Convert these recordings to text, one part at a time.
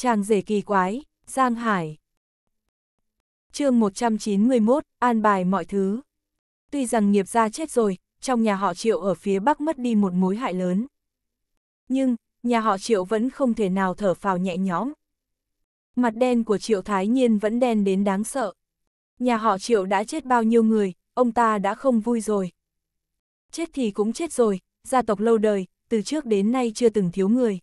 Chàng rể kỳ quái, Giang Hải. chương 191, an bài mọi thứ. Tuy rằng nghiệp gia chết rồi, trong nhà họ Triệu ở phía Bắc mất đi một mối hại lớn. Nhưng, nhà họ Triệu vẫn không thể nào thở phào nhẹ nhõm. Mặt đen của Triệu Thái Nhiên vẫn đen đến đáng sợ. Nhà họ Triệu đã chết bao nhiêu người, ông ta đã không vui rồi. Chết thì cũng chết rồi, gia tộc lâu đời, từ trước đến nay chưa từng thiếu người.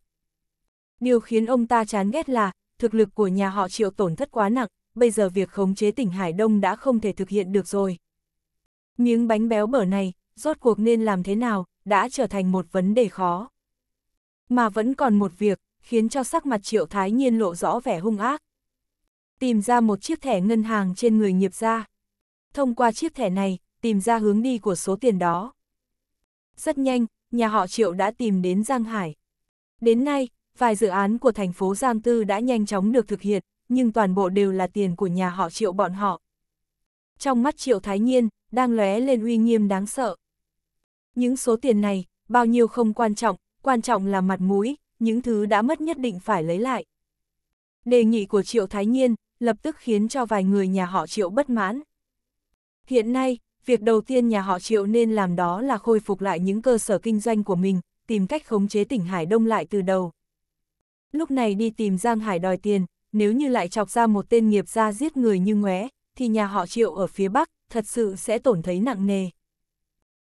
Điều khiến ông ta chán ghét là, thực lực của nhà họ triệu tổn thất quá nặng, bây giờ việc khống chế tỉnh Hải Đông đã không thể thực hiện được rồi. Miếng bánh béo bở này, rốt cuộc nên làm thế nào, đã trở thành một vấn đề khó. Mà vẫn còn một việc, khiến cho sắc mặt triệu thái nhiên lộ rõ vẻ hung ác. Tìm ra một chiếc thẻ ngân hàng trên người nghiệp gia. Thông qua chiếc thẻ này, tìm ra hướng đi của số tiền đó. Rất nhanh, nhà họ triệu đã tìm đến Giang Hải. Đến nay, Vài dự án của thành phố Giang Tư đã nhanh chóng được thực hiện, nhưng toàn bộ đều là tiền của nhà họ triệu bọn họ. Trong mắt triệu thái nhiên, đang lóe lên uy nghiêm đáng sợ. Những số tiền này, bao nhiêu không quan trọng, quan trọng là mặt mũi, những thứ đã mất nhất định phải lấy lại. Đề nghị của triệu thái nhiên, lập tức khiến cho vài người nhà họ triệu bất mãn. Hiện nay, việc đầu tiên nhà họ triệu nên làm đó là khôi phục lại những cơ sở kinh doanh của mình, tìm cách khống chế tỉnh Hải Đông lại từ đầu lúc này đi tìm Giang Hải đòi tiền, nếu như lại chọc ra một tên nghiệp ra giết người như ngóe, thì nhà họ triệu ở phía Bắc thật sự sẽ tổn thấy nặng nề.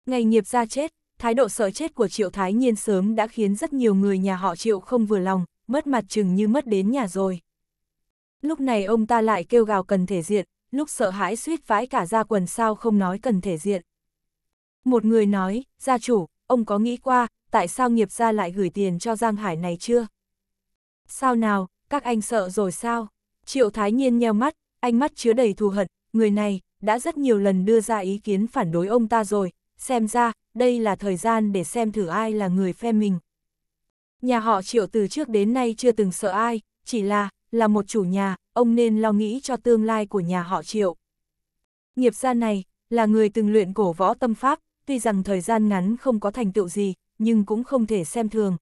Ngày nghiệp ra chết, thái độ sợ chết của triệu thái nhiên sớm đã khiến rất nhiều người nhà họ triệu không vừa lòng, mất mặt chừng như mất đến nhà rồi. Lúc này ông ta lại kêu gào cần thể diện, lúc sợ hãi suýt vãi cả ra quần sao không nói cần thể diện. Một người nói, gia chủ, ông có nghĩ qua, tại sao nghiệp gia lại gửi tiền cho Giang Hải này chưa? Sao nào, các anh sợ rồi sao? Triệu Thái Nhiên nheo mắt, ánh mắt chứa đầy thù hận, người này đã rất nhiều lần đưa ra ý kiến phản đối ông ta rồi, xem ra đây là thời gian để xem thử ai là người phe mình. Nhà họ Triệu từ trước đến nay chưa từng sợ ai, chỉ là, là một chủ nhà, ông nên lo nghĩ cho tương lai của nhà họ Triệu. Nghiệp gia này, là người từng luyện cổ võ tâm pháp, tuy rằng thời gian ngắn không có thành tựu gì, nhưng cũng không thể xem thường.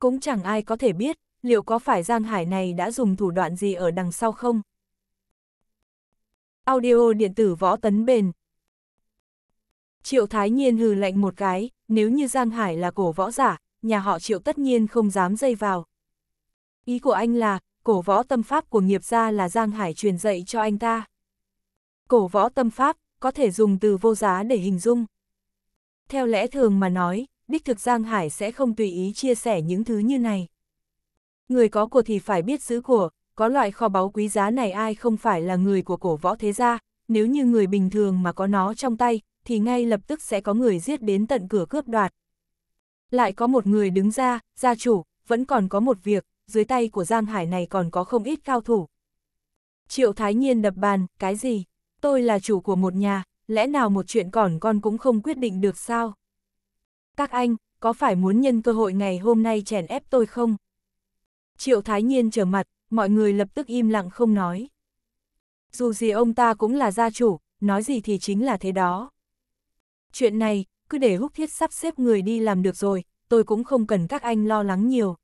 Cũng chẳng ai có thể biết, liệu có phải Giang Hải này đã dùng thủ đoạn gì ở đằng sau không? Audio điện tử võ tấn bền Triệu Thái Nhiên hừ lạnh một cái, nếu như Giang Hải là cổ võ giả, nhà họ Triệu tất nhiên không dám dây vào. Ý của anh là, cổ võ tâm pháp của nghiệp gia là Giang Hải truyền dạy cho anh ta. Cổ võ tâm pháp, có thể dùng từ vô giá để hình dung. Theo lẽ thường mà nói, đích thực Giang Hải sẽ không tùy ý chia sẻ những thứ như này người có của thì phải biết giữ của, có loại kho báu quý giá này ai không phải là người của cổ võ thế gia, nếu như người bình thường mà có nó trong tay, thì ngay lập tức sẽ có người giết đến tận cửa cướp đoạt. Lại có một người đứng ra, gia chủ, vẫn còn có một việc, dưới tay của Giang Hải này còn có không ít cao thủ. Triệu Thái Nhiên đập bàn, cái gì? Tôi là chủ của một nhà, lẽ nào một chuyện còn con cũng không quyết định được sao? Các anh, có phải muốn nhân cơ hội ngày hôm nay chèn ép tôi không? Triệu Thái Nhiên trở mặt, mọi người lập tức im lặng không nói. Dù gì ông ta cũng là gia chủ, nói gì thì chính là thế đó. Chuyện này, cứ để húc thiết sắp xếp người đi làm được rồi, tôi cũng không cần các anh lo lắng nhiều.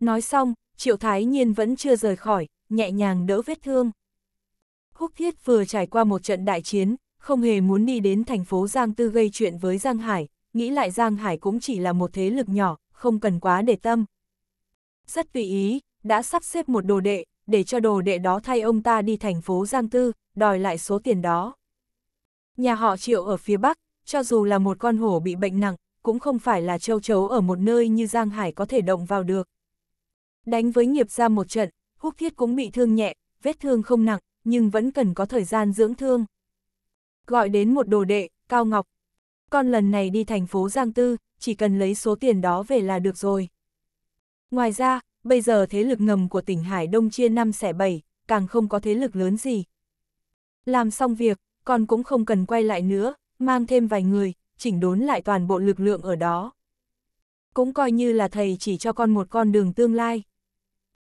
Nói xong, Triệu Thái Nhiên vẫn chưa rời khỏi, nhẹ nhàng đỡ vết thương. Húc thiết vừa trải qua một trận đại chiến, không hề muốn đi đến thành phố Giang Tư gây chuyện với Giang Hải, nghĩ lại Giang Hải cũng chỉ là một thế lực nhỏ, không cần quá để tâm rất tùy ý, đã sắp xếp một đồ đệ, để cho đồ đệ đó thay ông ta đi thành phố Giang Tư, đòi lại số tiền đó. Nhà họ Triệu ở phía Bắc, cho dù là một con hổ bị bệnh nặng, cũng không phải là châu chấu ở một nơi như Giang Hải có thể động vào được. Đánh với nghiệp ra một trận, húc thiết cũng bị thương nhẹ, vết thương không nặng, nhưng vẫn cần có thời gian dưỡng thương. Gọi đến một đồ đệ, Cao Ngọc. Con lần này đi thành phố Giang Tư, chỉ cần lấy số tiền đó về là được rồi. Ngoài ra, bây giờ thế lực ngầm của tỉnh Hải Đông chia năm xẻ bảy, càng không có thế lực lớn gì. Làm xong việc, con cũng không cần quay lại nữa, mang thêm vài người, chỉnh đốn lại toàn bộ lực lượng ở đó. Cũng coi như là thầy chỉ cho con một con đường tương lai.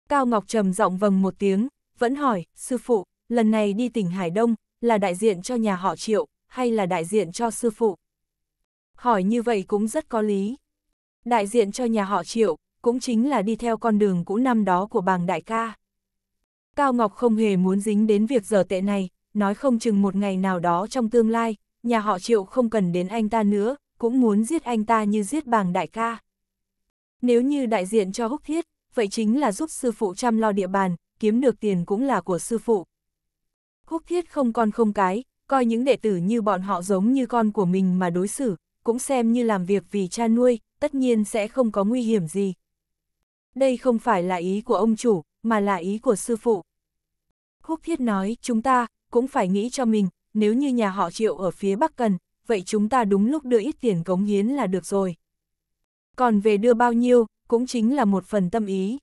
Cao Ngọc trầm giọng vầng một tiếng, vẫn hỏi, sư phụ, lần này đi tỉnh Hải Đông, là đại diện cho nhà họ Triệu, hay là đại diện cho sư phụ? Hỏi như vậy cũng rất có lý. Đại diện cho nhà họ Triệu, cũng chính là đi theo con đường cũ năm đó của bàng đại ca. Cao Ngọc không hề muốn dính đến việc giờ tệ này, nói không chừng một ngày nào đó trong tương lai, nhà họ triệu không cần đến anh ta nữa, cũng muốn giết anh ta như giết bàng đại ca. Nếu như đại diện cho húc thiết, vậy chính là giúp sư phụ chăm lo địa bàn, kiếm được tiền cũng là của sư phụ. Húc thiết không con không cái, coi những đệ tử như bọn họ giống như con của mình mà đối xử, cũng xem như làm việc vì cha nuôi, tất nhiên sẽ không có nguy hiểm gì, đây không phải là ý của ông chủ, mà là ý của sư phụ. Húc Thiết nói, chúng ta cũng phải nghĩ cho mình, nếu như nhà họ Triệu ở phía Bắc cần, vậy chúng ta đúng lúc đưa ít tiền cống hiến là được rồi. Còn về đưa bao nhiêu, cũng chính là một phần tâm ý.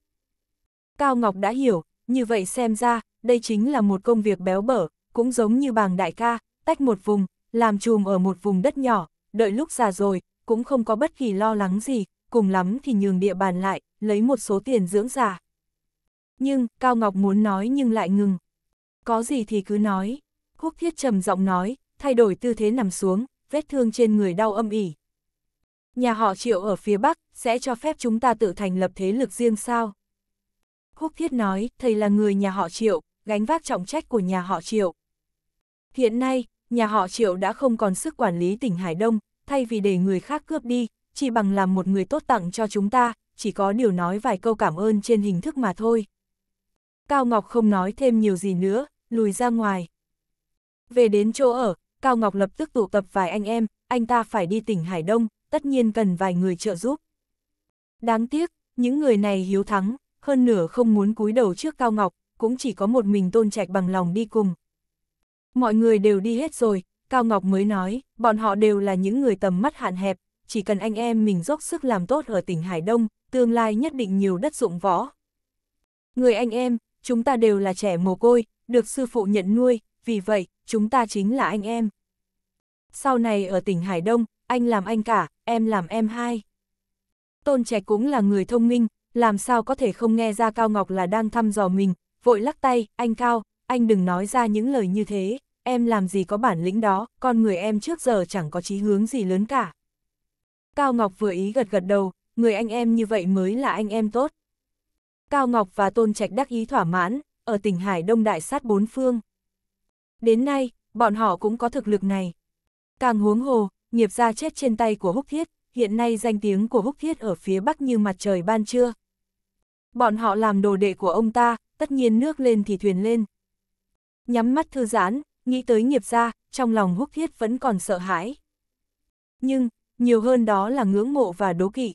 Cao Ngọc đã hiểu, như vậy xem ra, đây chính là một công việc béo bở, cũng giống như bàng đại ca, tách một vùng, làm chùm ở một vùng đất nhỏ, đợi lúc già rồi, cũng không có bất kỳ lo lắng gì, cùng lắm thì nhường địa bàn lại, lấy một số tiền dưỡng giả. Nhưng, Cao Ngọc muốn nói nhưng lại ngừng. Có gì thì cứ nói. Húc thiết trầm giọng nói, thay đổi tư thế nằm xuống, vết thương trên người đau âm ỉ. Nhà họ triệu ở phía Bắc, sẽ cho phép chúng ta tự thành lập thế lực riêng sao? Húc thiết nói, thầy là người nhà họ triệu, gánh vác trọng trách của nhà họ triệu. Hiện nay, nhà họ triệu đã không còn sức quản lý tỉnh Hải Đông, thay vì để người khác cướp đi, chỉ bằng làm một người tốt tặng cho chúng ta, chỉ có điều nói vài câu cảm ơn trên hình thức mà thôi. Cao Ngọc không nói thêm nhiều gì nữa, lùi ra ngoài. Về đến chỗ ở, Cao Ngọc lập tức tụ tập vài anh em, anh ta phải đi tỉnh Hải Đông, tất nhiên cần vài người trợ giúp. Đáng tiếc, những người này hiếu thắng, hơn nửa không muốn cúi đầu trước Cao Ngọc, cũng chỉ có một mình tôn trạch bằng lòng đi cùng. Mọi người đều đi hết rồi, Cao Ngọc mới nói, bọn họ đều là những người tầm mắt hạn hẹp, chỉ cần anh em mình dốc sức làm tốt ở tỉnh Hải Đông, tương lai nhất định nhiều đất dụng võ. Người anh em, chúng ta đều là trẻ mồ côi, được sư phụ nhận nuôi, vì vậy, chúng ta chính là anh em. Sau này ở tỉnh Hải Đông, anh làm anh cả, em làm em hai. Tôn trẻ cũng là người thông minh, làm sao có thể không nghe ra Cao Ngọc là đang thăm dò mình, vội lắc tay, anh Cao, anh đừng nói ra những lời như thế, em làm gì có bản lĩnh đó, con người em trước giờ chẳng có chí hướng gì lớn cả. Cao Ngọc vừa ý gật gật đầu, người anh em như vậy mới là anh em tốt. Cao Ngọc và Tôn Trạch đắc ý thỏa mãn, ở tỉnh Hải Đông đại sát bốn phương. Đến nay, bọn họ cũng có thực lực này. Càng huống hồ, nghiệp gia chết trên tay của Húc Thiết, hiện nay danh tiếng của Húc Thiết ở phía Bắc như mặt trời ban trưa. Bọn họ làm đồ đệ của ông ta, tất nhiên nước lên thì thuyền lên. Nhắm mắt thư giãn, nghĩ tới nghiệp gia trong lòng Húc Thiết vẫn còn sợ hãi. Nhưng, nhiều hơn đó là ngưỡng mộ và đố kỵ.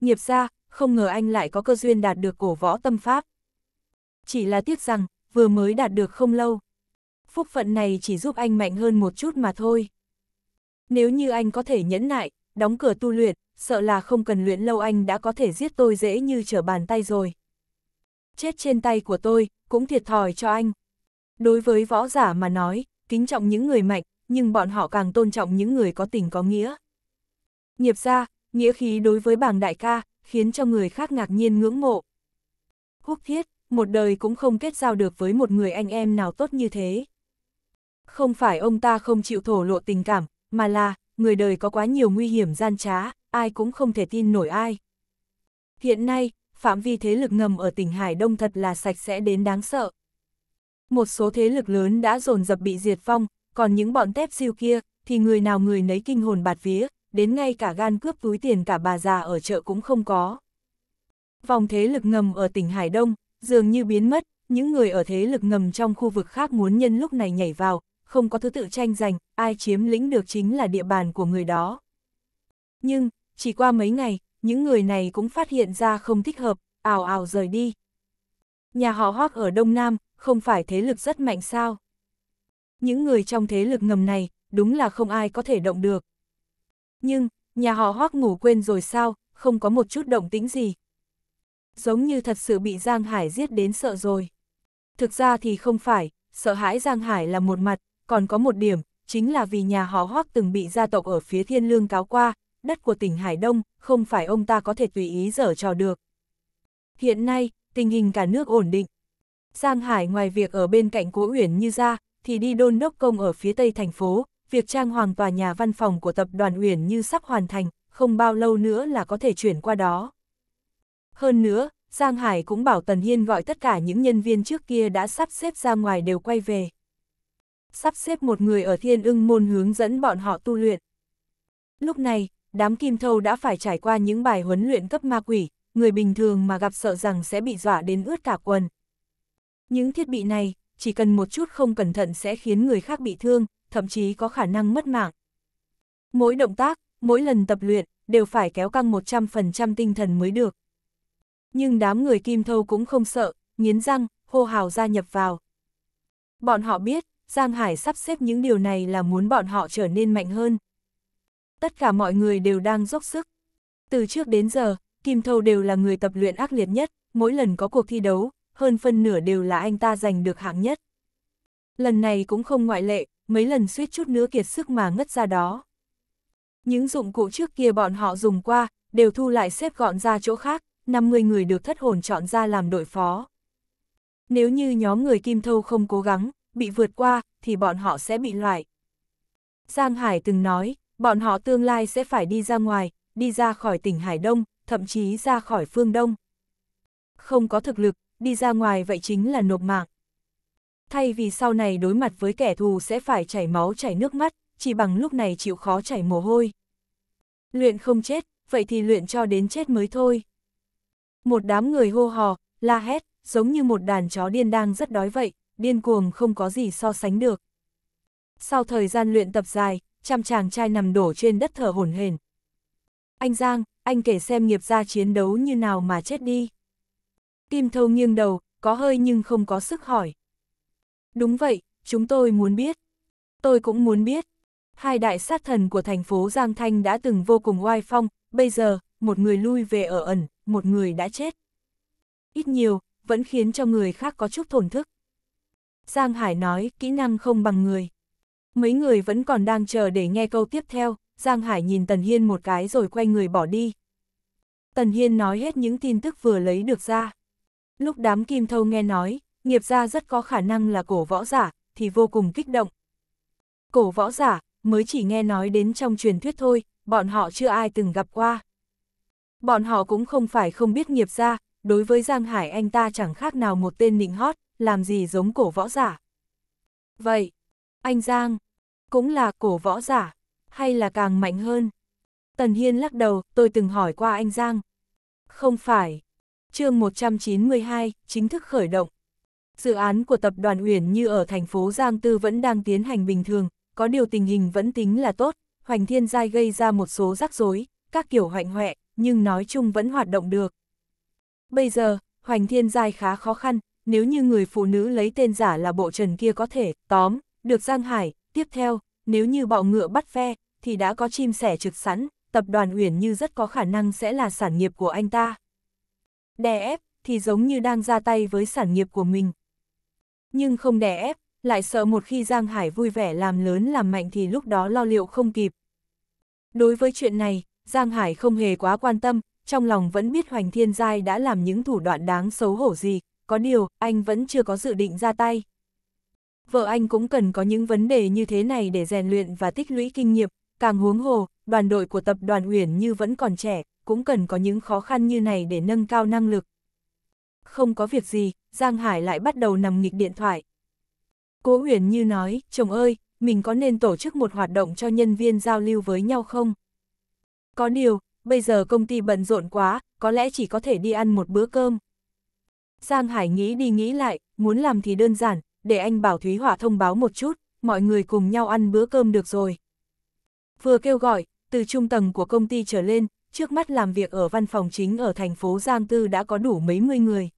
Nghiệp ra, không ngờ anh lại có cơ duyên đạt được cổ võ tâm pháp. Chỉ là tiếc rằng, vừa mới đạt được không lâu. Phúc phận này chỉ giúp anh mạnh hơn một chút mà thôi. Nếu như anh có thể nhẫn nại, đóng cửa tu luyện, sợ là không cần luyện lâu anh đã có thể giết tôi dễ như trở bàn tay rồi. Chết trên tay của tôi, cũng thiệt thòi cho anh. Đối với võ giả mà nói, kính trọng những người mạnh, nhưng bọn họ càng tôn trọng những người có tình có nghĩa nghiệp gia nghĩa khí đối với bảng đại ca, khiến cho người khác ngạc nhiên ngưỡng mộ. Húc thiết, một đời cũng không kết giao được với một người anh em nào tốt như thế. Không phải ông ta không chịu thổ lộ tình cảm, mà là, người đời có quá nhiều nguy hiểm gian trá, ai cũng không thể tin nổi ai. Hiện nay, phạm vi thế lực ngầm ở tỉnh Hải Đông thật là sạch sẽ đến đáng sợ. Một số thế lực lớn đã dồn dập bị diệt vong, còn những bọn tép siêu kia, thì người nào người nấy kinh hồn bạt vía, đến ngay cả gan cướp túi tiền cả bà già ở chợ cũng không có. Vòng thế lực ngầm ở tỉnh Hải Đông, dường như biến mất, những người ở thế lực ngầm trong khu vực khác muốn nhân lúc này nhảy vào, không có thứ tự tranh giành, ai chiếm lĩnh được chính là địa bàn của người đó. Nhưng, chỉ qua mấy ngày, những người này cũng phát hiện ra không thích hợp, ào ào rời đi. Nhà họ Hoác ở Đông Nam, không phải thế lực rất mạnh sao. Những người trong thế lực ngầm này, đúng là không ai có thể động được nhưng, nhà họ hoác ngủ quên rồi sao, không có một chút động tĩnh gì. Giống như thật sự bị Giang Hải giết đến sợ rồi. Thực ra thì không phải, sợ hãi Giang Hải là một mặt, còn có một điểm, chính là vì nhà họ hoác từng bị gia tộc ở phía thiên lương cáo qua, đất của tỉnh Hải Đông, không phải ông ta có thể tùy ý dở trò được. Hiện nay, tình hình cả nước ổn định. Giang Hải ngoài việc ở bên cạnh Cố Uyển như ra, thì đi đôn đốc công ở phía tây thành phố, việc trang hoàng tòa nhà văn phòng của tập đoàn Uyển như sắp hoàn thành, không bao lâu nữa là có thể chuyển qua đó. Hơn nữa, Giang Hải cũng bảo Tần Hiên gọi tất cả những nhân viên trước kia đã sắp xếp ra ngoài đều quay về. Sắp xếp một người ở thiên ưng môn hướng dẫn bọn họ tu luyện. Lúc này, đám kim thâu đã phải trải qua những bài huấn luyện cấp ma quỷ, người bình thường mà gặp sợ rằng sẽ bị dọa đến ướt cả quần. Những thiết bị này, chỉ cần một chút không cẩn thận sẽ khiến người khác bị thương, thậm chí có khả năng mất mạng. Mỗi động tác, mỗi lần tập luyện, đều phải kéo căng 100% tinh thần mới được. Nhưng đám người kim thâu cũng không sợ, nghiến răng, hô hào gia nhập vào. Bọn họ biết, Giang Hải sắp xếp những điều này là muốn bọn họ trở nên mạnh hơn. Tất cả mọi người đều đang dốc sức. Từ trước đến giờ, Kim Thâu đều là người tập luyện ác liệt nhất, mỗi lần có cuộc thi đấu, hơn phân nửa đều là anh ta giành được hạng nhất. Lần này cũng không ngoại lệ, mấy lần suýt chút nữa kiệt sức mà ngất ra đó. Những dụng cụ trước kia bọn họ dùng qua, đều thu lại xếp gọn ra chỗ khác, 50 người được thất hồn chọn ra làm đội phó. Nếu như nhóm người Kim Thâu không cố gắng, bị vượt qua, thì bọn họ sẽ bị loại. Giang Hải từng nói, bọn họ tương lai sẽ phải đi ra ngoài, đi ra khỏi tỉnh Hải Đông, thậm chí ra khỏi phương Đông. Không có thực lực, đi ra ngoài vậy chính là nộp mạng thay vì sau này đối mặt với kẻ thù sẽ phải chảy máu chảy nước mắt, chỉ bằng lúc này chịu khó chảy mồ hôi. Luyện không chết, vậy thì luyện cho đến chết mới thôi. Một đám người hô hò, la hét, giống như một đàn chó điên đang rất đói vậy, điên cuồng không có gì so sánh được. Sau thời gian luyện tập dài, trăm chàng trai nằm đổ trên đất thở hổn hển. Anh Giang, anh kể xem nghiệp gia chiến đấu như nào mà chết đi. Kim Thâu nghiêng đầu, có hơi nhưng không có sức hỏi. Đúng vậy, chúng tôi muốn biết. Tôi cũng muốn biết. Hai đại sát thần của thành phố Giang Thanh đã từng vô cùng oai phong, bây giờ, một người lui về ở ẩn, một người đã chết. Ít nhiều, vẫn khiến cho người khác có chút thổn thức. Giang Hải nói, kỹ năng không bằng người. Mấy người vẫn còn đang chờ để nghe câu tiếp theo, Giang Hải nhìn Tần Hiên một cái rồi quay người bỏ đi. Tần Hiên nói hết những tin tức vừa lấy được ra. Lúc đám Kim Thâu nghe nói, nghiệp gia rất có khả năng là cổ võ giả, thì vô cùng kích động. Cổ võ giả, mới chỉ nghe nói đến trong truyền thuyết thôi, bọn họ chưa ai từng gặp qua. Bọn họ cũng không phải không biết nghiệp gia, đối với Giang Hải anh ta chẳng khác nào một tên nịnh hót, làm gì giống cổ võ giả. Vậy, anh Giang, cũng là cổ võ giả, hay là càng mạnh hơn? Tần Hiên lắc đầu, tôi từng hỏi qua anh Giang. Không phải. chương 192, chính thức khởi động. Dự án của tập đoàn Uyển như ở thành phố Giang Tư vẫn đang tiến hành bình thường, có điều tình hình vẫn tính là tốt, Hoành Thiên Giai gây ra một số rắc rối, các kiểu hoạnh hoẹ, nhưng nói chung vẫn hoạt động được. Bây giờ, Hoành Thiên Giai khá khó khăn, nếu như người phụ nữ lấy tên giả là bộ trần kia có thể, tóm, được Giang Hải, tiếp theo, nếu như bọ ngựa bắt phe thì đã có chim sẻ trực sẵn, tập đoàn Uyển Như rất có khả năng sẽ là sản nghiệp của anh ta. Đè ép, thì giống như đang ra tay với sản nghiệp của mình nhưng không đè ép, lại sợ một khi Giang Hải vui vẻ làm lớn làm mạnh thì lúc đó lo liệu không kịp. Đối với chuyện này, Giang Hải không hề quá quan tâm, trong lòng vẫn biết Hoành Thiên Giai đã làm những thủ đoạn đáng xấu hổ gì, có điều, anh vẫn chưa có dự định ra tay. Vợ anh cũng cần có những vấn đề như thế này để rèn luyện và tích lũy kinh nghiệm, càng huống hồ, đoàn đội của tập đoàn Uyển như vẫn còn trẻ, cũng cần có những khó khăn như này để nâng cao năng lực, không có việc gì, Giang Hải lại bắt đầu nằm nghịch điện thoại. Cố Huyền Như nói, chồng ơi, mình có nên tổ chức một hoạt động cho nhân viên giao lưu với nhau không? Có điều, bây giờ công ty bận rộn quá, có lẽ chỉ có thể đi ăn một bữa cơm. Giang Hải nghĩ đi nghĩ lại, muốn làm thì đơn giản, để anh bảo Thúy Hỏa thông báo một chút, mọi người cùng nhau ăn bữa cơm được rồi. Vừa kêu gọi, từ trung tầng của công ty trở lên, trước mắt làm việc ở văn phòng chính ở thành phố Giang Tư đã có đủ mấy mươi người.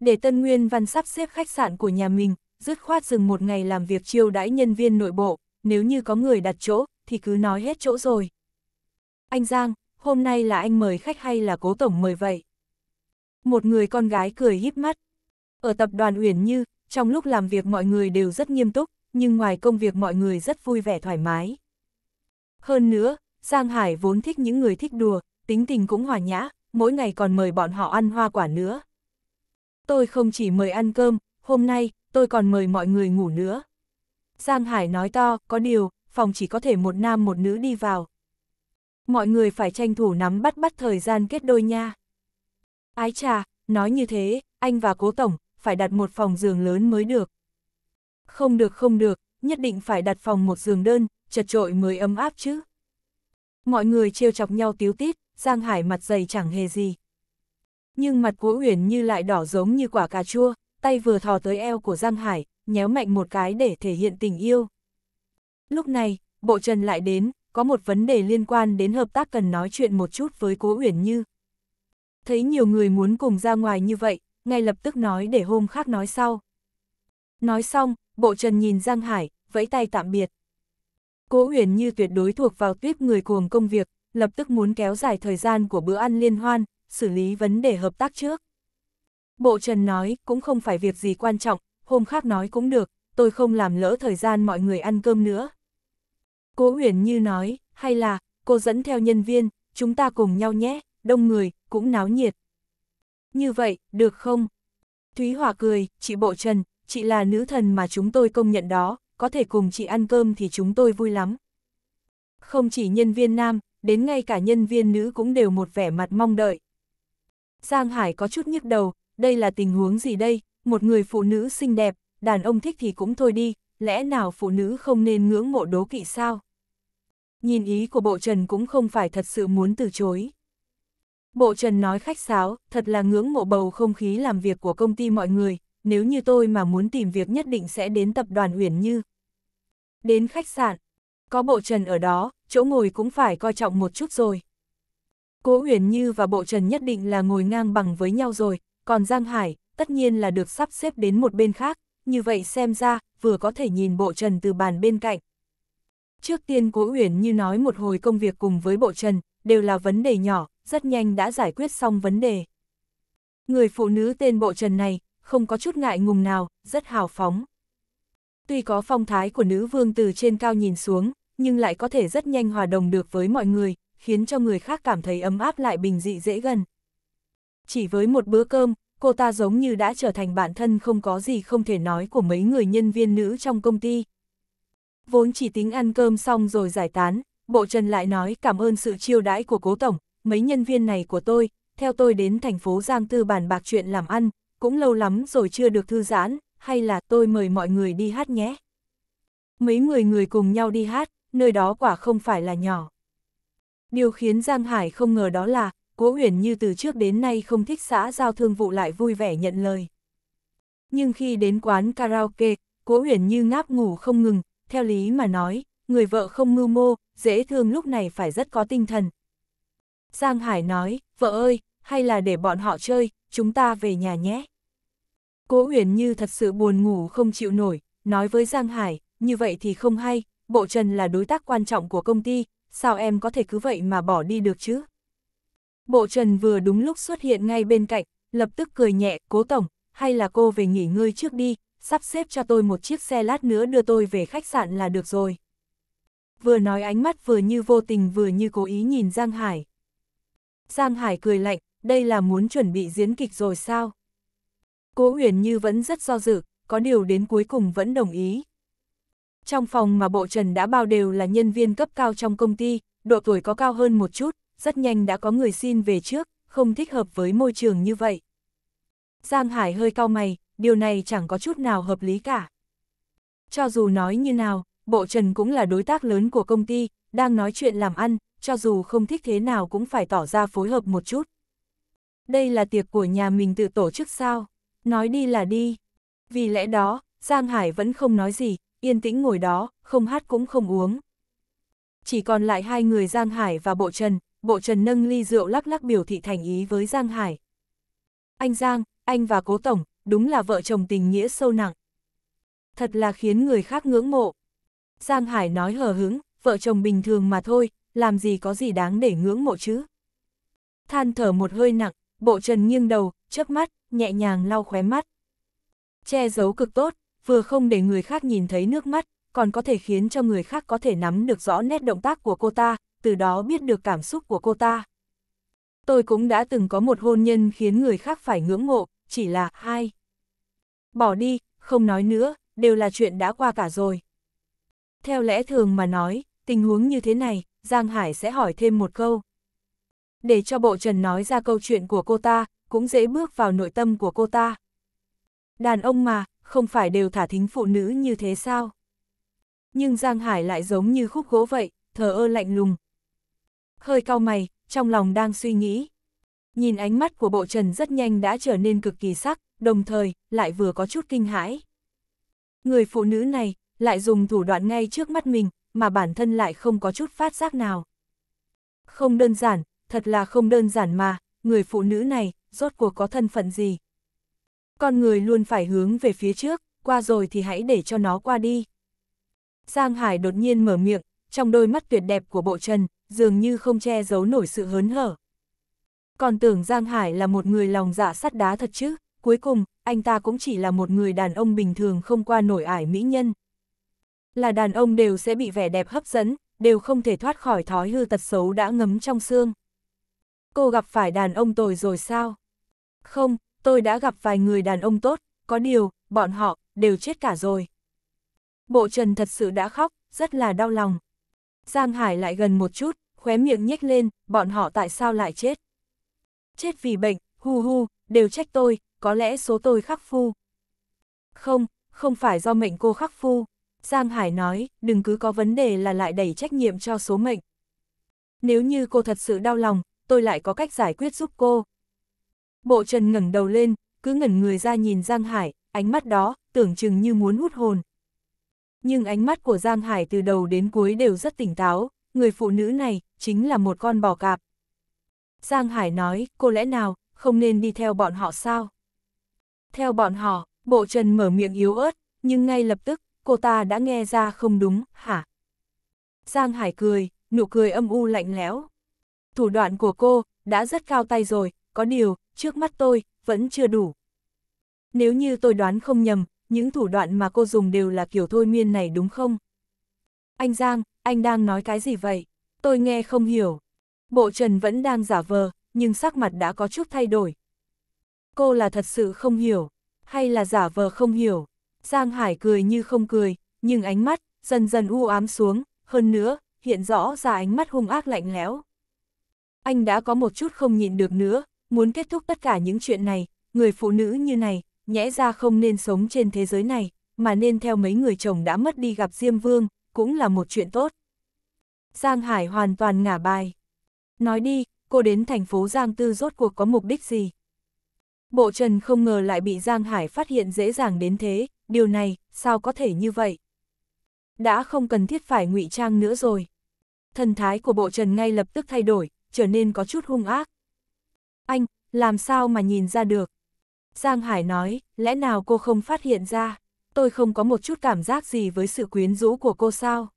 Để Tân Nguyên Văn sắp xếp khách sạn của nhà mình, dứt khoát dừng một ngày làm việc chiêu đãi nhân viên nội bộ, nếu như có người đặt chỗ, thì cứ nói hết chỗ rồi. Anh Giang, hôm nay là anh mời khách hay là cố tổng mời vậy? Một người con gái cười híp mắt. Ở tập đoàn Uyển Như, trong lúc làm việc mọi người đều rất nghiêm túc, nhưng ngoài công việc mọi người rất vui vẻ thoải mái. Hơn nữa, Giang Hải vốn thích những người thích đùa, tính tình cũng hòa nhã, mỗi ngày còn mời bọn họ ăn hoa quả nữa tôi không chỉ mời ăn cơm, hôm nay, tôi còn mời mọi người ngủ nữa. Giang Hải nói to, có điều, phòng chỉ có thể một nam một nữ đi vào. Mọi người phải tranh thủ nắm bắt bắt thời gian kết đôi nha. Ái trà, nói như thế, anh và cố tổng, phải đặt một phòng giường lớn mới được. Không được không được, nhất định phải đặt phòng một giường đơn, chật trội mới ấm áp chứ. Mọi người trêu chọc nhau tiếu tít, Giang Hải mặt dày chẳng hề gì, nhưng mặt của Uyển Như lại đỏ giống như quả cà chua, tay vừa thò tới eo của Giang Hải, nhéo mạnh một cái để thể hiện tình yêu. Lúc này, bộ trần lại đến, có một vấn đề liên quan đến hợp tác cần nói chuyện một chút với Cố Uyển Như. Thấy nhiều người muốn cùng ra ngoài như vậy, ngay lập tức nói để hôm khác nói sau. Nói xong, bộ trần nhìn Giang Hải, vẫy tay tạm biệt. Cố Uyển Như tuyệt đối thuộc vào tuyếp người cuồng công việc, lập tức muốn kéo dài thời gian của bữa ăn liên hoan, xử lý vấn đề hợp tác trước. Bộ Trần nói, cũng không phải việc gì quan trọng, hôm khác nói cũng được, tôi không làm lỡ thời gian mọi người ăn cơm nữa. Cố Uyển Như nói, hay là, cô dẫn theo nhân viên, chúng ta cùng nhau nhé, đông người, cũng náo nhiệt. Như vậy, được không? Thúy Hòa cười, chị Bộ Trần, chị là nữ thần mà chúng tôi công nhận đó, có thể cùng chị ăn cơm thì chúng tôi vui lắm. Không chỉ nhân viên nam, đến ngay cả nhân viên nữ cũng đều một vẻ mặt mong đợi. Giang Hải có chút nhức đầu, đây là tình huống gì đây, một người phụ nữ xinh đẹp, đàn ông thích thì cũng thôi đi, lẽ nào phụ nữ không nên ngưỡng mộ đố kỵ sao? Nhìn ý của bộ trần cũng không phải thật sự muốn từ chối. Bộ trần nói khách sáo, thật là ngưỡng mộ bầu không khí làm việc của công ty mọi người, nếu như tôi mà muốn tìm việc nhất định sẽ đến tập đoàn Uyển Như. Đến khách sạn, có bộ trần ở đó, chỗ ngồi cũng phải coi trọng một chút rồi. Cố Huyền Như và Bộ Trần nhất định là ngồi ngang bằng với nhau rồi, còn Giang Hải, tất nhiên là được sắp xếp đến một bên khác, như vậy xem ra, vừa có thể nhìn Bộ Trần từ bàn bên cạnh. Trước tiên Cố Huyền Như nói một hồi công việc cùng với Bộ Trần, đều là vấn đề nhỏ, rất nhanh đã giải quyết xong vấn đề. Người phụ nữ tên Bộ Trần này, không có chút ngại ngùng nào, rất hào phóng. Tuy có phong thái của nữ vương từ trên cao nhìn xuống, nhưng lại có thể rất nhanh hòa đồng được với mọi người, khiến cho người khác cảm thấy ấm áp lại bình dị dễ gần. Chỉ với một bữa cơm, cô ta giống như đã trở thành bản thân không có gì không thể nói của mấy người nhân viên nữ trong công ty. Vốn chỉ tính ăn cơm xong rồi giải tán, Bộ Trần lại nói cảm ơn sự chiêu đãi của cố tổng, mấy nhân viên này của tôi, theo tôi đến thành phố Giang Tư bàn bạc chuyện làm ăn, cũng lâu lắm rồi chưa được thư giãn, hay là tôi mời mọi người đi hát nhé. Mấy người người cùng nhau đi hát, nơi đó quả không phải là nhỏ. Điều khiến Giang Hải không ngờ đó là, Cố Uyển như từ trước đến nay không thích xã giao thương vụ lại vui vẻ nhận lời. Nhưng khi đến quán karaoke, Cố Uyển như ngáp ngủ không ngừng, theo lý mà nói, người vợ không mưu mô, dễ thương lúc này phải rất có tinh thần. Giang Hải nói, vợ ơi, hay là để bọn họ chơi, chúng ta về nhà nhé. Cố Uyển như thật sự buồn ngủ không chịu nổi, nói với Giang Hải, như vậy thì không hay, Bộ Trần là đối tác quan trọng của công ty, sao em có thể cứ vậy mà bỏ đi được chứ? Bộ trần vừa đúng lúc xuất hiện ngay bên cạnh, lập tức cười nhẹ, cố tổng, hay là cô về nghỉ ngơi trước đi, sắp xếp cho tôi một chiếc xe lát nữa đưa tôi về khách sạn là được rồi. Vừa nói ánh mắt vừa như vô tình vừa như cố ý nhìn Giang Hải. Giang Hải cười lạnh, đây là muốn chuẩn bị diễn kịch rồi sao? Cố Uyển Như vẫn rất do dự, có điều đến cuối cùng vẫn đồng ý. Trong phòng mà bộ trần đã bao đều là nhân viên cấp cao trong công ty, độ tuổi có cao hơn một chút, rất nhanh đã có người xin về trước, không thích hợp với môi trường như vậy. Giang Hải hơi cao mày, điều này chẳng có chút nào hợp lý cả. Cho dù nói như nào, bộ trần cũng là đối tác lớn của công ty, đang nói chuyện làm ăn, cho dù không thích thế nào cũng phải tỏ ra phối hợp một chút. Đây là tiệc của nhà mình tự tổ chức sao? Nói đi là đi. Vì lẽ đó, Giang Hải vẫn không nói gì, yên tĩnh ngồi đó, không hát cũng không uống. Chỉ còn lại hai người Giang Hải và Bộ Trần, Bộ Trần nâng ly rượu lắc lắc biểu thị thành ý với Giang Hải. Anh Giang, anh và Cố Tổng, đúng là vợ chồng tình nghĩa sâu nặng. Thật là khiến người khác ngưỡng mộ. Giang Hải nói hờ hứng, vợ chồng bình thường mà thôi, làm gì có gì đáng để ngưỡng mộ chứ. Than thở một hơi nặng, Bộ Trần nghiêng đầu, chớp mắt, nhẹ nhàng lau khóe mắt. Che giấu cực tốt, vừa không để người khác nhìn thấy nước mắt, còn có thể khiến cho người khác có thể nắm được rõ nét động tác của cô ta, từ đó biết được cảm xúc của cô ta. Tôi cũng đã từng có một hôn nhân khiến người khác phải ngưỡng mộ, chỉ là hai. Bỏ đi, không nói nữa, đều là chuyện đã qua cả rồi. Theo lẽ thường mà nói, tình huống như thế này, Giang Hải sẽ hỏi thêm một câu. Để cho bộ trần nói ra câu chuyện của cô ta, cũng dễ bước vào nội tâm của cô ta. Đàn ông mà, không phải đều thả thính phụ nữ như thế sao? Nhưng Giang Hải lại giống như khúc gỗ vậy, thờ ơ lạnh lùng. Hơi cau mày, trong lòng đang suy nghĩ. Nhìn ánh mắt của bộ trần rất nhanh đã trở nên cực kỳ sắc, đồng thời, lại vừa có chút kinh hãi. Người phụ nữ này, lại dùng thủ đoạn ngay trước mắt mình, mà bản thân lại không có chút phát giác nào. Không đơn giản, thật là không đơn giản mà, người phụ nữ này, rốt cuộc có thân phận gì? con người luôn phải hướng về phía trước, qua rồi thì hãy để cho nó qua đi. Giang Hải đột nhiên mở miệng, trong đôi mắt tuyệt đẹp của bộ trần, dường như không che giấu nổi sự hớn hở. Còn tưởng Giang Hải là một người lòng dạ sắt đá thật chứ, cuối cùng, anh ta cũng chỉ là một người đàn ông bình thường không qua nổi ải mỹ nhân. Là đàn ông đều sẽ bị vẻ đẹp hấp dẫn, đều không thể thoát khỏi thói hư tật xấu đã ngấm trong xương. Cô gặp phải đàn ông tồi rồi sao? Không, tôi đã gặp vài người đàn ông tốt, có điều, bọn họ, đều chết cả rồi. Bộ trần thật sự đã khóc, rất là đau lòng. Giang Hải lại gần một chút, khóe miệng nhếch lên, bọn họ tại sao lại chết? Chết vì bệnh, hu hu, đều trách tôi, có lẽ số tôi khắc phu. Không, không phải do mệnh cô khắc phu. Giang Hải nói, đừng cứ có vấn đề là lại đẩy trách nhiệm cho số mệnh. Nếu như cô thật sự đau lòng, tôi lại có cách giải quyết giúp cô, Bộ trần ngẩng đầu lên, cứ ngẩn người ra nhìn Giang Hải, ánh mắt đó, tưởng chừng như muốn hút hồn. Nhưng ánh mắt của Giang Hải từ đầu đến cuối đều rất tỉnh táo, người phụ nữ này, chính là một con bò cạp. Giang Hải nói, cô lẽ nào, không nên đi theo bọn họ sao? Theo bọn họ, bộ trần mở miệng yếu ớt, nhưng ngay lập tức, cô ta đã nghe ra không đúng, hả? Giang Hải cười, nụ cười âm u lạnh lẽo. Thủ đoạn của cô, đã rất cao tay rồi, có điều, trước mắt tôi, vẫn chưa đủ. Nếu như tôi đoán không nhầm, những thủ đoạn mà cô dùng đều là kiểu thôi miên này đúng không? Anh Giang, anh đang nói cái gì vậy? Tôi nghe không hiểu. Bộ trần vẫn đang giả vờ, nhưng sắc mặt đã có chút thay đổi. Cô là thật sự không hiểu, hay là giả vờ không hiểu? Giang Hải cười như không cười, nhưng ánh mắt dần dần u ám xuống, hơn nữa, hiện rõ ra ánh mắt hung ác lạnh lẽo. Anh đã có một chút không nhịn được nữa, muốn kết thúc tất cả những chuyện này, người phụ nữ như này, nhẽ ra không nên sống trên thế giới này, mà nên theo mấy người chồng đã mất đi gặp Diêm Vương, cũng là một chuyện tốt. Giang Hải hoàn toàn ngả bài. Nói đi, cô đến thành phố Giang Tư rốt cuộc có mục đích gì? Bộ Trần không ngờ lại bị Giang Hải phát hiện dễ dàng đến thế, điều này, sao có thể như vậy? Đã không cần thiết phải ngụy trang nữa rồi. Thần thái của Bộ Trần ngay lập tức thay đổi, trở nên có chút hung ác. Anh, làm sao mà nhìn ra được? Giang Hải nói, lẽ nào cô không phát hiện ra? Tôi không có một chút cảm giác gì với sự quyến rũ của cô sao?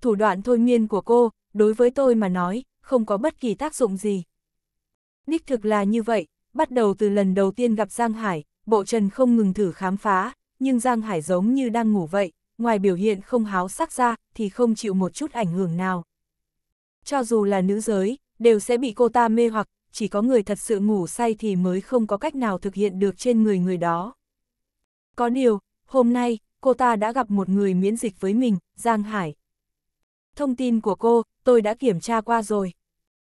Thủ đoạn thôi miên của cô, đối với tôi mà nói, không có bất kỳ tác dụng gì. Đích thực là như vậy, bắt đầu từ lần đầu tiên gặp Giang Hải, bộ trần không ngừng thử khám phá, nhưng Giang Hải giống như đang ngủ vậy, ngoài biểu hiện không háo sắc ra, thì không chịu một chút ảnh hưởng nào. Cho dù là nữ giới, đều sẽ bị cô ta mê hoặc, chỉ có người thật sự ngủ say thì mới không có cách nào thực hiện được trên người người đó. Có điều, hôm nay, cô ta đã gặp một người miễn dịch với mình, Giang Hải. Thông tin của cô, tôi đã kiểm tra qua rồi.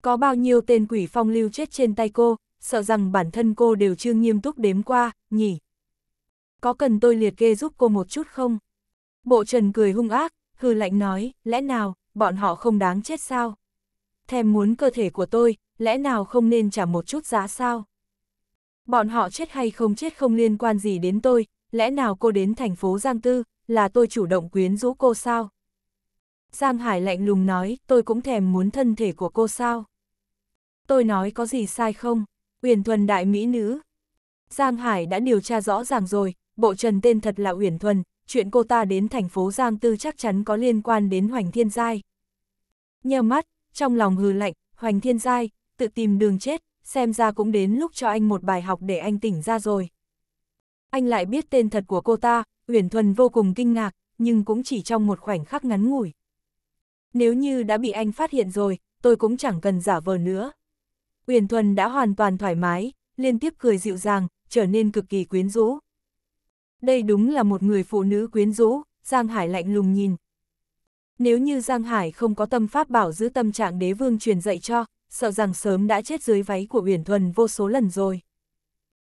Có bao nhiêu tên quỷ phong lưu chết trên tay cô, sợ rằng bản thân cô đều chưa nghiêm túc đếm qua, nhỉ? Có cần tôi liệt kê giúp cô một chút không? Bộ trần cười hung ác, hư lạnh nói, lẽ nào, bọn họ không đáng chết sao? Thèm muốn cơ thể của tôi, lẽ nào không nên trả một chút giá sao? Bọn họ chết hay không chết không liên quan gì đến tôi, lẽ nào cô đến thành phố Giang Tư, là tôi chủ động quyến rũ cô sao? Giang Hải lạnh lùng nói, tôi cũng thèm muốn thân thể của cô sao? Tôi nói có gì sai không? Uyển Thuần đại mỹ nữ. Giang Hải đã điều tra rõ ràng rồi, bộ trần tên thật là Uyển Thuần, chuyện cô ta đến thành phố Giang Tư chắc chắn có liên quan đến Hoành Thiên Giai. Nheo mắt, trong lòng hừ lạnh, Hoành Thiên Giai, tự tìm đường chết, xem ra cũng đến lúc cho anh một bài học để anh tỉnh ra rồi. Anh lại biết tên thật của cô ta, Uyển Thuần vô cùng kinh ngạc, nhưng cũng chỉ trong một khoảnh khắc ngắn ngủi. Nếu như đã bị anh phát hiện rồi, tôi cũng chẳng cần giả vờ nữa. Uyển Thuần đã hoàn toàn thoải mái, liên tiếp cười dịu dàng, trở nên cực kỳ quyến rũ. Đây đúng là một người phụ nữ quyến rũ, Giang Hải lạnh lùng nhìn. Nếu như Giang Hải không có tâm pháp bảo giữ tâm trạng đế vương truyền dạy cho, sợ rằng sớm đã chết dưới váy của Uyển Thuần vô số lần rồi.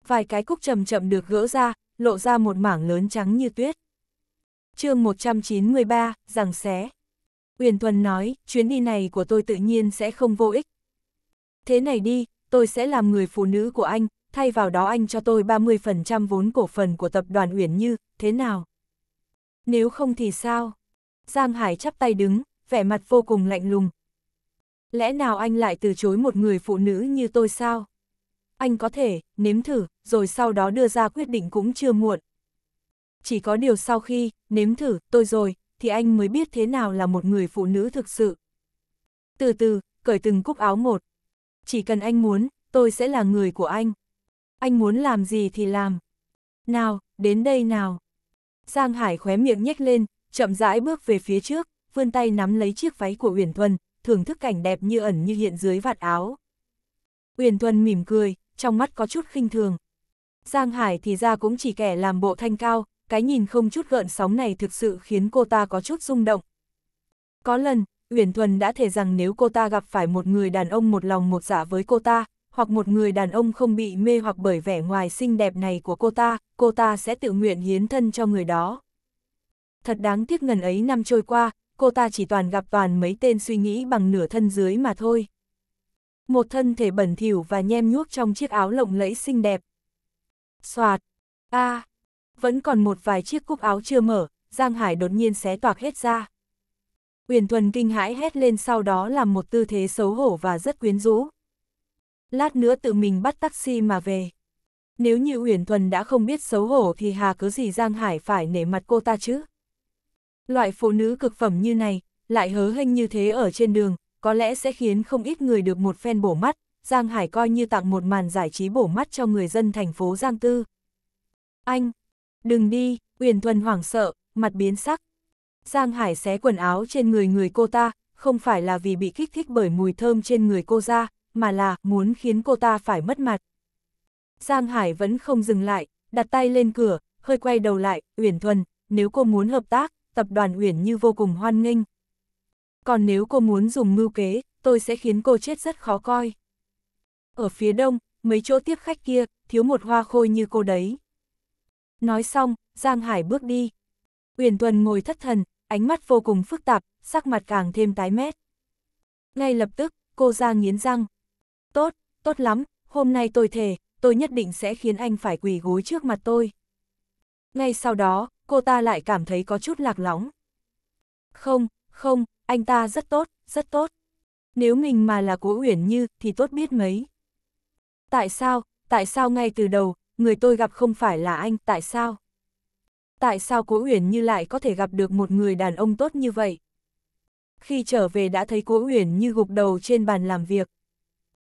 Vài cái cúc chậm chậm được gỡ ra, lộ ra một mảng lớn trắng như tuyết. chương 193, rằng xé. Uyển Thuần nói, chuyến đi này của tôi tự nhiên sẽ không vô ích. Thế này đi, tôi sẽ làm người phụ nữ của anh, thay vào đó anh cho tôi 30% vốn cổ phần của tập đoàn Uyển Như, thế nào? Nếu không thì sao? Giang Hải chắp tay đứng, vẻ mặt vô cùng lạnh lùng, lẽ nào anh lại từ chối một người phụ nữ như tôi sao? Anh có thể, nếm thử, rồi sau đó đưa ra quyết định cũng chưa muộn. Chỉ có điều sau khi, nếm thử, tôi rồi, thì anh mới biết thế nào là một người phụ nữ thực sự. Từ từ, cởi từng cúc áo một. Chỉ cần anh muốn, tôi sẽ là người của anh. Anh muốn làm gì thì làm. Nào, đến đây nào. Giang Hải khóe miệng nhếch lên, chậm rãi bước về phía trước, vươn tay nắm lấy chiếc váy của Uyển Thuần, thưởng thức cảnh đẹp như ẩn như hiện dưới vạt áo. Uyển Thuần mỉm cười, trong mắt có chút khinh thường. Giang Hải thì ra cũng chỉ kẻ làm bộ thanh cao, cái nhìn không chút gợn sóng này thực sự khiến cô ta có chút rung động. Có lần, Uyển Thuần đã thể rằng nếu cô ta gặp phải một người đàn ông một lòng một dạ với cô ta, hoặc một người đàn ông không bị mê hoặc bởi vẻ ngoài xinh đẹp này của cô ta, cô ta sẽ tự nguyện hiến thân cho người đó. Thật đáng tiếc ngần ấy năm trôi qua, cô ta chỉ toàn gặp toàn mấy tên suy nghĩ bằng nửa thân dưới mà thôi. Một thân thể bẩn thỉu và nhem nhuốc trong chiếc áo lộng lẫy xinh đẹp. Soạt! a à, Vẫn còn một vài chiếc cúc áo chưa mở, Giang Hải đột nhiên xé toạc hết ra. Uyển Thuần kinh hãi hét lên sau đó làm một tư thế xấu hổ và rất quyến rũ. Lát nữa tự mình bắt taxi mà về. Nếu như Uyển Thuần đã không biết xấu hổ thì hà cứ gì Giang Hải phải nể mặt cô ta chứ? Loại phụ nữ cực phẩm như này, lại hớ hênh như thế ở trên đường, có lẽ sẽ khiến không ít người được một phen bổ mắt, Giang Hải coi như tặng một màn giải trí bổ mắt cho người dân thành phố Giang Tư. Anh, đừng đi, Uyển Thuần hoảng sợ, mặt biến sắc. Giang Hải xé quần áo trên người người cô ta, không phải là vì bị kích thích bởi mùi thơm trên người cô ra, mà là muốn khiến cô ta phải mất mặt. Giang Hải vẫn không dừng lại, đặt tay lên cửa, hơi quay đầu lại, Uyển Thuần, nếu cô muốn hợp tác, tập đoàn Uyển Như vô cùng hoan nghênh. Còn nếu cô muốn dùng mưu kế, tôi sẽ khiến cô chết rất khó coi. Ở phía đông, mấy chỗ tiếp khách kia, thiếu một hoa khôi như cô đấy. Nói xong, Giang Hải bước đi. Uyển Tuần ngồi thất thần, ánh mắt vô cùng phức tạp, sắc mặt càng thêm tái mét. Ngay lập tức, cô ra nghiến răng. Tốt, tốt lắm, hôm nay tôi thề, tôi nhất định sẽ khiến anh phải quỳ gối trước mặt tôi. Ngay sau đó, cô ta lại cảm thấy có chút lạc lõng. Không, không, anh ta rất tốt, rất tốt. Nếu mình mà là cố uyển như thì tốt biết mấy. Tại sao, tại sao ngay từ đầu, người tôi gặp không phải là anh, tại sao? Tại sao cố uyển như lại có thể gặp được một người đàn ông tốt như vậy? Khi trở về đã thấy cố uyển như gục đầu trên bàn làm việc.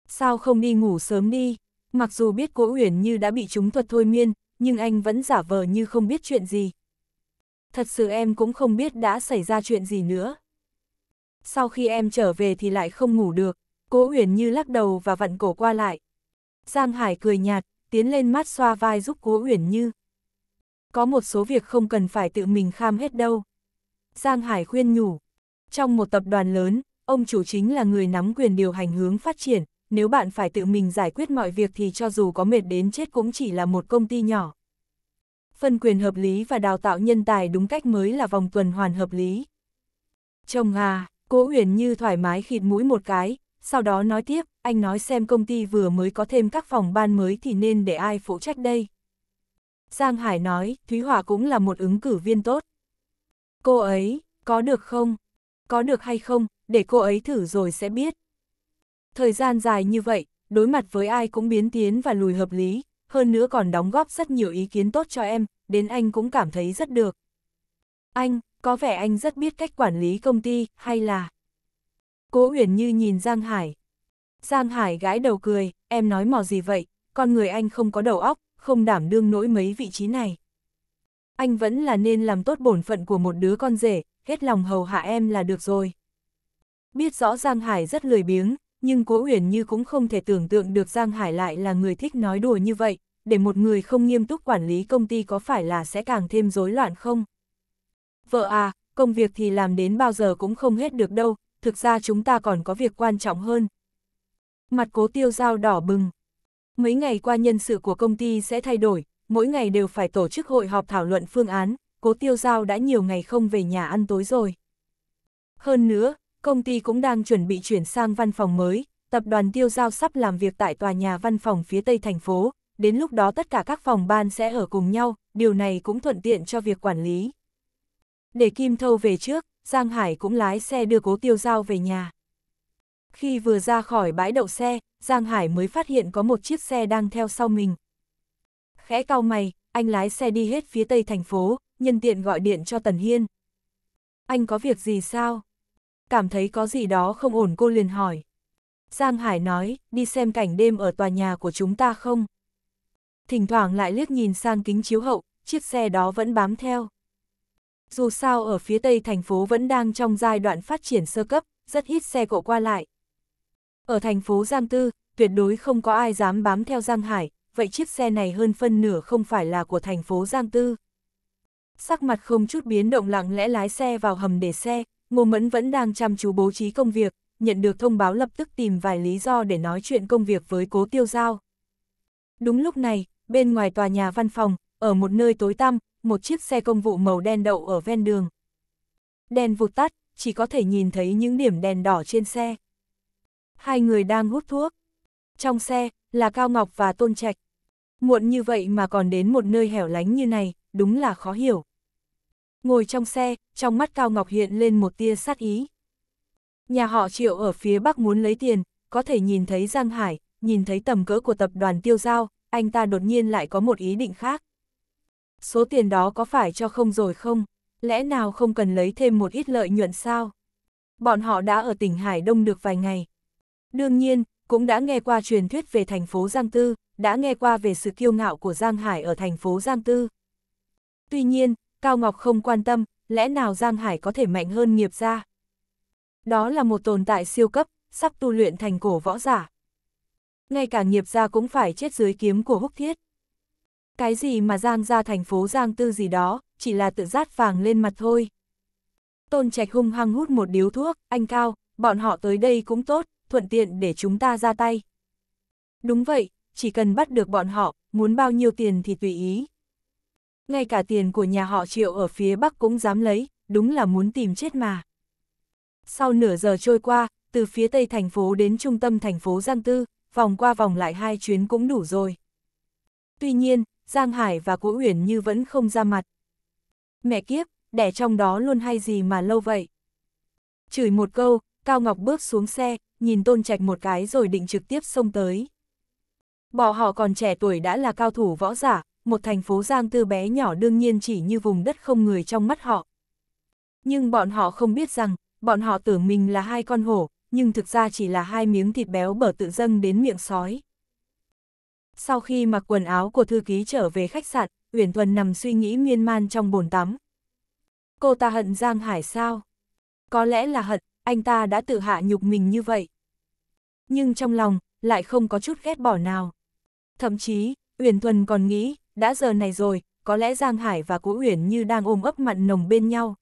Sao không đi ngủ sớm đi? Mặc dù biết cố uyển như đã bị trúng thuật thôi miên, nhưng anh vẫn giả vờ như không biết chuyện gì, thật sự em cũng không biết đã xảy ra chuyện gì nữa. Sau khi em trở về thì lại không ngủ được, cố Uyển Như lắc đầu và vặn cổ qua lại. Giang Hải cười nhạt, tiến lên mát xoa vai giúp cố Uyển Như. Có một số việc không cần phải tự mình kham hết đâu. Giang Hải khuyên nhủ, trong một tập đoàn lớn, ông chủ chính là người nắm quyền điều hành hướng phát triển, nếu bạn phải tự mình giải quyết mọi việc thì cho dù có mệt đến chết cũng chỉ là một công ty nhỏ phân quyền hợp lý và đào tạo nhân tài đúng cách mới là vòng tuần hoàn hợp lý. Chồng à, Cố Huyền Như thoải mái khịt mũi một cái, sau đó nói tiếp, anh nói xem công ty vừa mới có thêm các phòng ban mới thì nên để ai phụ trách đây. Giang Hải nói, Thúy Hòa cũng là một ứng cử viên tốt. Cô ấy, có được không? Có được hay không, để cô ấy thử rồi sẽ biết. Thời gian dài như vậy, đối mặt với ai cũng biến tiến và lùi hợp lý, hơn nữa còn đóng góp rất nhiều ý kiến tốt cho em, đến anh cũng cảm thấy rất được. Anh, có vẻ anh rất biết cách quản lý công ty, hay là... Cố Uyển Như nhìn Giang Hải. Giang Hải gãi đầu cười, em nói mò gì vậy, con người anh không có đầu óc, không đảm đương nổi mấy vị trí này. Anh vẫn là nên làm tốt bổn phận của một đứa con rể, hết lòng hầu hạ em là được rồi. Biết rõ Giang Hải rất lười biếng, nhưng Cố Uyển Như cũng không thể tưởng tượng được Giang Hải lại là người thích nói đùa như vậy, để một người không nghiêm túc quản lý công ty có phải là sẽ càng thêm rối loạn không? Vợ à, công việc thì làm đến bao giờ cũng không hết được đâu, thực ra chúng ta còn có việc quan trọng hơn. Mặt cố tiêu dao đỏ bừng. Mấy ngày qua nhân sự của công ty sẽ thay đổi, mỗi ngày đều phải tổ chức hội họp thảo luận phương án, cố tiêu dao đã nhiều ngày không về nhà ăn tối rồi. Hơn nữa, công ty cũng đang chuẩn bị chuyển sang văn phòng mới, tập đoàn tiêu giao sắp làm việc tại tòa nhà văn phòng phía tây thành phố, đến lúc đó tất cả các phòng ban sẽ ở cùng nhau, điều này cũng thuận tiện cho việc quản lý. Để Kim Thâu về trước, Giang Hải cũng lái xe đưa cố tiêu giao về nhà. Khi vừa ra khỏi bãi đậu xe, Giang Hải mới phát hiện có một chiếc xe đang theo sau mình. Khẽ cau mày, anh lái xe đi hết phía tây thành phố, nhân tiện gọi điện cho Tần Hiên. Anh có việc gì sao? cảm thấy có gì đó không ổn cô liền hỏi. Giang Hải nói, đi xem cảnh đêm ở tòa nhà của chúng ta không? Thỉnh thoảng lại liếc nhìn sang kính chiếu hậu, chiếc xe đó vẫn bám theo. Dù sao ở phía tây thành phố vẫn đang trong giai đoạn phát triển sơ cấp, rất ít xe cộ qua lại. Ở thành phố Giang Tư, tuyệt đối không có ai dám bám theo Giang Hải, vậy chiếc xe này hơn phân nửa không phải là của thành phố Giang Tư. Sắc mặt không chút biến động lặng lẽ lái xe vào hầm để xe, Ngô Mẫn vẫn đang chăm chú bố trí công việc, nhận được thông báo lập tức tìm vài lý do để nói chuyện công việc với cố tiêu giao. Đúng lúc này, bên ngoài tòa nhà văn phòng, ở một nơi tối tăm, một chiếc xe công vụ màu đen đậu ở ven đường. Đèn vụt tắt, chỉ có thể nhìn thấy những điểm đèn đỏ trên xe. Hai người đang hút thuốc. Trong xe, là Cao Ngọc và Tôn Trạch. Muộn như vậy mà còn đến một nơi hẻo lánh như này, đúng là khó hiểu ngồi trong xe, trong mắt Cao Ngọc hiện lên một tia sát ý. Nhà họ Triệu ở phía Bắc muốn lấy tiền, có thể nhìn thấy Giang Hải, nhìn thấy tầm cỡ của tập đoàn tiêu giao, anh ta đột nhiên lại có một ý định khác. Số tiền đó có phải cho không rồi không? Lẽ nào không cần lấy thêm một ít lợi nhuận sao? Bọn họ đã ở tỉnh Hải Đông được vài ngày. Đương nhiên, cũng đã nghe qua truyền thuyết về thành phố Giang Tư, đã nghe qua về sự kiêu ngạo của Giang Hải ở thành phố Giang Tư. Tuy nhiên, Cao Ngọc không quan tâm, lẽ nào Giang Hải có thể mạnh hơn nghiệp gia? Đó là một tồn tại siêu cấp, sắp tu luyện thành cổ võ giả. Ngay cả nghiệp gia cũng phải chết dưới kiếm của húc thiết. Cái gì mà Giang ra thành phố Giang Tư gì đó, chỉ là tự rát vàng lên mặt thôi. Tôn Trạch hung hăng hút một điếu thuốc, anh Cao, bọn họ tới đây cũng tốt, thuận tiện để chúng ta ra tay. Đúng vậy, chỉ cần bắt được bọn họ, muốn bao nhiêu tiền thì tùy ý ngay cả tiền của nhà họ triệu ở phía Bắc cũng dám lấy, đúng là muốn tìm chết mà. Sau nửa giờ trôi qua, từ phía Tây thành phố đến trung tâm thành phố Giang Tư, vòng qua vòng lại hai chuyến cũng đủ rồi. Tuy nhiên, Giang Hải và Cố Uyển Như vẫn không ra mặt. Mẹ kiếp, đẻ trong đó luôn hay gì mà lâu vậy. Chửi một câu, Cao Ngọc bước xuống xe, nhìn Tôn Trạch một cái rồi định trực tiếp xông tới. Bỏ họ còn trẻ tuổi đã là cao thủ võ giả, một thành phố Giang Tư bé nhỏ đương nhiên chỉ như vùng đất không người trong mắt họ. Nhưng bọn họ không biết rằng, bọn họ tưởng mình là hai con hổ, nhưng thực ra chỉ là hai miếng thịt béo bở tự dâng đến miệng sói. Sau khi mặc quần áo của thư ký trở về khách sạn, Uyển Thuần nằm suy nghĩ miên man trong bồn tắm. Cô ta hận Giang Hải sao? Có lẽ là hận, anh ta đã tự hạ nhục mình như vậy. Nhưng trong lòng, lại không có chút ghét bỏ nào. Thậm chí, Uyển Thuần còn nghĩ, đã giờ này rồi, có lẽ Giang Hải và Cố Uyển như đang ôm ấp mặn nồng bên nhau.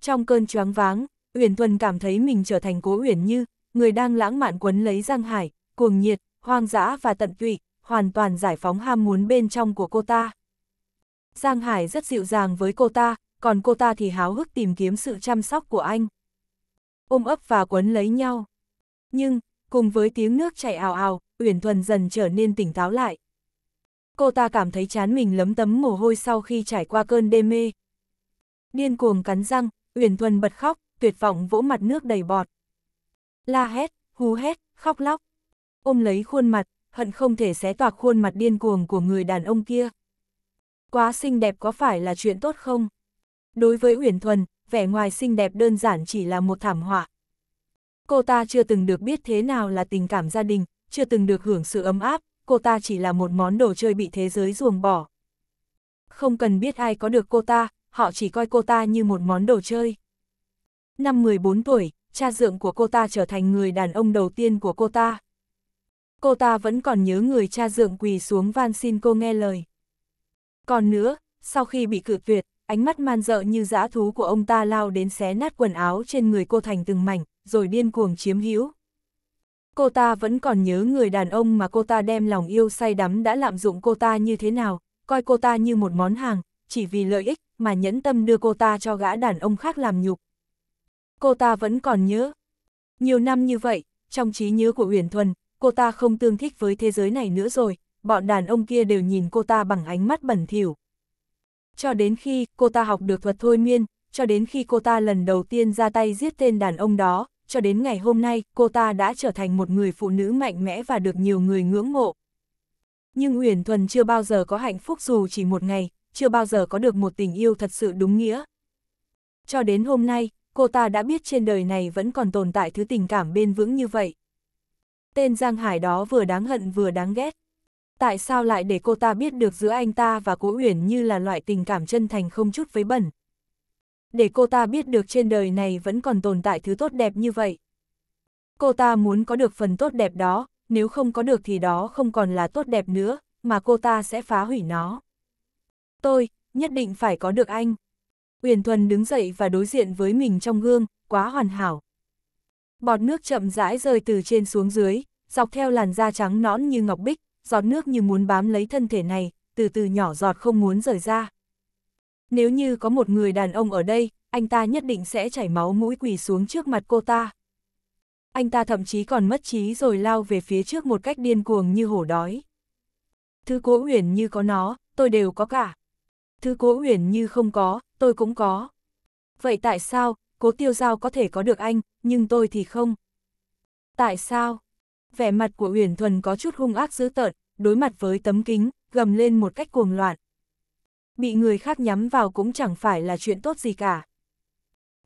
Trong cơn choáng váng, Uyển Thuần cảm thấy mình trở thành Cố Uyển như, người đang lãng mạn quấn lấy Giang Hải, cuồng nhiệt, hoang dã và tận tụy, hoàn toàn giải phóng ham muốn bên trong của cô ta. Giang Hải rất dịu dàng với cô ta, còn cô ta thì háo hức tìm kiếm sự chăm sóc của anh. Ôm ấp và quấn lấy nhau. Nhưng, cùng với tiếng nước chảy ào ào, Uyển Thuần dần trở nên tỉnh táo lại cô ta cảm thấy chán mình lấm tấm mồ hôi sau khi trải qua cơn đê mê. Điên cuồng cắn răng, Uyển Thuần bật khóc, tuyệt vọng vỗ mặt nước đầy bọt. La hét, hú hét, khóc lóc. Ôm lấy khuôn mặt, hận không thể xé toạc khuôn mặt điên cuồng của người đàn ông kia. Quá xinh đẹp có phải là chuyện tốt không? Đối với Uyển Thuần, vẻ ngoài xinh đẹp đơn giản chỉ là một thảm họa. Cô ta chưa từng được biết thế nào là tình cảm gia đình, chưa từng được hưởng sự ấm áp, cô ta chỉ là một món đồ chơi bị thế giới ruồng bỏ. Không cần biết ai có được cô ta, họ chỉ coi cô ta như một món đồ chơi. Năm 14 tuổi, cha dượng của cô ta trở thành người đàn ông đầu tiên của cô ta. Cô ta vẫn còn nhớ người cha dượng quỳ xuống van xin cô nghe lời. Còn nữa, sau khi bị cự tuyệt, ánh mắt man dợ như dã thú của ông ta lao đến xé nát quần áo trên người cô thành từng mảnh, rồi điên cuồng chiếm hữu cô ta vẫn còn nhớ người đàn ông mà cô ta đem lòng yêu say đắm đã lạm dụng cô ta như thế nào, coi cô ta như một món hàng, chỉ vì lợi ích mà nhẫn tâm đưa cô ta cho gã đàn ông khác làm nhục. Cô ta vẫn còn nhớ. Nhiều năm như vậy, trong trí nhớ của Uyển Thuần, cô ta không tương thích với thế giới này nữa rồi, bọn đàn ông kia đều nhìn cô ta bằng ánh mắt bẩn thỉu. Cho đến khi cô ta học được thuật thôi miên, cho đến khi cô ta lần đầu tiên ra tay giết tên đàn ông đó, cho đến ngày hôm nay, cô ta đã trở thành một người phụ nữ mạnh mẽ và được nhiều người ngưỡng mộ. Nhưng Uyển Thuần chưa bao giờ có hạnh phúc dù chỉ một ngày, chưa bao giờ có được một tình yêu thật sự đúng nghĩa. Cho đến hôm nay, cô ta đã biết trên đời này vẫn còn tồn tại thứ tình cảm bền vững như vậy. Tên Giang Hải đó vừa đáng hận vừa đáng ghét. Tại sao lại để cô ta biết được giữa anh ta và Cố Uyển như là loại tình cảm chân thành không chút với bẩn, để cô ta biết được trên đời này vẫn còn tồn tại thứ tốt đẹp như vậy. Cô ta muốn có được phần tốt đẹp đó, nếu không có được thì đó không còn là tốt đẹp nữa, mà cô ta sẽ phá hủy nó. Tôi, nhất định phải có được anh. Uyển Thuần đứng dậy và đối diện với mình trong gương, quá hoàn hảo. Bọt nước chậm rãi rơi từ trên xuống dưới, dọc theo làn da trắng nõn như ngọc bích, giọt nước như muốn bám lấy thân thể này, từ từ nhỏ giọt không muốn rời ra. Nếu như có một người đàn ông ở đây, anh ta nhất định sẽ chảy máu mũi quỳ xuống trước mặt cô ta. Anh ta thậm chí còn mất trí rồi lao về phía trước một cách điên cuồng như hổ đói. Thứ cố uyển như có nó, tôi đều có cả. Thứ cố uyển như không có, tôi cũng có. Vậy tại sao, cố tiêu giao có thể có được anh, nhưng tôi thì không? Tại sao? Vẻ mặt của Uyển Thuần có chút hung ác dữ tợn, đối mặt với tấm kính, gầm lên một cách cuồng loạn bị người khác nhắm vào cũng chẳng phải là chuyện tốt gì cả.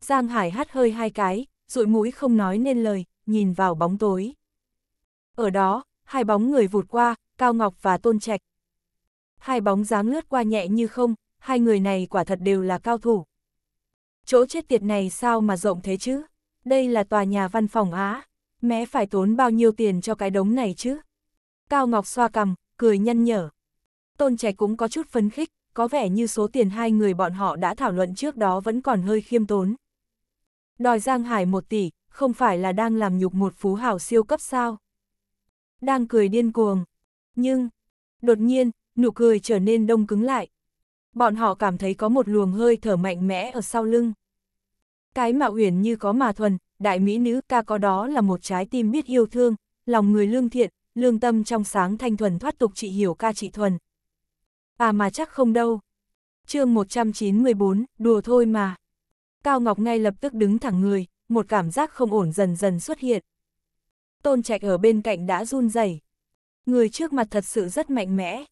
Giang Hải hắt hơi hai cái, rụi mũi không nói nên lời, nhìn vào bóng tối. Ở đó, hai bóng người vụt qua, Cao Ngọc và Tôn Trạch. Hai bóng dáng lướt qua nhẹ như không, hai người này quả thật đều là cao thủ. Chỗ chết tiệt này sao mà rộng thế chứ? Đây là tòa nhà văn phòng Á, mé phải tốn bao nhiêu tiền cho cái đống này chứ? Cao Ngọc xoa cằm, cười nhăn nhở. Tôn Trạch cũng có chút phấn khích, có vẻ như số tiền hai người bọn họ đã thảo luận trước đó vẫn còn hơi khiêm tốn. Đòi Giang Hải một tỷ, không phải là đang làm nhục một phú hào siêu cấp sao? Đang cười điên cuồng. Nhưng, đột nhiên, nụ cười trở nên đông cứng lại. Bọn họ cảm thấy có một luồng hơi thở mạnh mẽ ở sau lưng. Cái mạo uyển như có mà thuần, đại mỹ nữ ca có đó là một trái tim biết yêu thương, lòng người lương thiện, lương tâm trong sáng thanh thuần thoát tục trị hiểu ca trị thuần, À mà chắc không đâu. chương 194, đùa thôi mà. Cao Ngọc ngay lập tức đứng thẳng người, một cảm giác không ổn dần dần xuất hiện. Tôn Trạch ở bên cạnh đã run rẩy. Người trước mặt thật sự rất mạnh mẽ.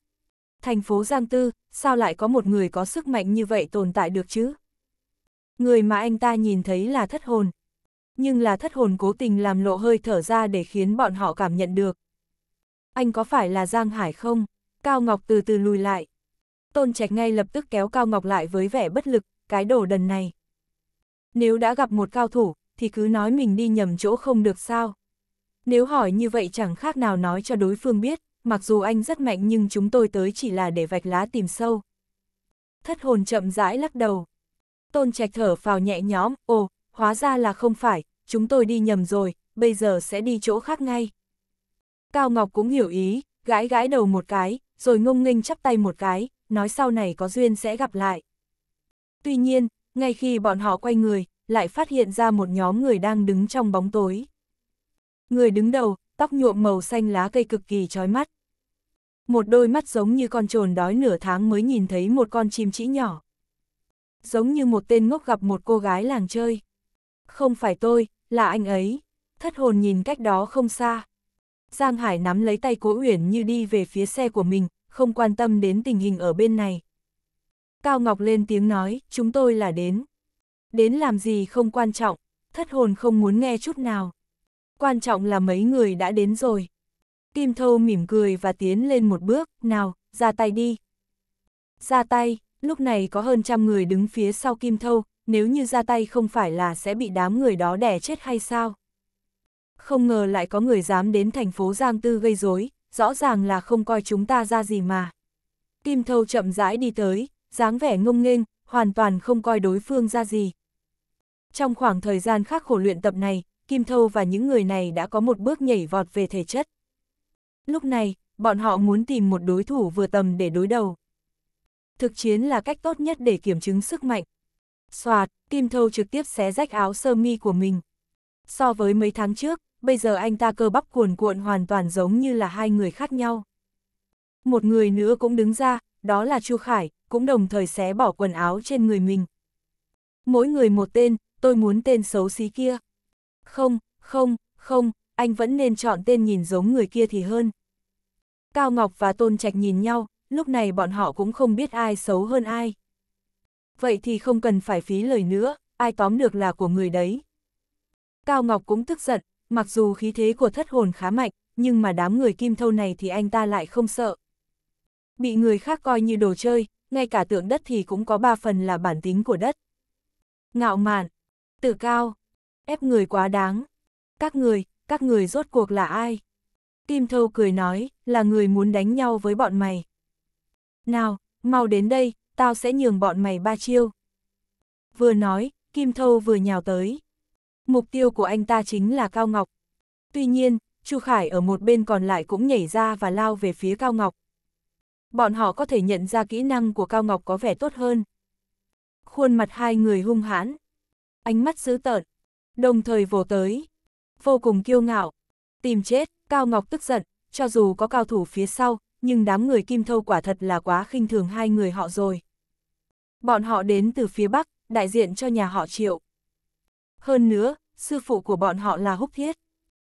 Thành phố Giang Tư, sao lại có một người có sức mạnh như vậy tồn tại được chứ? Người mà anh ta nhìn thấy là thất hồn. Nhưng là thất hồn cố tình làm lộ hơi thở ra để khiến bọn họ cảm nhận được. Anh có phải là Giang Hải không? Cao Ngọc từ từ lùi lại tôn trạch ngay lập tức kéo Cao Ngọc lại với vẻ bất lực, cái đồ đần này. Nếu đã gặp một cao thủ, thì cứ nói mình đi nhầm chỗ không được sao. Nếu hỏi như vậy chẳng khác nào nói cho đối phương biết, mặc dù anh rất mạnh nhưng chúng tôi tới chỉ là để vạch lá tìm sâu. Thất hồn chậm rãi lắc đầu. Tôn trạch thở phào nhẹ nhõm, ồ, hóa ra là không phải, chúng tôi đi nhầm rồi, bây giờ sẽ đi chỗ khác ngay. Cao Ngọc cũng hiểu ý, gãi gãi đầu một cái, rồi ngông nghênh chắp tay một cái, nói sau này có duyên sẽ gặp lại. Tuy nhiên, ngay khi bọn họ quay người, lại phát hiện ra một nhóm người đang đứng trong bóng tối. Người đứng đầu, tóc nhuộm màu xanh lá cây cực kỳ trói mắt. Một đôi mắt giống như con trồn đói nửa tháng mới nhìn thấy một con chim chỉ nhỏ. Giống như một tên ngốc gặp một cô gái làng chơi. Không phải tôi, là anh ấy. Thất hồn nhìn cách đó không xa. Giang Hải nắm lấy tay Cố Uyển như đi về phía xe của mình, không quan tâm đến tình hình ở bên này. Cao Ngọc lên tiếng nói, chúng tôi là đến. Đến làm gì không quan trọng, thất hồn không muốn nghe chút nào. Quan trọng là mấy người đã đến rồi. Kim Thâu mỉm cười và tiến lên một bước, nào, ra tay đi. Ra tay, lúc này có hơn trăm người đứng phía sau Kim Thâu, nếu như ra tay không phải là sẽ bị đám người đó đẻ chết hay sao? Không ngờ lại có người dám đến thành phố Giang Tư gây rối, rõ ràng là không coi chúng ta ra gì mà. Kim Thâu chậm rãi đi tới, dáng vẻ ngông nghênh, hoàn toàn không coi đối phương ra gì. Trong khoảng thời gian khắc khổ luyện tập này, Kim Thâu và những người này đã có một bước nhảy vọt về thể chất. Lúc này, bọn họ muốn tìm một đối thủ vừa tầm để đối đầu. Thực chiến là cách tốt nhất để kiểm chứng sức mạnh. Xoạt, Kim Thâu trực tiếp xé rách áo sơ mi của mình. So với mấy tháng trước, bây giờ anh ta cơ bắp cuồn cuộn hoàn toàn giống như là hai người khác nhau. Một người nữa cũng đứng ra, đó là Chu Khải, cũng đồng thời xé bỏ quần áo trên người mình. Mỗi người một tên, tôi muốn tên xấu xí kia. Không, không, không, anh vẫn nên chọn tên nhìn giống người kia thì hơn. Cao Ngọc và Tôn Trạch nhìn nhau, lúc này bọn họ cũng không biết ai xấu hơn ai. Vậy thì không cần phải phí lời nữa, ai tóm được là của người đấy. Cao Ngọc cũng tức giận, mặc dù khí thế của thất hồn khá mạnh, nhưng mà đám người kim thâu này thì anh ta lại không sợ. Bị người khác coi như đồ chơi, ngay cả tượng đất thì cũng có ba phần là bản tính của đất. Ngạo mạn, tự cao, ép người quá đáng. Các người, các người rốt cuộc là ai? Kim Thâu cười nói, là người muốn đánh nhau với bọn mày. Nào, mau đến đây, tao sẽ nhường bọn mày ba chiêu. Vừa nói, Kim Thâu vừa nhào tới mục tiêu của anh ta chính là Cao Ngọc. Tuy nhiên, Chu Khải ở một bên còn lại cũng nhảy ra và lao về phía Cao Ngọc. Bọn họ có thể nhận ra kỹ năng của Cao Ngọc có vẻ tốt hơn. Khuôn mặt hai người hung hãn, ánh mắt dữ tợn, đồng thời vồ tới. Vô cùng kiêu ngạo, tìm chết, Cao Ngọc tức giận, cho dù có cao thủ phía sau, nhưng đám người kim thâu quả thật là quá khinh thường hai người họ rồi. Bọn họ đến từ phía Bắc, đại diện cho nhà họ Triệu. Hơn nữa, sư phụ của bọn họ là Húc Thiết.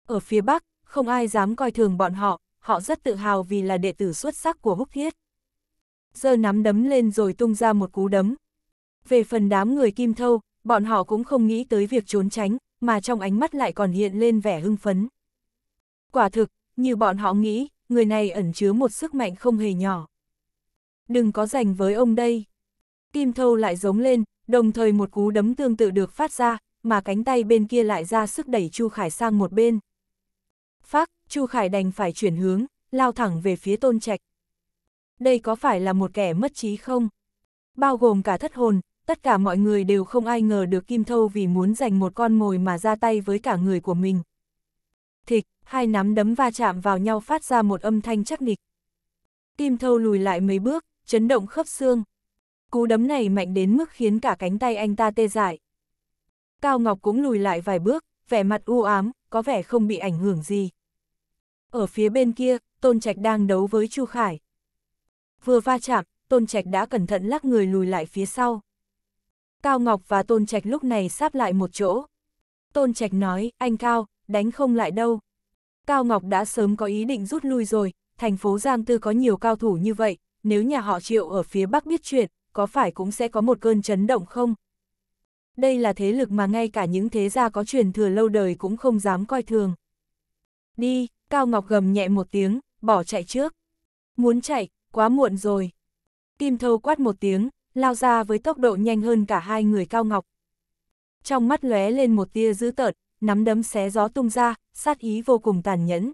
Ở phía Bắc, không ai dám coi thường bọn họ, họ rất tự hào vì là đệ tử xuất sắc của Húc Thiết. Giờ nắm đấm lên rồi tung ra một cú đấm. Về phần đám người Kim Thâu, bọn họ cũng không nghĩ tới việc trốn tránh, mà trong ánh mắt lại còn hiện lên vẻ hưng phấn. Quả thực, như bọn họ nghĩ, người này ẩn chứa một sức mạnh không hề nhỏ. Đừng có giành với ông đây. Kim Thâu lại giống lên, đồng thời một cú đấm tương tự được phát ra, mà cánh tay bên kia lại ra sức đẩy Chu Khải sang một bên. Phác, Chu Khải đành phải chuyển hướng, lao thẳng về phía tôn trạch. Đây có phải là một kẻ mất trí không? Bao gồm cả thất hồn, tất cả mọi người đều không ai ngờ được Kim Thâu vì muốn giành một con mồi mà ra tay với cả người của mình. Thịch, hai nắm đấm va chạm vào nhau phát ra một âm thanh chắc nịch. Kim Thâu lùi lại mấy bước, chấn động khớp xương. Cú đấm này mạnh đến mức khiến cả cánh tay anh ta tê dại. Cao Ngọc cũng lùi lại vài bước, vẻ mặt u ám, có vẻ không bị ảnh hưởng gì. Ở phía bên kia, Tôn Trạch đang đấu với Chu Khải. Vừa va chạm, Tôn Trạch đã cẩn thận lắc người lùi lại phía sau. Cao Ngọc và Tôn Trạch lúc này sáp lại một chỗ. Tôn Trạch nói, anh Cao, đánh không lại đâu. Cao Ngọc đã sớm có ý định rút lui rồi, thành phố Giang Tư có nhiều cao thủ như vậy, nếu nhà họ Triệu ở phía Bắc biết chuyện, có phải cũng sẽ có một cơn chấn động không? đây là thế lực mà ngay cả những thế gia có truyền thừa lâu đời cũng không dám coi thường. Đi, Cao Ngọc gầm nhẹ một tiếng, bỏ chạy trước. Muốn chạy, quá muộn rồi. Kim Thâu quát một tiếng, lao ra với tốc độ nhanh hơn cả hai người Cao Ngọc. Trong mắt lóe lên một tia dữ tợn, nắm đấm xé gió tung ra, sát ý vô cùng tàn nhẫn.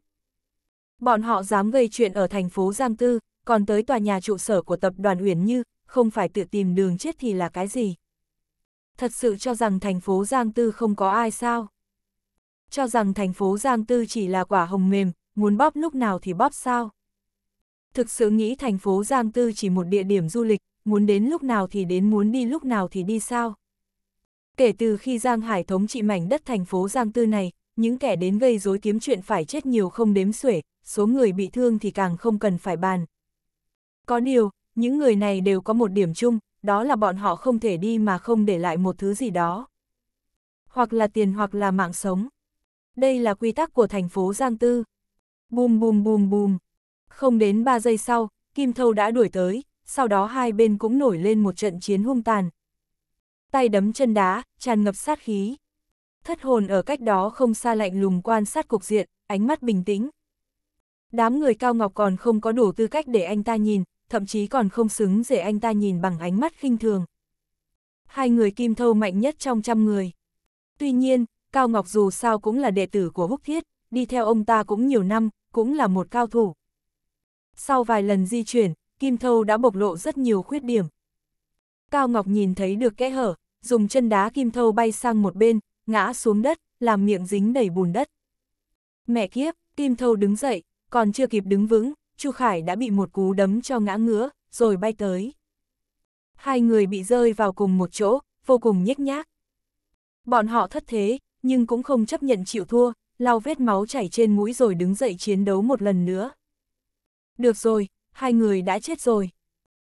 Bọn họ dám gây chuyện ở thành phố Giang Tư, còn tới tòa nhà trụ sở của tập đoàn Uyển Như, không phải tự tìm đường chết thì là cái gì thật sự cho rằng thành phố Giang Tư không có ai sao? Cho rằng thành phố Giang Tư chỉ là quả hồng mềm, muốn bóp lúc nào thì bóp sao? Thực sự nghĩ thành phố Giang Tư chỉ một địa điểm du lịch, muốn đến lúc nào thì đến muốn đi lúc nào thì đi sao? Kể từ khi Giang Hải thống trị mảnh đất thành phố Giang Tư này, những kẻ đến gây rối kiếm chuyện phải chết nhiều không đếm xuể, số người bị thương thì càng không cần phải bàn. Có điều, những người này đều có một điểm chung, đó là bọn họ không thể đi mà không để lại một thứ gì đó. Hoặc là tiền hoặc là mạng sống. Đây là quy tắc của thành phố Giang Tư. Bùm bùm bùm bùm. Không đến 3 giây sau, Kim Thâu đã đuổi tới, sau đó hai bên cũng nổi lên một trận chiến hung tàn. Tay đấm chân đá, tràn ngập sát khí. Thất hồn ở cách đó không xa lạnh lùng quan sát cục diện, ánh mắt bình tĩnh. Đám người cao ngọc còn không có đủ tư cách để anh ta nhìn, thậm chí còn không xứng để anh ta nhìn bằng ánh mắt khinh thường. Hai người kim thâu mạnh nhất trong trăm người. Tuy nhiên, Cao Ngọc dù sao cũng là đệ tử của Húc Thiết, đi theo ông ta cũng nhiều năm, cũng là một cao thủ. Sau vài lần di chuyển, Kim Thâu đã bộc lộ rất nhiều khuyết điểm. Cao Ngọc nhìn thấy được kẽ hở, dùng chân đá Kim Thâu bay sang một bên, ngã xuống đất, làm miệng dính đầy bùn đất. Mẹ kiếp, Kim Thâu đứng dậy, còn chưa kịp đứng vững, Chu Khải đã bị một cú đấm cho ngã ngứa, rồi bay tới. Hai người bị rơi vào cùng một chỗ, vô cùng nhếch nhác. Bọn họ thất thế, nhưng cũng không chấp nhận chịu thua, lau vết máu chảy trên mũi rồi đứng dậy chiến đấu một lần nữa. Được rồi, hai người đã chết rồi.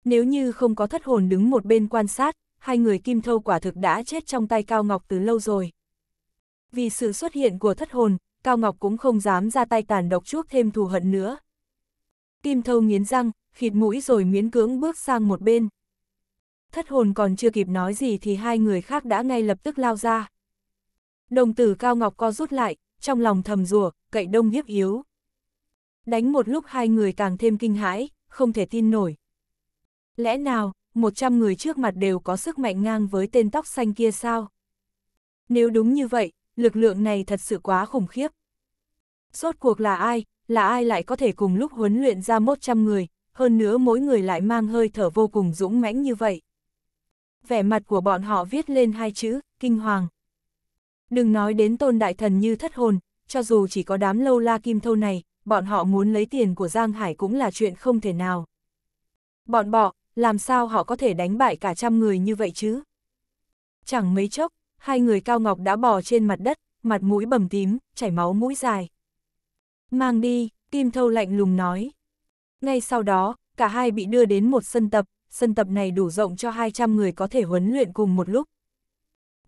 Nếu như không có thất hồn đứng một bên quan sát, hai người kim thâu quả thực đã chết trong tay Cao Ngọc từ lâu rồi. Vì sự xuất hiện của thất hồn, Cao Ngọc cũng không dám ra tay tàn độc chuốc thêm thù hận nữa tim thâu nghiến răng, khịt mũi rồi miễn cưỡng bước sang một bên. Thất hồn còn chưa kịp nói gì thì hai người khác đã ngay lập tức lao ra. Đồng tử Cao Ngọc co rút lại, trong lòng thầm rủa, cậy đông hiếp yếu. Đánh một lúc hai người càng thêm kinh hãi, không thể tin nổi. Lẽ nào, 100 người trước mặt đều có sức mạnh ngang với tên tóc xanh kia sao? Nếu đúng như vậy, lực lượng này thật sự quá khủng khiếp. Rốt cuộc là ai, là ai lại có thể cùng lúc huấn luyện ra 100 người, hơn nữa mỗi người lại mang hơi thở vô cùng dũng mãnh như vậy. Vẻ mặt của bọn họ viết lên hai chữ, kinh hoàng. Đừng nói đến tôn đại thần như thất hồn, cho dù chỉ có đám lâu la kim thâu này, bọn họ muốn lấy tiền của Giang Hải cũng là chuyện không thể nào. Bọn bọ, làm sao họ có thể đánh bại cả trăm người như vậy chứ? Chẳng mấy chốc, hai người cao ngọc đã bò trên mặt đất, mặt mũi bầm tím, chảy máu mũi dài. Mang đi, Kim Thâu lạnh lùng nói. Ngay sau đó, cả hai bị đưa đến một sân tập, sân tập này đủ rộng cho 200 người có thể huấn luyện cùng một lúc.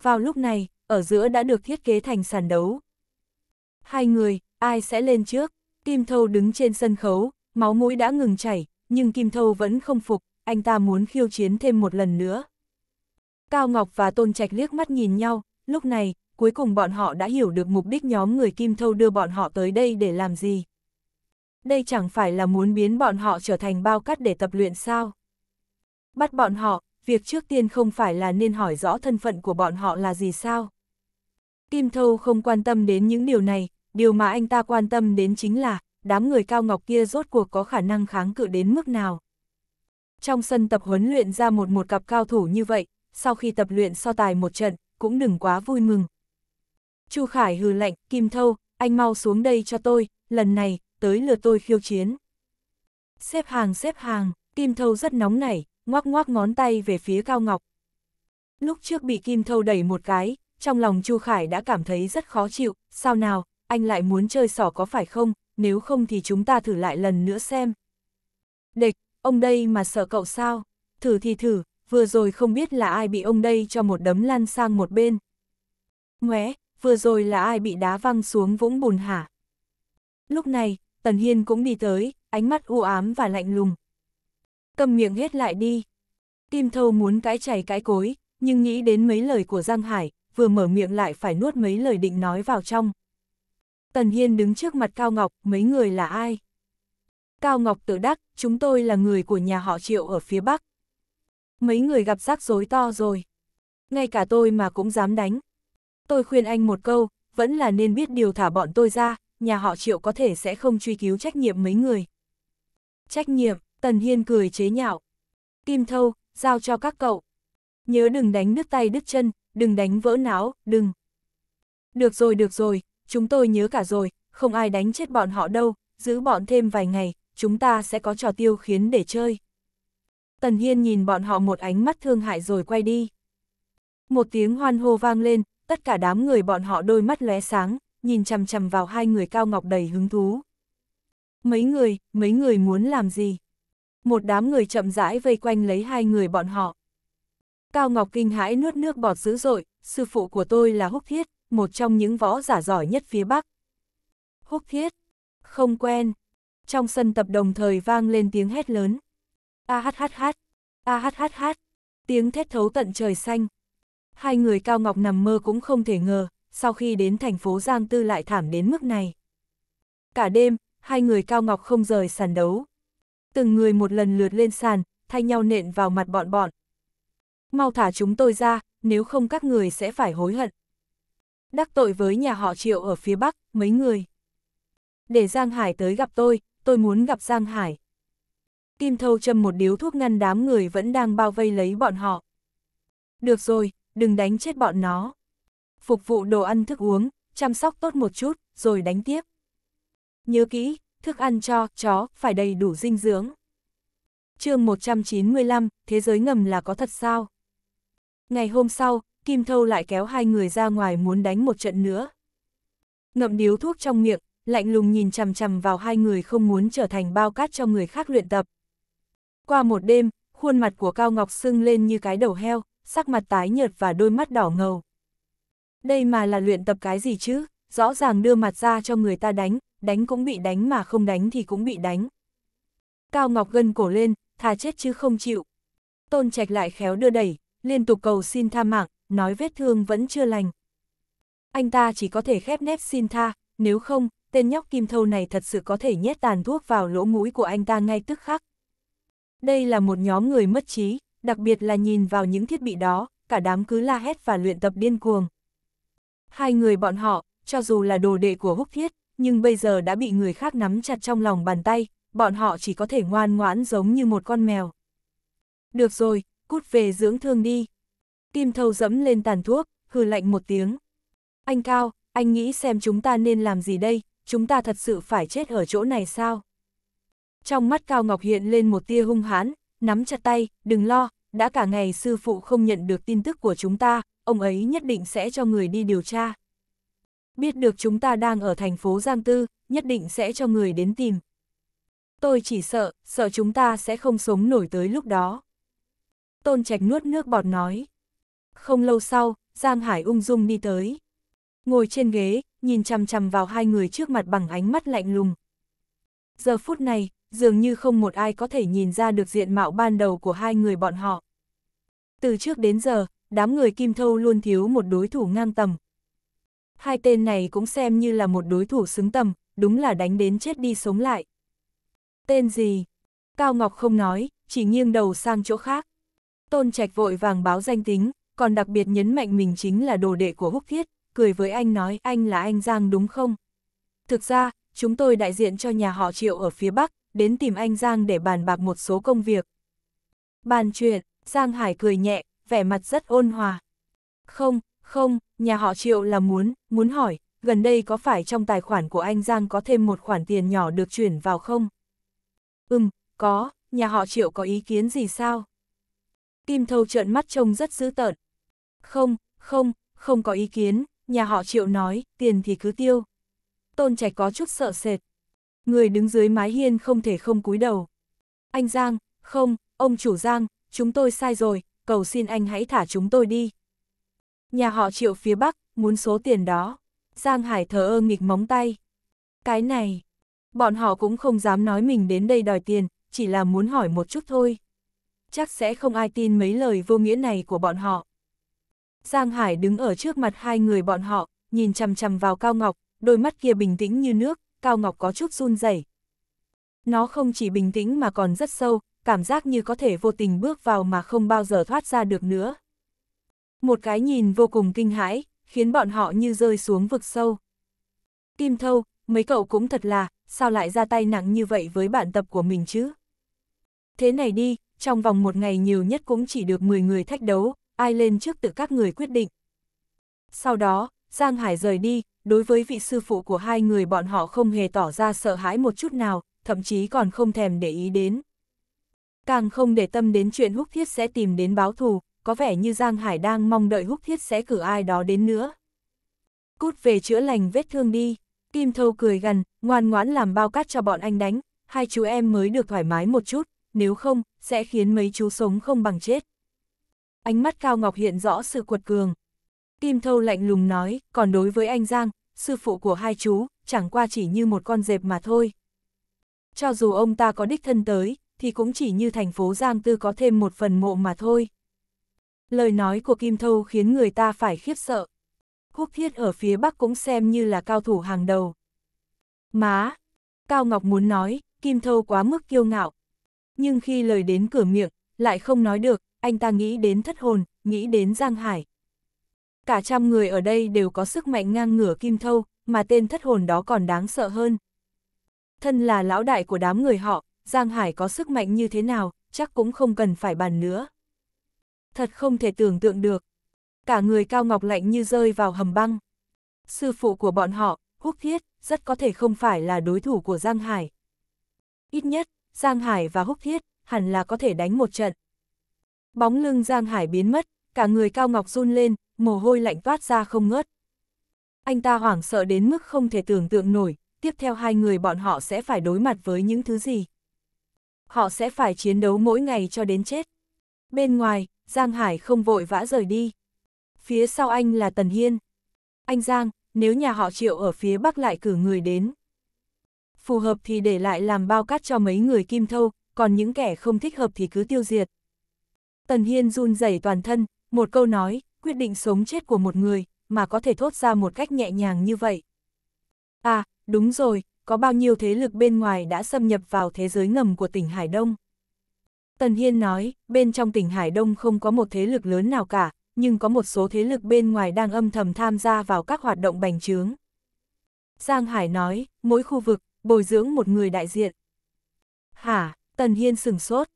Vào lúc này, ở giữa đã được thiết kế thành sàn đấu. Hai người, ai sẽ lên trước? Kim Thâu đứng trên sân khấu, máu mũi đã ngừng chảy, nhưng Kim Thâu vẫn không phục, anh ta muốn khiêu chiến thêm một lần nữa. Cao Ngọc và Tôn Trạch liếc mắt nhìn nhau, lúc này, cuối cùng bọn họ đã hiểu được mục đích nhóm người Kim Thâu đưa bọn họ tới đây để làm gì. Đây chẳng phải là muốn biến bọn họ trở thành bao cắt để tập luyện sao? Bắt bọn họ, việc trước tiên không phải là nên hỏi rõ thân phận của bọn họ là gì sao? Kim Thâu không quan tâm đến những điều này, điều mà anh ta quan tâm đến chính là, đám người cao ngọc kia rốt cuộc có khả năng kháng cự đến mức nào. Trong sân tập huấn luyện ra một một cặp cao thủ như vậy, sau khi tập luyện so tài một trận, cũng đừng quá vui mừng, Chu Khải hừ lạnh, Kim Thâu, anh mau xuống đây cho tôi, lần này, tới lượt tôi khiêu chiến. Xếp hàng xếp hàng, Kim Thâu rất nóng nảy, ngoác ngoác ngón tay về phía Cao Ngọc. Lúc trước bị Kim Thâu đẩy một cái, trong lòng Chu Khải đã cảm thấy rất khó chịu, sao nào, anh lại muốn chơi sỏ có phải không, nếu không thì chúng ta thử lại lần nữa xem. Địch, ông đây mà sợ cậu sao, thử thì thử, vừa rồi không biết là ai bị ông đây cho một đấm lăn sang một bên. Ngoé, vừa rồi là ai bị đá văng xuống vũng bùn hả? Lúc này, Tần Hiên cũng đi tới, ánh mắt u ám và lạnh lùng. Cầm miệng hết lại đi. Kim Thâu muốn cãi chảy cãi cối, nhưng nghĩ đến mấy lời của Giang Hải, vừa mở miệng lại phải nuốt mấy lời định nói vào trong. Tần Hiên đứng trước mặt Cao Ngọc, mấy người là ai? Cao Ngọc tự đắc, chúng tôi là người của nhà họ Triệu ở phía Bắc. Mấy người gặp rắc rối to rồi. Ngay cả tôi mà cũng dám đánh, tôi khuyên anh một câu, vẫn là nên biết điều thả bọn tôi ra, nhà họ triệu có thể sẽ không truy cứu trách nhiệm mấy người. Trách nhiệm, Tần Hiên cười chế nhạo. Kim Thâu, giao cho các cậu. Nhớ đừng đánh đứt tay đứt chân, đừng đánh vỡ não, đừng. Được rồi, được rồi, chúng tôi nhớ cả rồi, không ai đánh chết bọn họ đâu, giữ bọn thêm vài ngày, chúng ta sẽ có trò tiêu khiến để chơi. Tần Hiên nhìn bọn họ một ánh mắt thương hại rồi quay đi. Một tiếng hoan hô vang lên, tất cả đám người bọn họ đôi mắt lóe sáng, nhìn chằm chằm vào hai người cao ngọc đầy hứng thú. Mấy người, mấy người muốn làm gì? Một đám người chậm rãi vây quanh lấy hai người bọn họ. Cao Ngọc kinh hãi nuốt nước bọt dữ dội, sư phụ của tôi là Húc Thiết, một trong những võ giả giỏi nhất phía Bắc. Húc Thiết, không quen. Trong sân tập đồng thời vang lên tiếng hét lớn. A hát hát hát, a hát hát hát, tiếng thét thấu tận trời xanh, hai người Cao Ngọc nằm mơ cũng không thể ngờ, sau khi đến thành phố Giang Tư lại thảm đến mức này. Cả đêm, hai người Cao Ngọc không rời sàn đấu. Từng người một lần lượt lên sàn, thay nhau nện vào mặt bọn bọn. Mau thả chúng tôi ra, nếu không các người sẽ phải hối hận. Đắc tội với nhà họ Triệu ở phía Bắc, mấy người. Để Giang Hải tới gặp tôi, tôi muốn gặp Giang Hải. Kim Thâu châm một điếu thuốc ngăn đám người vẫn đang bao vây lấy bọn họ. Được rồi, đừng đánh chết bọn nó. Phục vụ đồ ăn thức uống, chăm sóc tốt một chút, rồi đánh tiếp. Nhớ kỹ, thức ăn cho chó phải đầy đủ dinh dưỡng. chương 195, thế giới ngầm là có thật sao? Ngày hôm sau, Kim Thâu lại kéo hai người ra ngoài muốn đánh một trận nữa. Ngậm điếu thuốc trong miệng, lạnh lùng nhìn chằm chằm vào hai người không muốn trở thành bao cát cho người khác luyện tập. Qua một đêm, khuôn mặt của Cao Ngọc sưng lên như cái đầu heo, sắc mặt tái nhợt và đôi mắt đỏ ngầu. Đây mà là luyện tập cái gì chứ, rõ ràng đưa mặt ra cho người ta đánh, đánh cũng bị đánh mà không đánh thì cũng bị đánh. Cao Ngọc gân cổ lên, thà chết chứ không chịu. Tôn Trạch lại khéo đưa đẩy, liên tục cầu xin tha mạng, nói vết thương vẫn chưa lành. Anh ta chỉ có thể khép nép xin tha, nếu không, tên nhóc kim thâu này thật sự có thể nhét tàn thuốc vào lỗ mũi của anh ta ngay tức khắc. Đây là một nhóm người mất trí, đặc biệt là nhìn vào những thiết bị đó, cả đám cứ la hét và luyện tập điên cuồng. Hai người bọn họ, cho dù là đồ đệ của húc thiết, nhưng bây giờ đã bị người khác nắm chặt trong lòng bàn tay, bọn họ chỉ có thể ngoan ngoãn giống như một con mèo. Được rồi, cút về dưỡng thương đi. Kim thâu dẫm lên tàn thuốc, hừ lạnh một tiếng. Anh Cao, anh nghĩ xem chúng ta nên làm gì đây, chúng ta thật sự phải chết ở chỗ này sao? Trong mắt Cao Ngọc hiện lên một tia hung hãn, nắm chặt tay, đừng lo, đã cả ngày sư phụ không nhận được tin tức của chúng ta, ông ấy nhất định sẽ cho người đi điều tra. Biết được chúng ta đang ở thành phố Giang Tư, nhất định sẽ cho người đến tìm. Tôi chỉ sợ, sợ chúng ta sẽ không sống nổi tới lúc đó. Tôn Trạch nuốt nước bọt nói. Không lâu sau, Giang Hải ung dung đi tới. Ngồi trên ghế, nhìn chằm chằm vào hai người trước mặt bằng ánh mắt lạnh lùng. Giờ phút này, dường như không một ai có thể nhìn ra được diện mạo ban đầu của hai người bọn họ. Từ trước đến giờ, đám người Kim Thâu luôn thiếu một đối thủ ngang tầm. Hai tên này cũng xem như là một đối thủ xứng tầm, đúng là đánh đến chết đi sống lại. Tên gì? Cao Ngọc không nói, chỉ nghiêng đầu sang chỗ khác. Tôn Trạch vội vàng báo danh tính, còn đặc biệt nhấn mạnh mình chính là đồ đệ của Húc Thiết, cười với anh nói anh là anh Giang đúng không? Thực ra, chúng tôi đại diện cho nhà họ Triệu ở phía Bắc, đến tìm anh Giang để bàn bạc một số công việc. Bàn chuyện, Giang Hải cười nhẹ, vẻ mặt rất ôn hòa. Không, không, nhà họ Triệu là muốn, muốn hỏi, gần đây có phải trong tài khoản của anh Giang có thêm một khoản tiền nhỏ được chuyển vào không? Ừm, có, nhà họ Triệu có ý kiến gì sao? Kim Thâu trợn mắt trông rất dữ tợn. Không, không, không có ý kiến, nhà họ Triệu nói, tiền thì cứ tiêu. Tôn Trạch có chút sợ sệt. Người đứng dưới mái hiên không thể không cúi đầu. Anh Giang, không, ông chủ Giang, chúng tôi sai rồi, cầu xin anh hãy thả chúng tôi đi. Nhà họ triệu phía Bắc, muốn số tiền đó. Giang Hải thờ ơ nghịch móng tay. Cái này, bọn họ cũng không dám nói mình đến đây đòi tiền, chỉ là muốn hỏi một chút thôi. Chắc sẽ không ai tin mấy lời vô nghĩa này của bọn họ. Giang Hải đứng ở trước mặt hai người bọn họ, nhìn chằm chằm vào Cao Ngọc, đôi mắt kia bình tĩnh như nước, Cao Ngọc có chút run rẩy. Nó không chỉ bình tĩnh mà còn rất sâu, cảm giác như có thể vô tình bước vào mà không bao giờ thoát ra được nữa. Một cái nhìn vô cùng kinh hãi, khiến bọn họ như rơi xuống vực sâu. Kim Thâu, mấy cậu cũng thật là, sao lại ra tay nặng như vậy với bạn tập của mình chứ? Thế này đi, trong vòng một ngày nhiều nhất cũng chỉ được 10 người thách đấu, ai lên trước tự các người quyết định. Sau đó, Giang Hải rời đi, đối với vị sư phụ của hai người bọn họ không hề tỏ ra sợ hãi một chút nào, thậm chí còn không thèm để ý đến. Càng không để tâm đến chuyện Húc Thiết sẽ tìm đến báo thù, có vẻ như Giang Hải đang mong đợi Húc Thiết sẽ cử ai đó đến nữa. Cút về chữa lành vết thương đi, Kim Thâu cười gần, ngoan ngoãn làm bao cát cho bọn anh đánh, hai chú em mới được thoải mái một chút, nếu không, sẽ khiến mấy chú sống không bằng chết. Ánh mắt Cao Ngọc hiện rõ sự cuột cường. Kim Thâu lạnh lùng nói, còn đối với anh Giang, sư phụ của hai chú, chẳng qua chỉ như một con dẹp mà thôi. Cho dù ông ta có đích thân tới, thì cũng chỉ như thành phố Giang Tư có thêm một phần mộ mà thôi. Lời nói của Kim Thâu khiến người ta phải khiếp sợ. Quốc thiết ở phía Bắc cũng xem như là cao thủ hàng đầu. Má! Cao Ngọc muốn nói, Kim Thâu quá mức kiêu ngạo. Nhưng khi lời đến cửa miệng, lại không nói được, anh ta nghĩ đến thất hồn, nghĩ đến Giang Hải, cả trăm người ở đây đều có sức mạnh ngang ngửa kim thâu, mà tên thất hồn đó còn đáng sợ hơn. Thân là lão đại của đám người họ, Giang Hải có sức mạnh như thế nào, chắc cũng không cần phải bàn nữa. Thật không thể tưởng tượng được. Cả người cao ngọc lạnh như rơi vào hầm băng. Sư phụ của bọn họ, Húc Thiết, rất có thể không phải là đối thủ của Giang Hải. Ít nhất, Giang Hải và Húc Thiết hẳn là có thể đánh một trận. Bóng lưng Giang Hải biến mất, cả người cao ngọc run lên, mồ hôi lạnh toát ra không ngớt. Anh ta hoảng sợ đến mức không thể tưởng tượng nổi, tiếp theo hai người bọn họ sẽ phải đối mặt với những thứ gì. Họ sẽ phải chiến đấu mỗi ngày cho đến chết. Bên ngoài, Giang Hải không vội vã rời đi. Phía sau anh là Tần Hiên. Anh Giang, nếu nhà họ triệu ở phía bắc lại cử người đến. Phù hợp thì để lại làm bao cát cho mấy người kim thâu, còn những kẻ không thích hợp thì cứ tiêu diệt. Tần Hiên run rẩy toàn thân, một câu nói, quyết định sống chết của một người, mà có thể thốt ra một cách nhẹ nhàng như vậy. À, đúng rồi, có bao nhiêu thế lực bên ngoài đã xâm nhập vào thế giới ngầm của tỉnh Hải Đông? Tần Hiên nói, bên trong tỉnh Hải Đông không có một thế lực lớn nào cả, nhưng có một số thế lực bên ngoài đang âm thầm tham gia vào các hoạt động bành trướng. Giang Hải nói, mỗi khu vực, bồi dưỡng một người đại diện. Hả, Tần Hiên sửng sốt.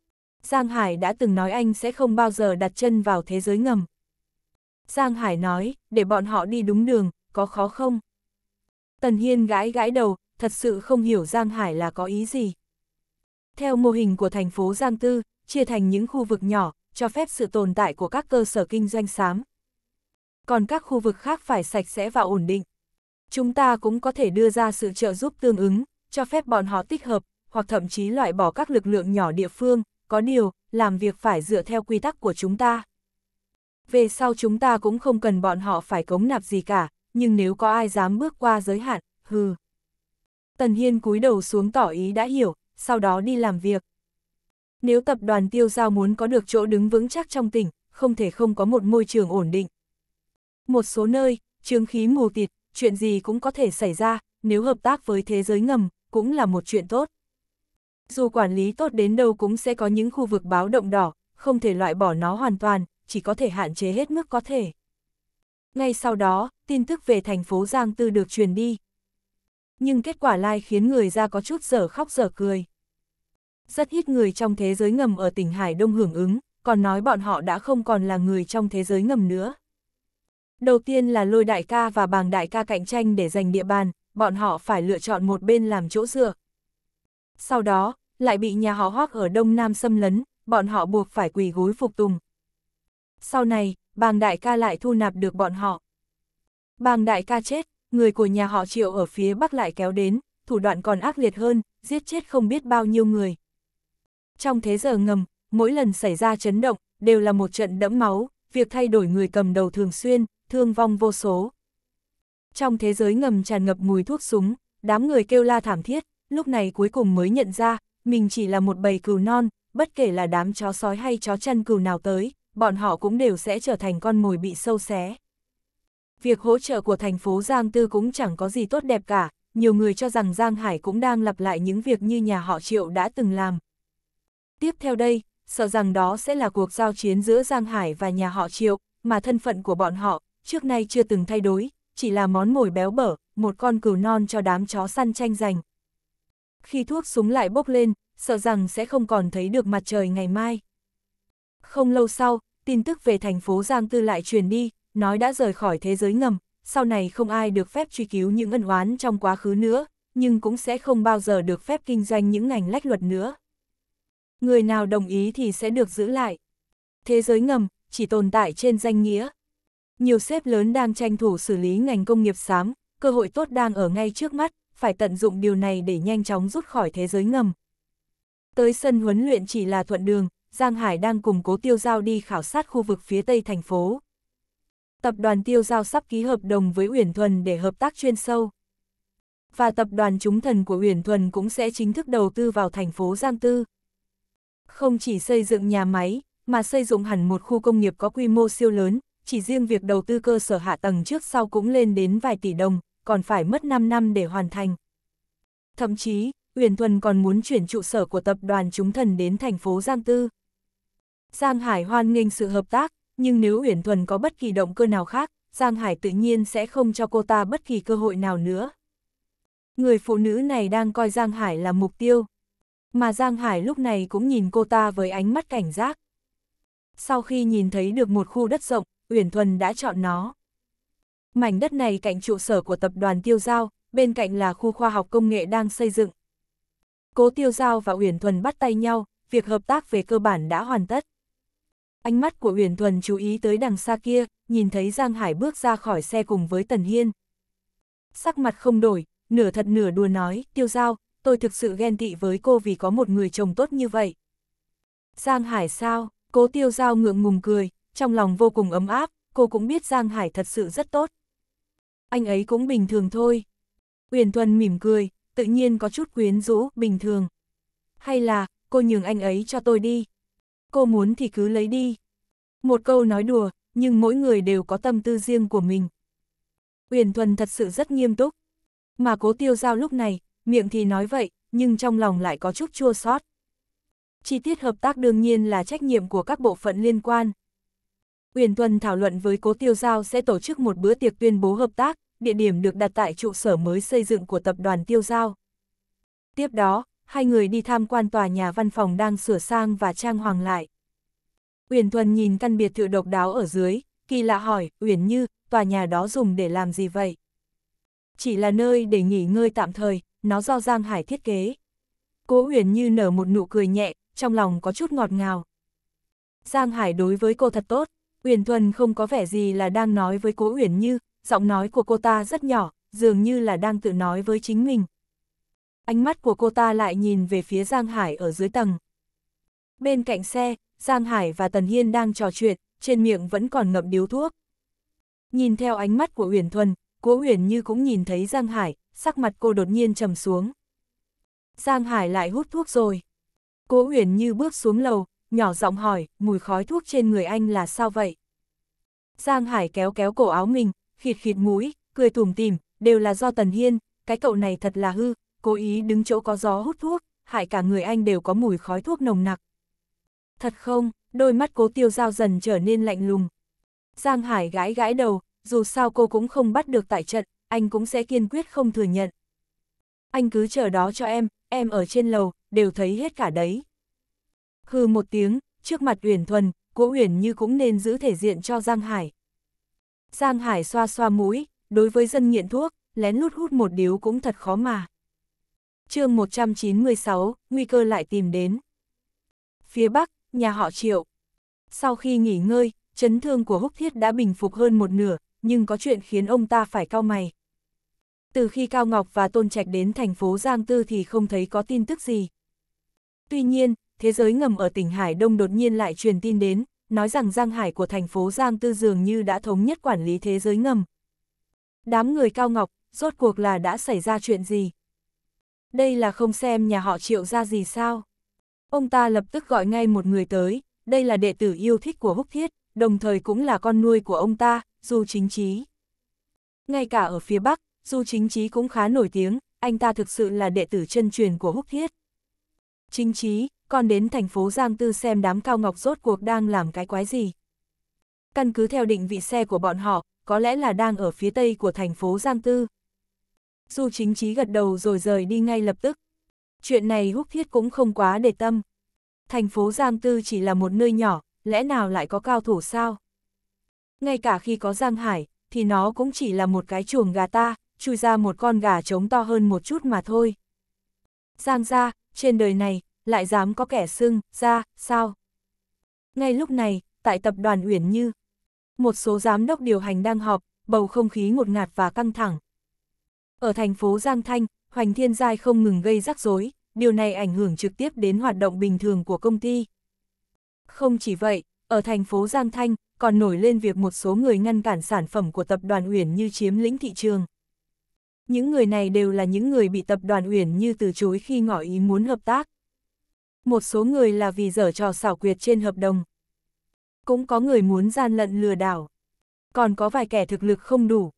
Giang Hải đã từng nói anh sẽ không bao giờ đặt chân vào thế giới ngầm, Giang Hải nói, để bọn họ đi đúng đường, có khó không? Tần Hiên gãi gãi đầu, thật sự không hiểu Giang Hải là có ý gì. Theo mô hình của thành phố Giang Tư, chia thành những khu vực nhỏ, cho phép sự tồn tại của các cơ sở kinh doanh xám. Còn các khu vực khác phải sạch sẽ và ổn định. Chúng ta cũng có thể đưa ra sự trợ giúp tương ứng, cho phép bọn họ tích hợp, hoặc thậm chí loại bỏ các lực lượng nhỏ địa phương, có điều, làm việc phải dựa theo quy tắc của chúng ta về sau chúng ta cũng không cần bọn họ phải cống nạp gì cả, nhưng nếu có ai dám bước qua giới hạn, hừ. Tần Hiên cúi đầu xuống tỏ ý đã hiểu, sau đó đi làm việc. Nếu tập đoàn tiêu giao muốn có được chỗ đứng vững chắc trong tỉnh, không thể không có một môi trường ổn định. Một số nơi, trường khí mù tịt, chuyện gì cũng có thể xảy ra, nếu hợp tác với thế giới ngầm, cũng là một chuyện tốt. Dù quản lý tốt đến đâu cũng sẽ có những khu vực báo động đỏ, không thể loại bỏ nó hoàn toàn, chỉ có thể hạn chế hết mức có thể. Ngay sau đó, tin tức về thành phố Giang Tư được truyền đi. Nhưng kết quả lai like khiến người ra có chút dở khóc dở cười. Rất ít người trong thế giới ngầm ở tỉnh Hải Đông hưởng ứng, còn nói bọn họ đã không còn là người trong thế giới ngầm nữa. Đầu tiên là lôi đại ca và bàng đại ca cạnh tranh để giành địa bàn, bọn họ phải lựa chọn một bên làm chỗ dựa. Sau đó, lại bị nhà họ hoác ở Đông Nam xâm lấn, bọn họ buộc phải quỳ gối phục tùng, sau này, bàng đại ca lại thu nạp được bọn họ. Bàng đại ca chết, người của nhà họ triệu ở phía bắc lại kéo đến, thủ đoạn còn ác liệt hơn, giết chết không biết bao nhiêu người. Trong thế giờ ngầm, mỗi lần xảy ra chấn động, đều là một trận đẫm máu, việc thay đổi người cầm đầu thường xuyên, thương vong vô số. Trong thế giới ngầm tràn ngập mùi thuốc súng, đám người kêu la thảm thiết, lúc này cuối cùng mới nhận ra, mình chỉ là một bầy cừu non, bất kể là đám chó sói hay chó chăn cừu nào tới, bọn họ cũng đều sẽ trở thành con mồi bị sâu xé. Việc hỗ trợ của thành phố Giang Tư cũng chẳng có gì tốt đẹp cả, nhiều người cho rằng Giang Hải cũng đang lặp lại những việc như nhà họ Triệu đã từng làm. Tiếp theo đây, sợ rằng đó sẽ là cuộc giao chiến giữa Giang Hải và nhà họ Triệu, mà thân phận của bọn họ, trước nay chưa từng thay đổi, chỉ là món mồi béo bở, một con cừu non cho đám chó săn tranh giành. Khi thuốc súng lại bốc lên, sợ rằng sẽ không còn thấy được mặt trời ngày mai. Không lâu sau, tin tức về thành phố Giang Tư lại truyền đi, nói đã rời khỏi thế giới ngầm, sau này không ai được phép truy cứu những ân oán trong quá khứ nữa, nhưng cũng sẽ không bao giờ được phép kinh doanh những ngành lách luật nữa. Người nào đồng ý thì sẽ được giữ lại. Thế giới ngầm, chỉ tồn tại trên danh nghĩa. Nhiều sếp lớn đang tranh thủ xử lý ngành công nghiệp xám, cơ hội tốt đang ở ngay trước mắt, phải tận dụng điều này để nhanh chóng rút khỏi thế giới ngầm. Tới sân huấn luyện chỉ là thuận đường, Giang Hải đang cùng cố tiêu giao đi khảo sát khu vực phía tây thành phố. Tập đoàn tiêu giao sắp ký hợp đồng với Uyển Thuần để hợp tác chuyên sâu. Và tập đoàn trúng thần của Uyển Thuần cũng sẽ chính thức đầu tư vào thành phố Giang Tư. Không chỉ xây dựng nhà máy, mà xây dựng hẳn một khu công nghiệp có quy mô siêu lớn, chỉ riêng việc đầu tư cơ sở hạ tầng trước sau cũng lên đến vài tỷ đồng, còn phải mất 5 năm để hoàn thành. Thậm chí, Uyển Thuần còn muốn chuyển trụ sở của tập đoàn chúng thần đến thành phố Giang Tư. Giang Hải hoan nghênh sự hợp tác, nhưng nếu Uyển Thuần có bất kỳ động cơ nào khác, Giang Hải tự nhiên sẽ không cho cô ta bất kỳ cơ hội nào nữa. Người phụ nữ này đang coi Giang Hải là mục tiêu, mà Giang Hải lúc này cũng nhìn cô ta với ánh mắt cảnh giác. Sau khi nhìn thấy được một khu đất rộng, Uyển Thuần đã chọn nó. Mảnh đất này cạnh trụ sở của tập đoàn Tiêu Giao, bên cạnh là khu khoa học công nghệ đang xây dựng. Cố Tiêu Giao và Uyển Thuần bắt tay nhau, việc hợp tác về cơ bản đã hoàn tất. Ánh mắt của Uyển Thuần chú ý tới đằng xa kia, nhìn thấy Giang Hải bước ra khỏi xe cùng với Tần Hiên. Sắc mặt không đổi, nửa thật nửa đùa nói, tiêu giao, tôi thực sự ghen tị với cô vì có một người chồng tốt như vậy. Giang Hải sao, cố tiêu giao ngượng ngùng cười, trong lòng vô cùng ấm áp, cô cũng biết Giang Hải thật sự rất tốt. Anh ấy cũng bình thường thôi. Uyển Thuần mỉm cười, tự nhiên có chút quyến rũ, bình thường. Hay là, cô nhường anh ấy cho tôi đi cô muốn thì cứ lấy đi. Một câu nói đùa, nhưng mỗi người đều có tâm tư riêng của mình. Uyển Thuần thật sự rất nghiêm túc. Mà cố tiêu giao lúc này, miệng thì nói vậy, nhưng trong lòng lại có chút chua xót. Chi tiết hợp tác đương nhiên là trách nhiệm của các bộ phận liên quan. Uyển Thuần thảo luận với cố tiêu giao sẽ tổ chức một bữa tiệc tuyên bố hợp tác, địa điểm được đặt tại trụ sở mới xây dựng của tập đoàn tiêu giao. Tiếp đó, hai người đi tham quan tòa nhà văn phòng đang sửa sang và trang hoàng lại. Uyển Thuần nhìn căn biệt thự độc đáo ở dưới, kỳ lạ hỏi, Uyển Như, tòa nhà đó dùng để làm gì vậy? Chỉ là nơi để nghỉ ngơi tạm thời, nó do Giang Hải thiết kế. Cố Uyển Như nở một nụ cười nhẹ, trong lòng có chút ngọt ngào. Giang Hải đối với cô thật tốt, Uyển Thuần không có vẻ gì là đang nói với Cố Uyển Như, giọng nói của cô ta rất nhỏ, dường như là đang tự nói với chính mình ánh mắt của cô ta lại nhìn về phía Giang Hải ở dưới tầng. Bên cạnh xe, Giang Hải và Tần Hiên đang trò chuyện, trên miệng vẫn còn ngậm điếu thuốc. Nhìn theo ánh mắt của Uyển Thuần, Cố Uyển Như cũng nhìn thấy Giang Hải, sắc mặt cô đột nhiên trầm xuống. Giang Hải lại hút thuốc rồi. Cố Uyển Như bước xuống lầu, nhỏ giọng hỏi, mùi khói thuốc trên người anh là sao vậy? Giang Hải kéo kéo cổ áo mình, khịt khịt mũi, cười tủm tỉm, đều là do Tần Hiên, cái cậu này thật là hư, cố ý đứng chỗ có gió hút thuốc, hại cả người anh đều có mùi khói thuốc nồng nặc. Thật không, đôi mắt cố tiêu giao dần trở nên lạnh lùng. Giang Hải gãi gãi đầu, dù sao cô cũng không bắt được tại trận, anh cũng sẽ kiên quyết không thừa nhận. Anh cứ chờ đó cho em, em ở trên lầu, đều thấy hết cả đấy. Hừ một tiếng, trước mặt Uyển Thuần, cố Uyển Như cũng nên giữ thể diện cho Giang Hải. Giang Hải xoa xoa mũi, đối với dân nghiện thuốc, lén lút hút một điếu cũng thật khó mà chương 196, nguy cơ lại tìm đến. Phía Bắc, nhà họ Triệu. Sau khi nghỉ ngơi, chấn thương của Húc Thiết đã bình phục hơn một nửa, nhưng có chuyện khiến ông ta phải cao mày. Từ khi Cao Ngọc và Tôn Trạch đến thành phố Giang Tư thì không thấy có tin tức gì. Tuy nhiên, thế giới ngầm ở tỉnh Hải Đông đột nhiên lại truyền tin đến, nói rằng Giang Hải của thành phố Giang Tư dường như đã thống nhất quản lý thế giới ngầm. Đám người Cao Ngọc, rốt cuộc là đã xảy ra chuyện gì? đây là không xem nhà họ triệu ra gì sao. Ông ta lập tức gọi ngay một người tới, đây là đệ tử yêu thích của Húc Thiết, đồng thời cũng là con nuôi của ông ta, Du Chính Chí. Ngay cả ở phía Bắc, Du Chính Chí cũng khá nổi tiếng, anh ta thực sự là đệ tử chân truyền của Húc Thiết. Chính Chí, con đến thành phố Giang Tư xem đám cao ngọc rốt cuộc đang làm cái quái gì. Căn cứ theo định vị xe của bọn họ, có lẽ là đang ở phía tây của thành phố Giang Tư, Du chính trí gật đầu rồi rời đi ngay lập tức. Chuyện này húc thiết cũng không quá để tâm. Thành phố Giang Tư chỉ là một nơi nhỏ, lẽ nào lại có cao thủ sao? Ngay cả khi có Giang Hải, thì nó cũng chỉ là một cái chuồng gà ta, chui ra một con gà trống to hơn một chút mà thôi. Giang ra, trên đời này, lại dám có kẻ xưng, ra, sao? Ngay lúc này, tại tập đoàn Uyển Như, một số giám đốc điều hành đang họp, bầu không khí ngột ngạt và căng thẳng. Ở thành phố Giang Thanh, Hoành Thiên Giai không ngừng gây rắc rối, điều này ảnh hưởng trực tiếp đến hoạt động bình thường của công ty. Không chỉ vậy, ở thành phố Giang Thanh, còn nổi lên việc một số người ngăn cản sản phẩm của tập đoàn Uyển như chiếm lĩnh thị trường. Những người này đều là những người bị tập đoàn Uyển như từ chối khi ngỏ ý muốn hợp tác. Một số người là vì dở trò xảo quyệt trên hợp đồng. Cũng có người muốn gian lận lừa đảo. Còn có vài kẻ thực lực không đủ,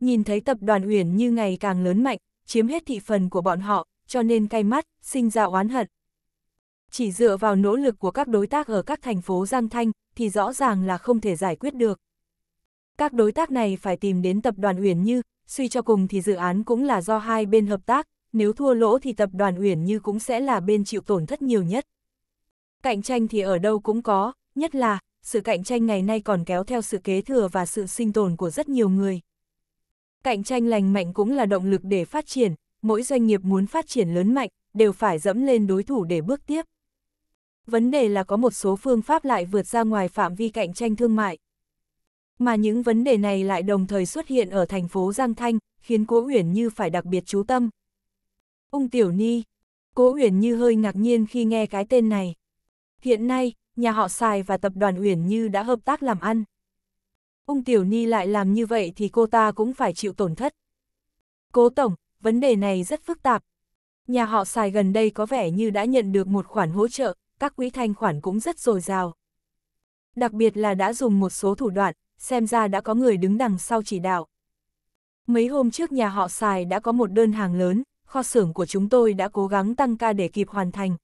Nhìn thấy tập đoàn Uyển như ngày càng lớn mạnh, chiếm hết thị phần của bọn họ, cho nên cay mắt, sinh ra oán hận. Chỉ dựa vào nỗ lực của các đối tác ở các thành phố Giang Thanh thì rõ ràng là không thể giải quyết được. Các đối tác này phải tìm đến tập đoàn Uyển Như, suy cho cùng thì dự án cũng là do hai bên hợp tác, nếu thua lỗ thì tập đoàn Uyển Như cũng sẽ là bên chịu tổn thất nhiều nhất. Cạnh tranh thì ở đâu cũng có, nhất là, sự cạnh tranh ngày nay còn kéo theo sự kế thừa và sự sinh tồn của rất nhiều người. Cạnh tranh lành mạnh cũng là động lực để phát triển, mỗi doanh nghiệp muốn phát triển lớn mạnh, đều phải dẫm lên đối thủ để bước tiếp. Vấn đề là có một số phương pháp lại vượt ra ngoài phạm vi cạnh tranh thương mại. Mà những vấn đề này lại đồng thời xuất hiện ở thành phố Giang Thanh, khiến Cố Uyển Như phải đặc biệt chú tâm. Ung Tiểu Ni, Cố Uyển Như hơi ngạc nhiên khi nghe cái tên này. Hiện nay, nhà họ Sài và tập đoàn Uyển Như đã hợp tác làm ăn. Ung Tiểu Ni lại làm như vậy thì cô ta cũng phải chịu tổn thất. Cố Tổng, vấn đề này rất phức tạp. Nhà họ xài gần đây có vẻ như đã nhận được một khoản hỗ trợ, các quỹ thanh khoản cũng rất dồi dào. Đặc biệt là đã dùng một số thủ đoạn, xem ra đã có người đứng đằng sau chỉ đạo. Mấy hôm trước nhà họ xài đã có một đơn hàng lớn, kho xưởng của chúng tôi đã cố gắng tăng ca để kịp hoàn thành.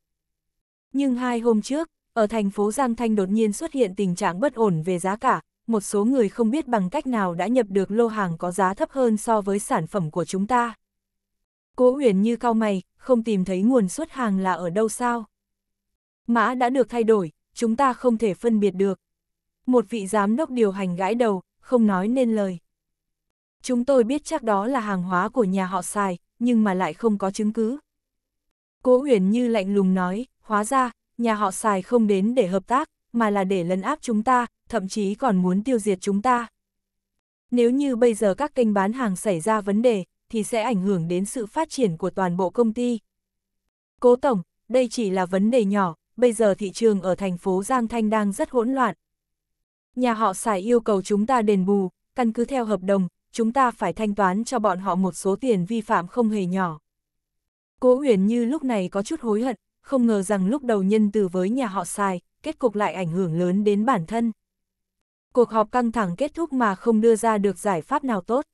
Nhưng hai hôm trước, ở thành phố Giang Thanh đột nhiên xuất hiện tình trạng bất ổn về giá cả, một số người không biết bằng cách nào đã nhập được lô hàng có giá thấp hơn so với sản phẩm của chúng ta. Cố huyền như cao mày, không tìm thấy nguồn xuất hàng là ở đâu sao. Mã đã được thay đổi, chúng ta không thể phân biệt được. Một vị giám đốc điều hành gãi đầu, không nói nên lời. Chúng tôi biết chắc đó là hàng hóa của nhà họ xài, nhưng mà lại không có chứng cứ. Cố huyền như lạnh lùng nói, hóa ra, nhà họ xài không đến để hợp tác, mà là để lấn áp chúng ta, thậm chí còn muốn tiêu diệt chúng ta. Nếu như bây giờ các kênh bán hàng xảy ra vấn đề, thì sẽ ảnh hưởng đến sự phát triển của toàn bộ công ty. Cố Tổng, đây chỉ là vấn đề nhỏ, bây giờ thị trường ở thành phố Giang Thanh đang rất hỗn loạn. Nhà họ xài yêu cầu chúng ta đền bù, căn cứ theo hợp đồng, chúng ta phải thanh toán cho bọn họ một số tiền vi phạm không hề nhỏ. Cố Uyển như lúc này có chút hối hận, không ngờ rằng lúc đầu nhân từ với nhà họ xài, kết cục lại ảnh hưởng lớn đến bản thân. Cuộc họp căng thẳng kết thúc mà không đưa ra được giải pháp nào tốt.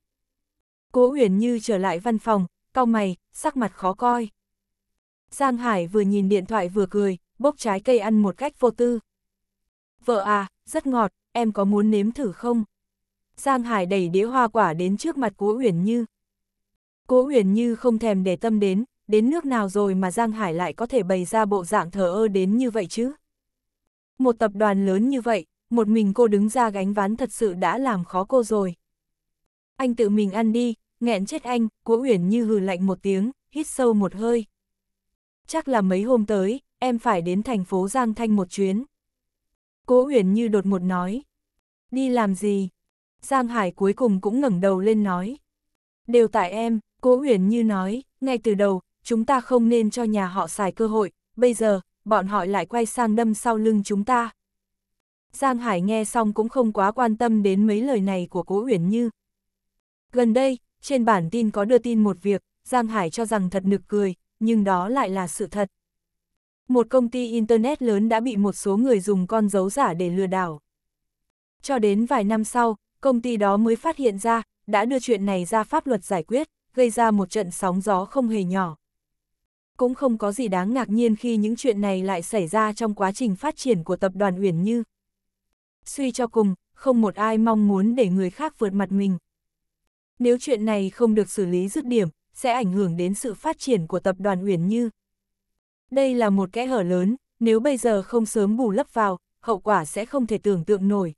Cố Uyển Như trở lại văn phòng, cau mày, sắc mặt khó coi. Giang Hải vừa nhìn điện thoại vừa cười, bốc trái cây ăn một cách vô tư. Vợ à, rất ngọt, em có muốn nếm thử không? Giang Hải đẩy đĩa hoa quả đến trước mặt Cố Uyển Như. Cố Uyển Như không thèm để tâm đến, đến nước nào rồi mà Giang Hải lại có thể bày ra bộ dạng thờ ơ đến như vậy chứ? Một tập đoàn lớn như vậy, một mình cô đứng ra gánh ván thật sự đã làm khó cô rồi. Anh tự mình ăn đi, nghẹn chết anh, cố uyển như hừ lạnh một tiếng, hít sâu một hơi. Chắc là mấy hôm tới, em phải đến thành phố Giang Thanh một chuyến. Cố uyển như đột một nói. Đi làm gì? Giang Hải cuối cùng cũng ngẩng đầu lên nói. Đều tại em, cố uyển như nói, ngay từ đầu, chúng ta không nên cho nhà họ xài cơ hội, bây giờ, bọn họ lại quay sang đâm sau lưng chúng ta. Giang Hải nghe xong cũng không quá quan tâm đến mấy lời này của Cố Uyển Như. Gần đây, trên bản tin có đưa tin một việc, Giang Hải cho rằng thật nực cười, nhưng đó lại là sự thật. Một công ty Internet lớn đã bị một số người dùng con dấu giả để lừa đảo. Cho đến vài năm sau, công ty đó mới phát hiện ra, đã đưa chuyện này ra pháp luật giải quyết, gây ra một trận sóng gió không hề nhỏ cũng không có gì đáng ngạc nhiên khi những chuyện này lại xảy ra trong quá trình phát triển của tập đoàn Uyển Như. Suy cho cùng, không một ai mong muốn để người khác vượt mặt mình. Nếu chuyện này không được xử lý dứt điểm, sẽ ảnh hưởng đến sự phát triển của tập đoàn Uyển Như. Đây là một kẽ hở lớn, nếu bây giờ không sớm bù lấp vào, hậu quả sẽ không thể tưởng tượng nổi.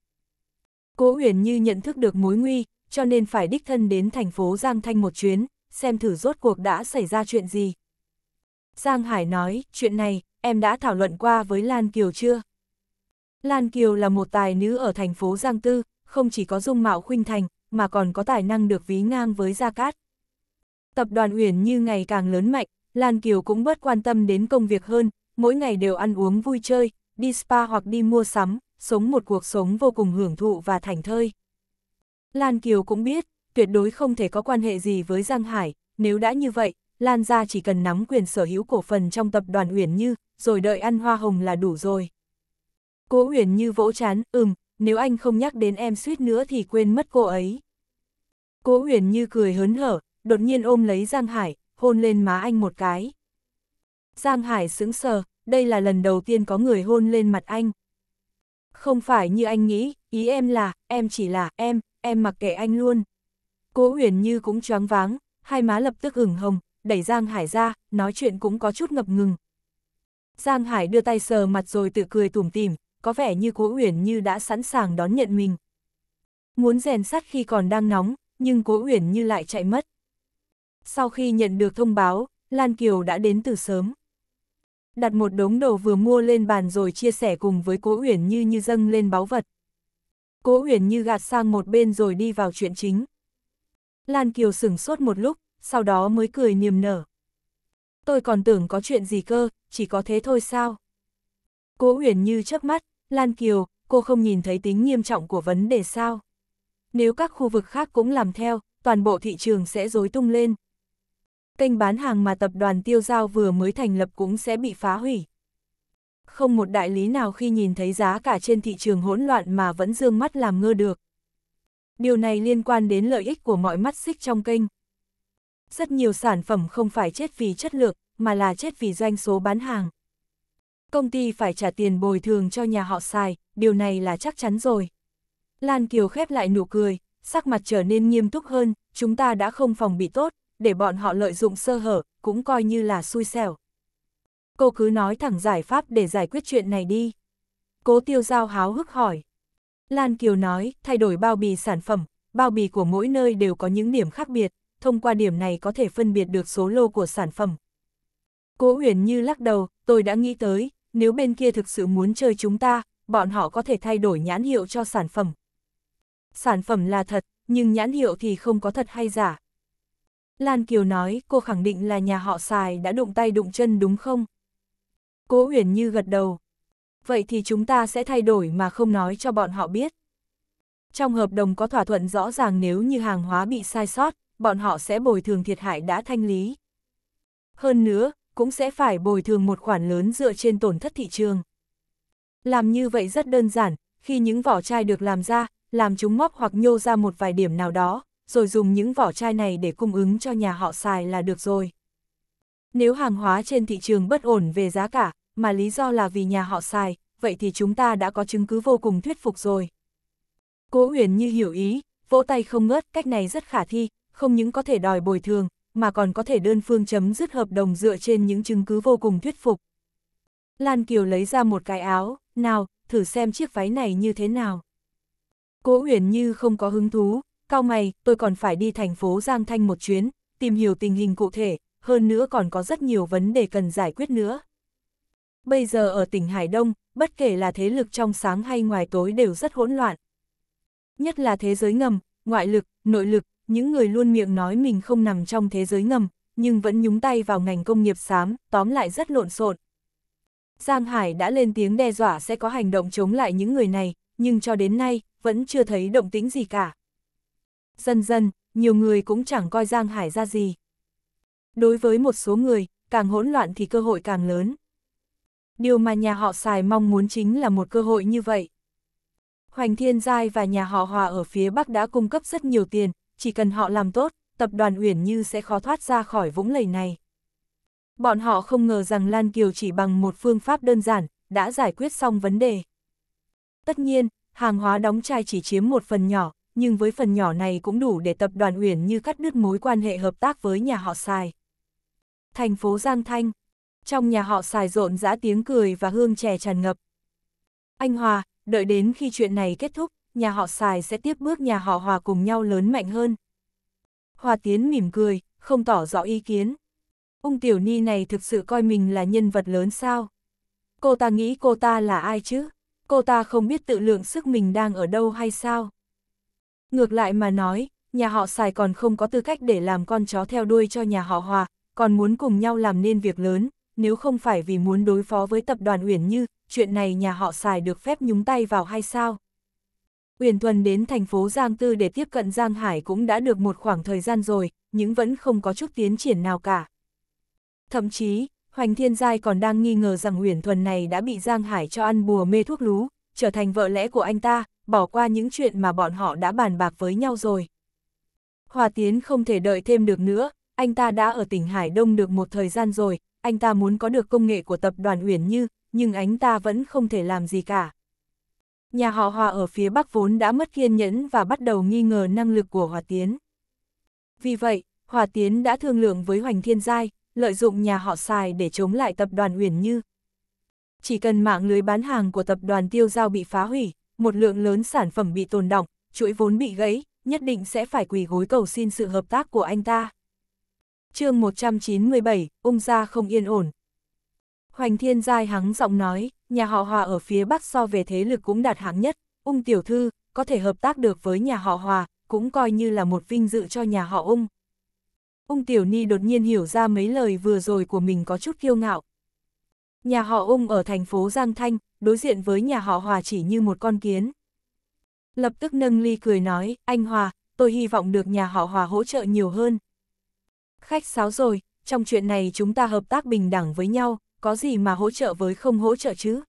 Cố Uyển Như nhận thức được mối nguy, cho nên phải đích thân đến thành phố Giang Thanh một chuyến, xem thử rốt cuộc đã xảy ra chuyện gì. Giang Hải nói, chuyện này, em đã thảo luận qua với Lan Kiều chưa? Lan Kiều là một tài nữ ở thành phố Giang Tư, không chỉ có dung mạo khuynh thành, mà còn có tài năng được ví ngang với Gia Cát. Tập đoàn Uyển như ngày càng lớn mạnh, Lan Kiều cũng bớt quan tâm đến công việc hơn, mỗi ngày đều ăn uống vui chơi, đi spa hoặc đi mua sắm, sống một cuộc sống vô cùng hưởng thụ và thành thơi. Lan Kiều cũng biết, tuyệt đối không thể có quan hệ gì với Giang Hải, nếu đã như vậy, Lan gia chỉ cần nắm quyền sở hữu cổ phần trong tập đoàn Uyển Như, rồi đợi ăn hoa hồng là đủ rồi. Cố Uyển Như vỗ chán, ừm, nếu anh không nhắc đến em suýt nữa thì quên mất cô ấy. Cố Uyển Như cười hớn hở, đột nhiên ôm lấy Giang Hải, hôn lên má anh một cái. Giang Hải sững sờ, đây là lần đầu tiên có người hôn lên mặt anh. Không phải như anh nghĩ, ý em là, em chỉ là, em, em mặc kệ anh luôn. Cố Uyển Như cũng choáng váng, hai má lập tức ửng hồng, đẩy Giang Hải ra, nói chuyện cũng có chút ngập ngừng. Giang Hải đưa tay sờ mặt rồi tự cười tủm tỉm, có vẻ như Cố Uyển Như đã sẵn sàng đón nhận mình. Muốn rèn sắt khi còn đang nóng, nhưng Cố Uyển Như lại chạy mất. Sau khi nhận được thông báo, Lan Kiều đã đến từ sớm. Đặt một đống đồ vừa mua lên bàn rồi chia sẻ cùng với Cố Uyển Như như dâng lên báu vật. Cố Uyển Như gạt sang một bên rồi đi vào chuyện chính. Lan Kiều sửng sốt một lúc, sau đó mới cười niềm nở. Tôi còn tưởng có chuyện gì cơ, chỉ có thế thôi sao? Cố Uyển Như chớp mắt, Lan Kiều, cô không nhìn thấy tính nghiêm trọng của vấn đề sao? Nếu các khu vực khác cũng làm theo, toàn bộ thị trường sẽ rối tung lên. Kênh bán hàng mà tập đoàn tiêu giao vừa mới thành lập cũng sẽ bị phá hủy. Không một đại lý nào khi nhìn thấy giá cả trên thị trường hỗn loạn mà vẫn dương mắt làm ngơ được. Điều này liên quan đến lợi ích của mọi mắt xích trong kênh rất nhiều sản phẩm không phải chết vì chất lượng, mà là chết vì doanh số bán hàng. Công ty phải trả tiền bồi thường cho nhà họ xài, điều này là chắc chắn rồi. Lan Kiều khép lại nụ cười, sắc mặt trở nên nghiêm túc hơn, chúng ta đã không phòng bị tốt, để bọn họ lợi dụng sơ hở, cũng coi như là xui xẻo. Cô cứ nói thẳng giải pháp để giải quyết chuyện này đi. Cố tiêu giao háo hức hỏi. Lan Kiều nói, thay đổi bao bì sản phẩm, bao bì của mỗi nơi đều có những điểm khác biệt thông qua điểm này có thể phân biệt được số lô của sản phẩm. Cố Uyển Như lắc đầu, tôi đã nghĩ tới, nếu bên kia thực sự muốn chơi chúng ta, bọn họ có thể thay đổi nhãn hiệu cho sản phẩm. Sản phẩm là thật, nhưng nhãn hiệu thì không có thật hay giả. Lan Kiều nói, cô khẳng định là nhà họ xài đã đụng tay đụng chân đúng không? Cố Uyển Như gật đầu. Vậy thì chúng ta sẽ thay đổi mà không nói cho bọn họ biết. Trong hợp đồng có thỏa thuận rõ ràng nếu như hàng hóa bị sai sót, bọn họ sẽ bồi thường thiệt hại đã thanh lý. Hơn nữa, cũng sẽ phải bồi thường một khoản lớn dựa trên tổn thất thị trường. Làm như vậy rất đơn giản, khi những vỏ chai được làm ra, làm chúng móc hoặc nhô ra một vài điểm nào đó, rồi dùng những vỏ chai này để cung ứng cho nhà họ xài là được rồi. Nếu hàng hóa trên thị trường bất ổn về giá cả, mà lý do là vì nhà họ xài, vậy thì chúng ta đã có chứng cứ vô cùng thuyết phục rồi. Cố uyển như hiểu ý, vỗ tay không ngớt, cách này rất khả thi, không những có thể đòi bồi thường, mà còn có thể đơn phương chấm dứt hợp đồng dựa trên những chứng cứ vô cùng thuyết phục. Lan Kiều lấy ra một cái áo, nào, thử xem chiếc váy này như thế nào. Cố Uyển Như không có hứng thú, cao mày, tôi còn phải đi thành phố Giang Thanh một chuyến, tìm hiểu tình hình cụ thể, hơn nữa còn có rất nhiều vấn đề cần giải quyết nữa. Bây giờ ở tỉnh Hải Đông, bất kể là thế lực trong sáng hay ngoài tối đều rất hỗn loạn. Nhất là thế giới ngầm, ngoại lực, nội lực, những người luôn miệng nói mình không nằm trong thế giới ngầm, nhưng vẫn nhúng tay vào ngành công nghiệp xám, tóm lại rất lộn xộn. Giang Hải đã lên tiếng đe dọa sẽ có hành động chống lại những người này, nhưng cho đến nay, vẫn chưa thấy động tĩnh gì cả. Dần dần, nhiều người cũng chẳng coi Giang Hải ra gì. Đối với một số người, càng hỗn loạn thì cơ hội càng lớn. Điều mà nhà họ xài mong muốn chính là một cơ hội như vậy. Hoành Thiên Giai và nhà họ Hòa ở phía Bắc đã cung cấp rất nhiều tiền, chỉ cần họ làm tốt, tập đoàn Uyển Như sẽ khó thoát ra khỏi vũng lầy này. Bọn họ không ngờ rằng Lan Kiều chỉ bằng một phương pháp đơn giản, đã giải quyết xong vấn đề. Tất nhiên, hàng hóa đóng chai chỉ chiếm một phần nhỏ, nhưng với phần nhỏ này cũng đủ để tập đoàn Uyển Như cắt đứt mối quan hệ hợp tác với nhà họ xài. Thành phố Giang Thanh Trong nhà họ xài rộn rã tiếng cười và hương chè tràn ngập. Anh Hòa, đợi đến khi chuyện này kết thúc, nhà họ xài sẽ tiếp bước nhà họ hòa cùng nhau lớn mạnh hơn. Hòa tiến mỉm cười, không tỏ rõ ý kiến. Ung tiểu ni này thực sự coi mình là nhân vật lớn sao? Cô ta nghĩ cô ta là ai chứ? Cô ta không biết tự lượng sức mình đang ở đâu hay sao? Ngược lại mà nói, nhà họ xài còn không có tư cách để làm con chó theo đuôi cho nhà họ hòa, còn muốn cùng nhau làm nên việc lớn, nếu không phải vì muốn đối phó với tập đoàn Uyển Như, chuyện này nhà họ xài được phép nhúng tay vào hay sao? Uyển Thuần đến thành phố Giang Tư để tiếp cận Giang Hải cũng đã được một khoảng thời gian rồi, nhưng vẫn không có chút tiến triển nào cả. Thậm chí, Hoành Thiên Giai còn đang nghi ngờ rằng Uyển Thuần này đã bị Giang Hải cho ăn bùa mê thuốc lú, trở thành vợ lẽ của anh ta, bỏ qua những chuyện mà bọn họ đã bàn bạc với nhau rồi. Hòa Tiến không thể đợi thêm được nữa, anh ta đã ở tỉnh Hải Đông được một thời gian rồi, anh ta muốn có được công nghệ của tập đoàn Uyển Như, nhưng anh ta vẫn không thể làm gì cả nhà họ hòa ở phía Bắc vốn đã mất kiên nhẫn và bắt đầu nghi ngờ năng lực của Hòa Tiến. Vì vậy, Hòa Tiến đã thương lượng với Hoành Thiên Giai, lợi dụng nhà họ xài để chống lại tập đoàn Uyển Như. Chỉ cần mạng lưới bán hàng của tập đoàn tiêu giao bị phá hủy, một lượng lớn sản phẩm bị tồn động, chuỗi vốn bị gãy, nhất định sẽ phải quỳ gối cầu xin sự hợp tác của anh ta. chương 197, ung gia không yên ổn. Hoành Thiên Giai hắng giọng nói, nhà họ Hòa ở phía Bắc so về thế lực cũng đạt hạng nhất, ung tiểu thư, có thể hợp tác được với nhà họ Hòa, cũng coi như là một vinh dự cho nhà họ ung. Ung tiểu ni đột nhiên hiểu ra mấy lời vừa rồi của mình có chút kiêu ngạo. Nhà họ ung ở thành phố Giang Thanh, đối diện với nhà họ Hòa chỉ như một con kiến. Lập tức nâng ly cười nói, anh Hòa, tôi hy vọng được nhà họ Hòa hỗ trợ nhiều hơn. Khách sáo rồi, trong chuyện này chúng ta hợp tác bình đẳng với nhau, có gì mà hỗ trợ với không hỗ trợ chứ?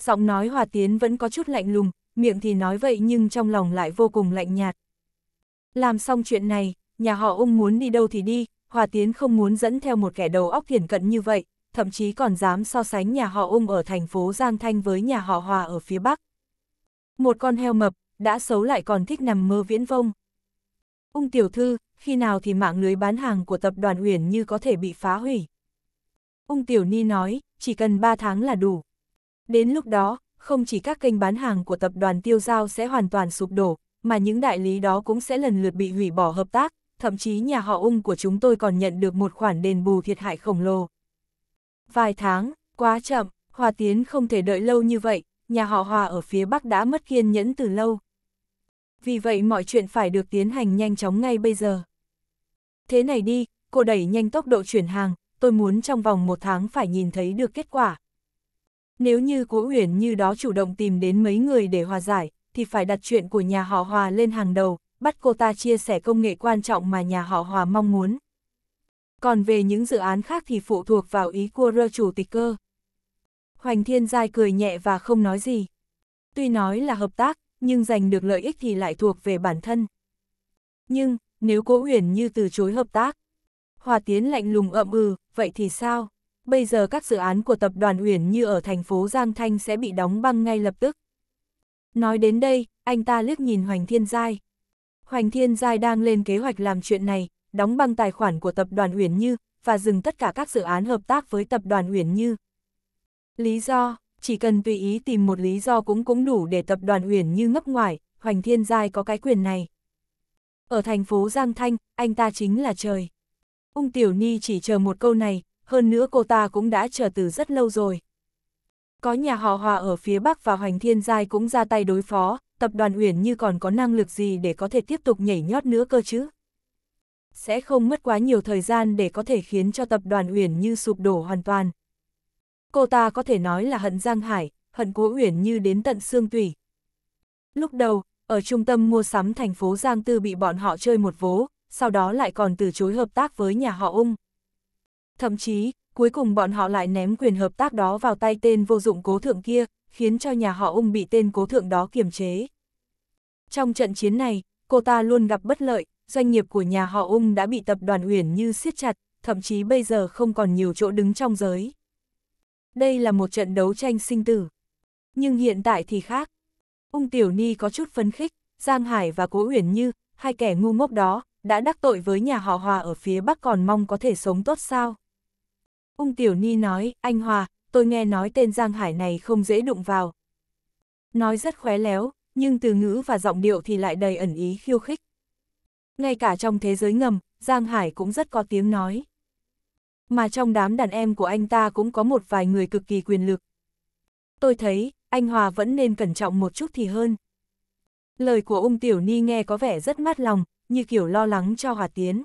Giọng nói Hòa Tiến vẫn có chút lạnh lùng, miệng thì nói vậy nhưng trong lòng lại vô cùng lạnh nhạt. Làm xong chuyện này, nhà họ ung muốn đi đâu thì đi, Hòa Tiến không muốn dẫn theo một kẻ đầu óc thiển cận như vậy, thậm chí còn dám so sánh nhà họ ung ở thành phố Giang Thanh với nhà họ Hòa ở phía Bắc. Một con heo mập, đã xấu lại còn thích nằm mơ viễn vông. Ung tiểu thư, khi nào thì mạng lưới bán hàng của tập đoàn Uyển như có thể bị phá hủy. Ung Tiểu Ni nói, chỉ cần 3 tháng là đủ. Đến lúc đó, không chỉ các kênh bán hàng của tập đoàn tiêu giao sẽ hoàn toàn sụp đổ, mà những đại lý đó cũng sẽ lần lượt bị hủy bỏ hợp tác, thậm chí nhà họ ung của chúng tôi còn nhận được một khoản đền bù thiệt hại khổng lồ. Vài tháng, quá chậm, Hòa Tiến không thể đợi lâu như vậy, nhà họ Hòa ở phía Bắc đã mất kiên nhẫn từ lâu. Vì vậy mọi chuyện phải được tiến hành nhanh chóng ngay bây giờ. Thế này đi, cô đẩy nhanh tốc độ chuyển hàng, tôi muốn trong vòng một tháng phải nhìn thấy được kết quả. Nếu như cố uyển như đó chủ động tìm đến mấy người để hòa giải, thì phải đặt chuyện của nhà họ hòa lên hàng đầu, bắt cô ta chia sẻ công nghệ quan trọng mà nhà họ hòa mong muốn. Còn về những dự án khác thì phụ thuộc vào ý của rơ chủ tịch cơ. Hoành Thiên Giai cười nhẹ và không nói gì. Tuy nói là hợp tác, nhưng giành được lợi ích thì lại thuộc về bản thân. Nhưng, nếu cố uyển như từ chối hợp tác, Hòa Tiến lạnh lùng ậm ừ, vậy thì sao? Bây giờ các dự án của tập đoàn Uyển như ở thành phố Giang Thanh sẽ bị đóng băng ngay lập tức. Nói đến đây, anh ta liếc nhìn Hoành Thiên Giai. Hoành Thiên Giai đang lên kế hoạch làm chuyện này, đóng băng tài khoản của tập đoàn Uyển Như và dừng tất cả các dự án hợp tác với tập đoàn Uyển Như. Lý do, chỉ cần tùy ý tìm một lý do cũng cũng đủ để tập đoàn Uyển Như ngấp ngoài, Hoành Thiên Giai có cái quyền này. Ở thành phố Giang Thanh, anh ta chính là trời. Ung Tiểu Ni chỉ chờ một câu này, hơn nữa cô ta cũng đã chờ từ rất lâu rồi. Có nhà họ Hòa ở phía Bắc và Hoành Thiên Giai cũng ra tay đối phó, tập đoàn Uyển như còn có năng lực gì để có thể tiếp tục nhảy nhót nữa cơ chứ. Sẽ không mất quá nhiều thời gian để có thể khiến cho tập đoàn Uyển như sụp đổ hoàn toàn. Cô ta có thể nói là hận Giang Hải, hận cố Uyển như đến tận xương tủy. Lúc đầu, ở trung tâm mua sắm thành phố Giang Tư bị bọn họ chơi một vố, sau đó lại còn từ chối hợp tác với nhà họ ung. Thậm chí, cuối cùng bọn họ lại ném quyền hợp tác đó vào tay tên vô dụng cố thượng kia, khiến cho nhà họ ung bị tên cố thượng đó kiềm chế. Trong trận chiến này, cô ta luôn gặp bất lợi, doanh nghiệp của nhà họ ung đã bị tập đoàn uyển như siết chặt, thậm chí bây giờ không còn nhiều chỗ đứng trong giới. Đây là một trận đấu tranh sinh tử. Nhưng hiện tại thì khác. Ung Tiểu Ni có chút phấn khích, Giang Hải và Cố Uyển Như, hai kẻ ngu ngốc đó, đã đắc tội với nhà họ Hòa ở phía Bắc còn mong có thể sống tốt sao? Ung Tiểu Ni nói, anh Hòa, tôi nghe nói tên Giang Hải này không dễ đụng vào. Nói rất khóe léo, nhưng từ ngữ và giọng điệu thì lại đầy ẩn ý khiêu khích. Ngay cả trong thế giới ngầm, Giang Hải cũng rất có tiếng nói. Mà trong đám đàn em của anh ta cũng có một vài người cực kỳ quyền lực. Tôi thấy, anh Hòa vẫn nên cẩn trọng một chút thì hơn. Lời của ung tiểu ni nghe có vẻ rất mát lòng, như kiểu lo lắng cho Hòa Tiến.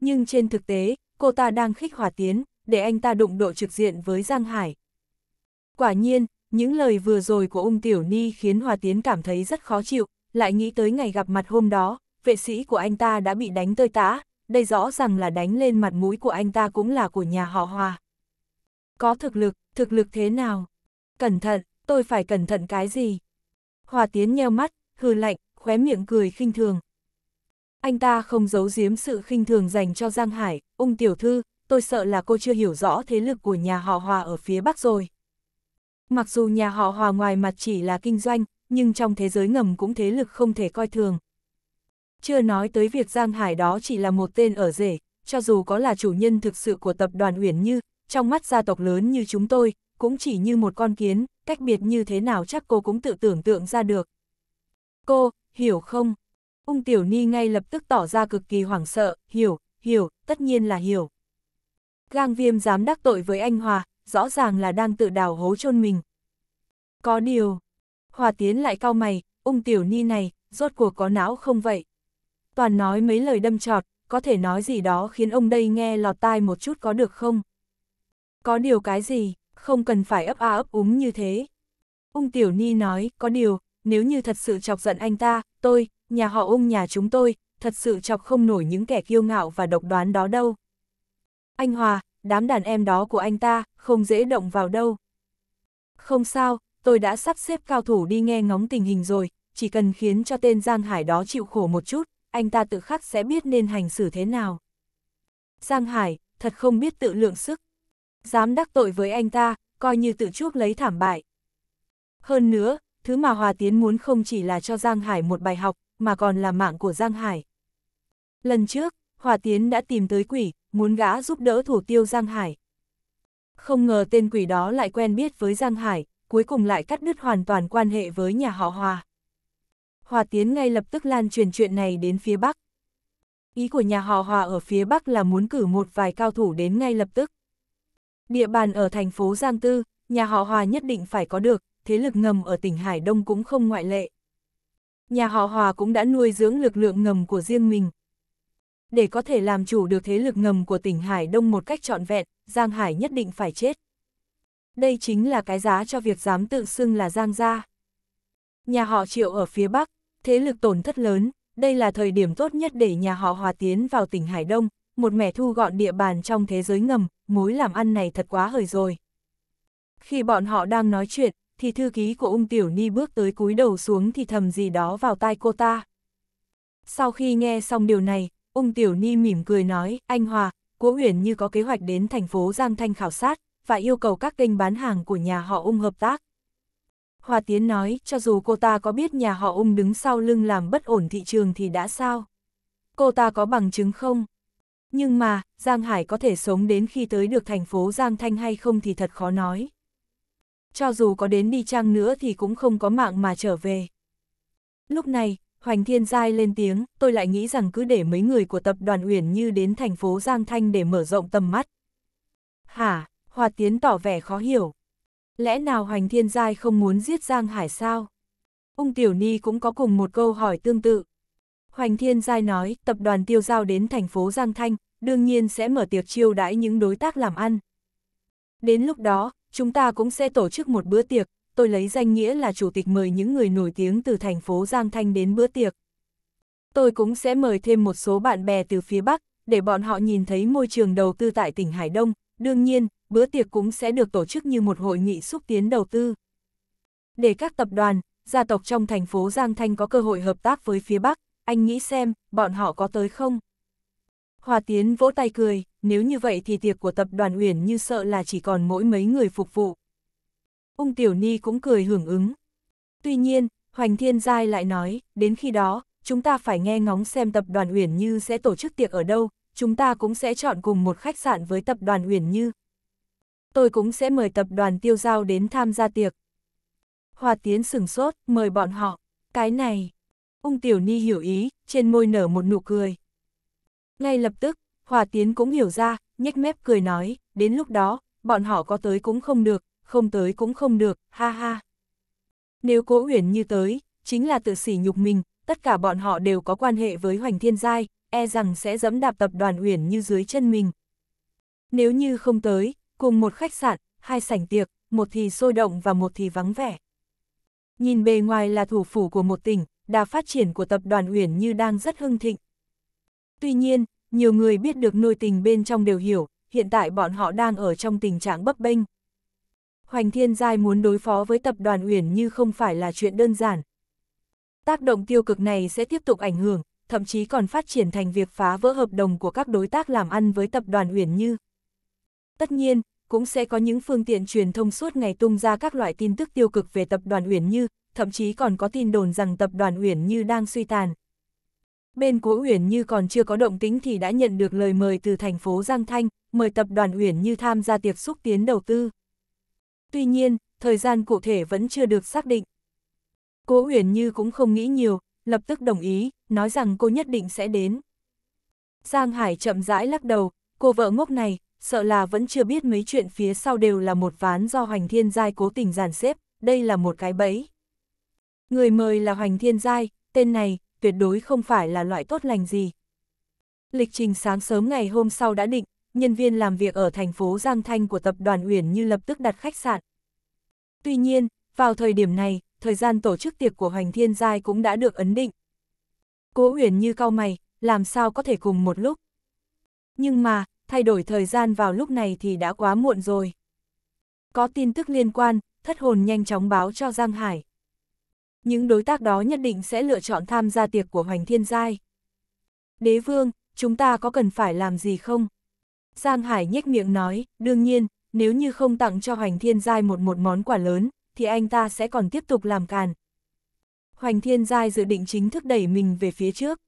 Nhưng trên thực tế, cô ta đang khích Hòa Tiến, để anh ta đụng độ trực diện với Giang Hải. Quả nhiên, những lời vừa rồi của Ung Tiểu Ni khiến Hòa Tiến cảm thấy rất khó chịu, lại nghĩ tới ngày gặp mặt hôm đó, vệ sĩ của anh ta đã bị đánh tơi tã, đây rõ ràng là đánh lên mặt mũi của anh ta cũng là của nhà họ Hòa. Có thực lực, thực lực thế nào? Cẩn thận, tôi phải cẩn thận cái gì? Hòa Tiến nheo mắt, hừ lạnh, khóe miệng cười khinh thường, anh ta không giấu giếm sự khinh thường dành cho Giang Hải, ung tiểu thư, tôi sợ là cô chưa hiểu rõ thế lực của nhà họ Hòa ở phía Bắc rồi. Mặc dù nhà họ Hòa ngoài mặt chỉ là kinh doanh, nhưng trong thế giới ngầm cũng thế lực không thể coi thường. Chưa nói tới việc Giang Hải đó chỉ là một tên ở rể, cho dù có là chủ nhân thực sự của tập đoàn Uyển Như, trong mắt gia tộc lớn như chúng tôi, cũng chỉ như một con kiến, cách biệt như thế nào chắc cô cũng tự tưởng tượng ra được. Cô, hiểu không? Ung Tiểu Ni ngay lập tức tỏ ra cực kỳ hoảng sợ, hiểu, hiểu, tất nhiên là hiểu. Gang viêm dám đắc tội với anh Hòa, rõ ràng là đang tự đào hố chôn mình. Có điều, Hòa Tiến lại cau mày, ung Tiểu Ni này, rốt cuộc có não không vậy? Toàn nói mấy lời đâm trọt, có thể nói gì đó khiến ông đây nghe lọt tai một chút có được không? Có điều cái gì, không cần phải ấp a ấp úng như thế. Ung Tiểu Ni nói, có điều, nếu như thật sự chọc giận anh ta, tôi, nhà họ ung nhà chúng tôi, thật sự chọc không nổi những kẻ kiêu ngạo và độc đoán đó đâu. Anh Hòa, đám đàn em đó của anh ta, không dễ động vào đâu. Không sao, tôi đã sắp xếp cao thủ đi nghe ngóng tình hình rồi, chỉ cần khiến cho tên Giang Hải đó chịu khổ một chút, anh ta tự khắc sẽ biết nên hành xử thế nào. Giang Hải, thật không biết tự lượng sức. Dám đắc tội với anh ta, coi như tự chuốc lấy thảm bại. Hơn nữa, thứ mà Hòa Tiến muốn không chỉ là cho Giang Hải một bài học, mà còn là mạng của Giang Hải. Lần trước, Hòa Tiến đã tìm tới quỷ, muốn gã giúp đỡ thủ tiêu Giang Hải. Không ngờ tên quỷ đó lại quen biết với Giang Hải, cuối cùng lại cắt đứt hoàn toàn quan hệ với nhà họ Hòa. Hòa Tiến ngay lập tức lan truyền chuyện này đến phía Bắc. Ý của nhà họ Hòa ở phía Bắc là muốn cử một vài cao thủ đến ngay lập tức. Địa bàn ở thành phố Giang Tư, nhà họ Hòa nhất định phải có được, thế lực ngầm ở tỉnh Hải Đông cũng không ngoại lệ nhà họ Hòa cũng đã nuôi dưỡng lực lượng ngầm của riêng mình. Để có thể làm chủ được thế lực ngầm của tỉnh Hải Đông một cách trọn vẹn, Giang Hải nhất định phải chết. Đây chính là cái giá cho việc dám tự xưng là Giang Gia. Nhà họ Triệu ở phía Bắc, thế lực tổn thất lớn, đây là thời điểm tốt nhất để nhà họ Hòa tiến vào tỉnh Hải Đông, một mẻ thu gọn địa bàn trong thế giới ngầm, mối làm ăn này thật quá hời rồi. Khi bọn họ đang nói chuyện, thì thư ký của ung tiểu ni bước tới cúi đầu xuống thì thầm gì đó vào tai cô ta. Sau khi nghe xong điều này, ung tiểu ni mỉm cười nói, anh Hòa, Cố Uyển như có kế hoạch đến thành phố Giang Thanh khảo sát, và yêu cầu các kênh bán hàng của nhà họ ung hợp tác. Hòa Tiến nói, cho dù cô ta có biết nhà họ ung đứng sau lưng làm bất ổn thị trường thì đã sao? Cô ta có bằng chứng không? Nhưng mà, Giang Hải có thể sống đến khi tới được thành phố Giang Thanh hay không thì thật khó nói cho dù có đến đi chăng nữa thì cũng không có mạng mà trở về. Lúc này, Hoành Thiên Giai lên tiếng, tôi lại nghĩ rằng cứ để mấy người của tập đoàn Uyển Như đến thành phố Giang Thanh để mở rộng tầm mắt. Hả, Hoa Tiến tỏ vẻ khó hiểu. Lẽ nào Hoành Thiên Giai không muốn giết Giang Hải sao? Ung Tiểu Ni cũng có cùng một câu hỏi tương tự. Hoành Thiên Giai nói, tập đoàn tiêu giao đến thành phố Giang Thanh, đương nhiên sẽ mở tiệc chiêu đãi những đối tác làm ăn. Đến lúc đó, chúng ta cũng sẽ tổ chức một bữa tiệc, tôi lấy danh nghĩa là chủ tịch mời những người nổi tiếng từ thành phố Giang Thanh đến bữa tiệc. Tôi cũng sẽ mời thêm một số bạn bè từ phía Bắc, để bọn họ nhìn thấy môi trường đầu tư tại tỉnh Hải Đông, đương nhiên, bữa tiệc cũng sẽ được tổ chức như một hội nghị xúc tiến đầu tư. Để các tập đoàn, gia tộc trong thành phố Giang Thanh có cơ hội hợp tác với phía Bắc, anh nghĩ xem, bọn họ có tới không? Hòa Tiến vỗ tay cười nếu như vậy thì tiệc của tập đoàn Uyển như sợ là chỉ còn mỗi mấy người phục vụ. Ung Tiểu Ni cũng cười hưởng ứng. Tuy nhiên, Hoành Thiên Giai lại nói, đến khi đó, chúng ta phải nghe ngóng xem tập đoàn Uyển Như sẽ tổ chức tiệc ở đâu, chúng ta cũng sẽ chọn cùng một khách sạn với tập đoàn Uyển Như. Tôi cũng sẽ mời tập đoàn tiêu giao đến tham gia tiệc. Hòa Tiến sừng sốt, mời bọn họ. Cái này, ung tiểu ni hiểu ý, trên môi nở một nụ cười. Ngay lập tức, Hòa tiến cũng hiểu ra, nhếch mép cười nói, đến lúc đó, bọn họ có tới cũng không được, không tới cũng không được, ha ha. Nếu cố uyển như tới, chính là tự sỉ nhục mình, tất cả bọn họ đều có quan hệ với Hoành Thiên Giai, e rằng sẽ dẫm đạp tập đoàn uyển như dưới chân mình. Nếu như không tới, cùng một khách sạn, hai sảnh tiệc, một thì sôi động và một thì vắng vẻ. Nhìn bề ngoài là thủ phủ của một tỉnh, đà phát triển của tập đoàn Uyển như đang rất hưng thịnh. Tuy nhiên, nhiều người biết được nội tình bên trong đều hiểu, hiện tại bọn họ đang ở trong tình trạng bấp bênh. Hoành Thiên Giai muốn đối phó với tập đoàn Uyển như không phải là chuyện đơn giản. Tác động tiêu cực này sẽ tiếp tục ảnh hưởng, thậm chí còn phát triển thành việc phá vỡ hợp đồng của các đối tác làm ăn với tập đoàn Uyển như. Tất nhiên, cũng sẽ có những phương tiện truyền thông suốt ngày tung ra các loại tin tức tiêu cực về tập đoàn Uyển Như, thậm chí còn có tin đồn rằng tập đoàn Uyển Như đang suy tàn bên cố Uyển Như còn chưa có động tính thì đã nhận được lời mời từ thành phố Giang Thanh, mời tập đoàn Uyển Như tham gia tiệc xúc tiến đầu tư. Tuy nhiên, thời gian cụ thể vẫn chưa được xác định. Cố Uyển Như cũng không nghĩ nhiều, lập tức đồng ý, nói rằng cô nhất định sẽ đến. Giang Hải chậm rãi lắc đầu, cô vợ ngốc này, sợ là vẫn chưa biết mấy chuyện phía sau đều là một ván do Hoành Thiên Giai cố tình dàn xếp, đây là một cái bẫy. Người mời là Hoành Thiên Giai, tên này, tuyệt đối không phải là loại tốt lành gì. Lịch trình sáng sớm ngày hôm sau đã định, nhân viên làm việc ở thành phố Giang Thanh của tập đoàn Uyển Như lập tức đặt khách sạn. Tuy nhiên, vào thời điểm này, thời gian tổ chức tiệc của Hoành Thiên Giai cũng đã được ấn định. Cố Uyển Như cau mày, làm sao có thể cùng một lúc. Nhưng mà, thay đổi thời gian vào lúc này thì đã quá muộn rồi. Có tin tức liên quan, thất hồn nhanh chóng báo cho Giang Hải. Những đối tác đó nhất định sẽ lựa chọn tham gia tiệc của Hoành Thiên Giai. Đế vương, chúng ta có cần phải làm gì không? Giang Hải nhếch miệng nói, đương nhiên, nếu như không tặng cho Hoành Thiên Giai một một món quà lớn, thì anh ta sẽ còn tiếp tục làm càn. Hoành Thiên Giai dự định chính thức đẩy mình về phía trước.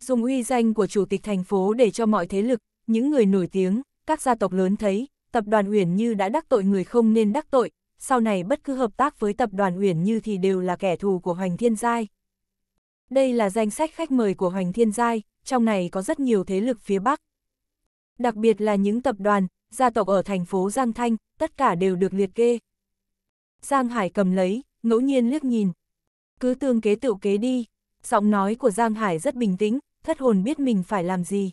Dùng uy danh của chủ tịch thành phố để cho mọi thế lực, những người nổi tiếng, các gia tộc lớn thấy, tập đoàn Uyển Như đã đắc tội người không nên đắc tội, sau này bất cứ hợp tác với tập đoàn Uyển Như thì đều là kẻ thù của Hoành Thiên Giai. Đây là danh sách khách mời của Hoành Thiên Giai, trong này có rất nhiều thế lực phía Bắc. Đặc biệt là những tập đoàn, gia tộc ở thành phố Giang Thanh, tất cả đều được liệt kê. Giang Hải cầm lấy, ngẫu nhiên liếc nhìn. Cứ tương kế tự kế đi, giọng nói của Giang Hải rất bình tĩnh, thất hồn biết mình phải làm gì.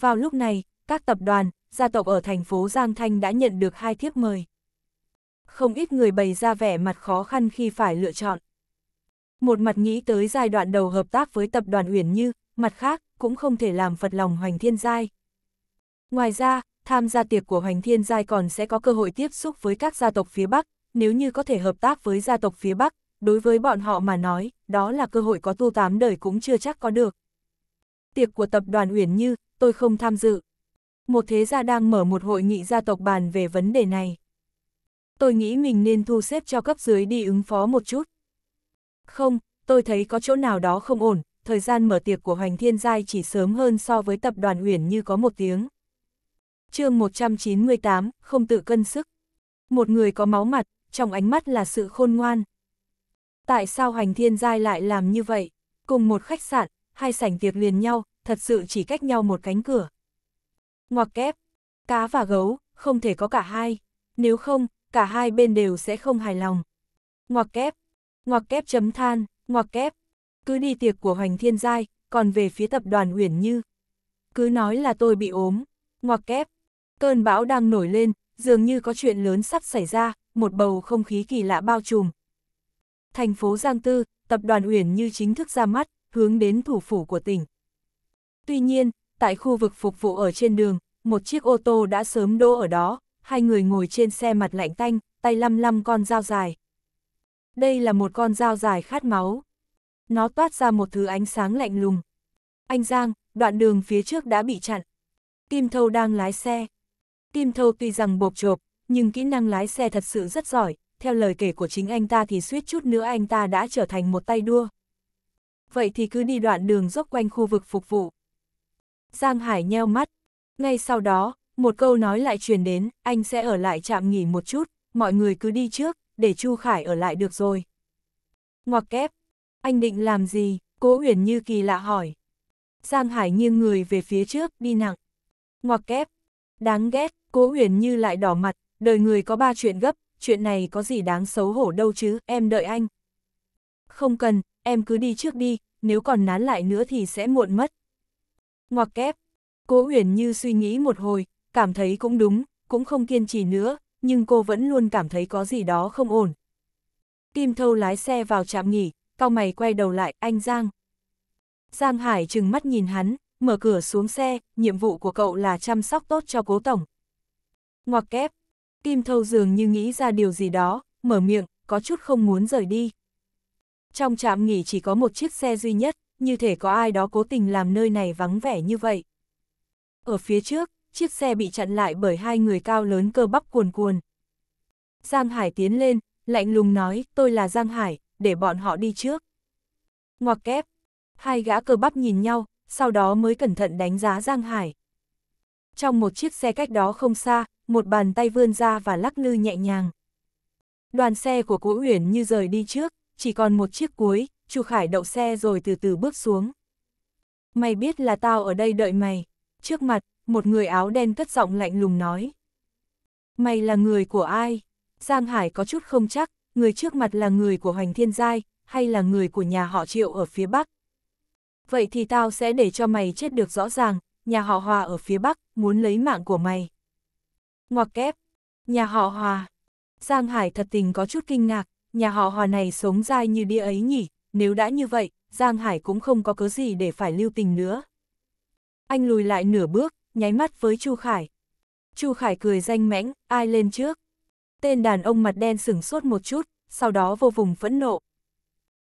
Vào lúc này, các tập đoàn, gia tộc ở thành phố Giang Thanh đã nhận được hai thiếp mời không ít người bày ra vẻ mặt khó khăn khi phải lựa chọn. Một mặt nghĩ tới giai đoạn đầu hợp tác với tập đoàn Uyển Như, mặt khác, cũng không thể làm phật lòng Hoành Thiên Giai. Ngoài ra, tham gia tiệc của Hoành Thiên Giai còn sẽ có cơ hội tiếp xúc với các gia tộc phía Bắc, nếu như có thể hợp tác với gia tộc phía Bắc, đối với bọn họ mà nói, đó là cơ hội có tu tám đời cũng chưa chắc có được. Tiệc của tập đoàn Uyển Như, tôi không tham dự. Một thế gia đang mở một hội nghị gia tộc bàn về vấn đề này tôi nghĩ mình nên thu xếp cho cấp dưới đi ứng phó một chút. Không, tôi thấy có chỗ nào đó không ổn, thời gian mở tiệc của Hoành Thiên Giai chỉ sớm hơn so với tập đoàn Uyển như có một tiếng. chương 198, không tự cân sức. Một người có máu mặt, trong ánh mắt là sự khôn ngoan. Tại sao Hoành Thiên Giai lại làm như vậy? Cùng một khách sạn, hai sảnh tiệc liền nhau, thật sự chỉ cách nhau một cánh cửa. Ngoặc kép, cá và gấu, không thể có cả hai. Nếu không, cả hai bên đều sẽ không hài lòng. Ngoặc kép, ngoặc kép chấm than, ngoặc kép, cứ đi tiệc của Hoành Thiên Giai, còn về phía tập đoàn Uyển Như. Cứ nói là tôi bị ốm, ngoặc kép, cơn bão đang nổi lên, dường như có chuyện lớn sắp xảy ra, một bầu không khí kỳ lạ bao trùm. Thành phố Giang Tư, tập đoàn Uyển Như chính thức ra mắt, hướng đến thủ phủ của tỉnh. Tuy nhiên, tại khu vực phục vụ ở trên đường, một chiếc ô tô đã sớm đỗ ở đó, hai người ngồi trên xe mặt lạnh tanh, tay lăm lăm con dao dài. Đây là một con dao dài khát máu. Nó toát ra một thứ ánh sáng lạnh lùng. Anh Giang, đoạn đường phía trước đã bị chặn. Kim Thâu đang lái xe. Kim Thâu tuy rằng bộp chộp, nhưng kỹ năng lái xe thật sự rất giỏi. Theo lời kể của chính anh ta thì suýt chút nữa anh ta đã trở thành một tay đua. Vậy thì cứ đi đoạn đường dốc quanh khu vực phục vụ. Giang Hải nheo mắt. Ngay sau đó, một câu nói lại truyền đến, anh sẽ ở lại trạm nghỉ một chút, mọi người cứ đi trước, để Chu Khải ở lại được rồi. Ngoặc kép, anh định làm gì? Cố Uyển như kỳ lạ hỏi. Giang Hải nghiêng người về phía trước, đi nặng. Ngoặc kép, đáng ghét, Cố Uyển như lại đỏ mặt, đời người có ba chuyện gấp, chuyện này có gì đáng xấu hổ đâu chứ, em đợi anh. Không cần, em cứ đi trước đi, nếu còn nán lại nữa thì sẽ muộn mất. Ngoặc kép, Cố Uyển như suy nghĩ một hồi, cảm thấy cũng đúng, cũng không kiên trì nữa, nhưng cô vẫn luôn cảm thấy có gì đó không ổn. Kim Thâu lái xe vào trạm nghỉ, cao mày quay đầu lại, anh Giang. Giang Hải trừng mắt nhìn hắn, mở cửa xuống xe, nhiệm vụ của cậu là chăm sóc tốt cho cố tổng. Ngoặc kép, Kim Thâu dường như nghĩ ra điều gì đó, mở miệng, có chút không muốn rời đi. Trong trạm nghỉ chỉ có một chiếc xe duy nhất, như thể có ai đó cố tình làm nơi này vắng vẻ như vậy. Ở phía trước, chiếc xe bị chặn lại bởi hai người cao lớn cơ bắp cuồn cuồn. Giang Hải tiến lên, lạnh lùng nói, tôi là Giang Hải, để bọn họ đi trước. Ngoặc kép, hai gã cơ bắp nhìn nhau, sau đó mới cẩn thận đánh giá Giang Hải. Trong một chiếc xe cách đó không xa, một bàn tay vươn ra và lắc lư nhẹ nhàng. Đoàn xe của Cố Uyển như rời đi trước, chỉ còn một chiếc cuối, Chu Khải đậu xe rồi từ từ bước xuống. Mày biết là tao ở đây đợi mày. Trước mặt, một người áo đen cất giọng lạnh lùng nói. Mày là người của ai? Giang Hải có chút không chắc, người trước mặt là người của Hoành Thiên Giai, hay là người của nhà họ Triệu ở phía Bắc? Vậy thì tao sẽ để cho mày chết được rõ ràng, nhà họ Hòa ở phía Bắc, muốn lấy mạng của mày. Ngoặc kép, nhà họ Hòa. Giang Hải thật tình có chút kinh ngạc, nhà họ Hòa này sống dai như đĩa ấy nhỉ, nếu đã như vậy, Giang Hải cũng không có cớ gì để phải lưu tình nữa. Anh lùi lại nửa bước, nháy mắt với Chu Khải. Chu Khải cười danh mẽnh, ai lên trước? Tên đàn ông mặt đen sửng sốt một chút, sau đó vô vùng phẫn nộ.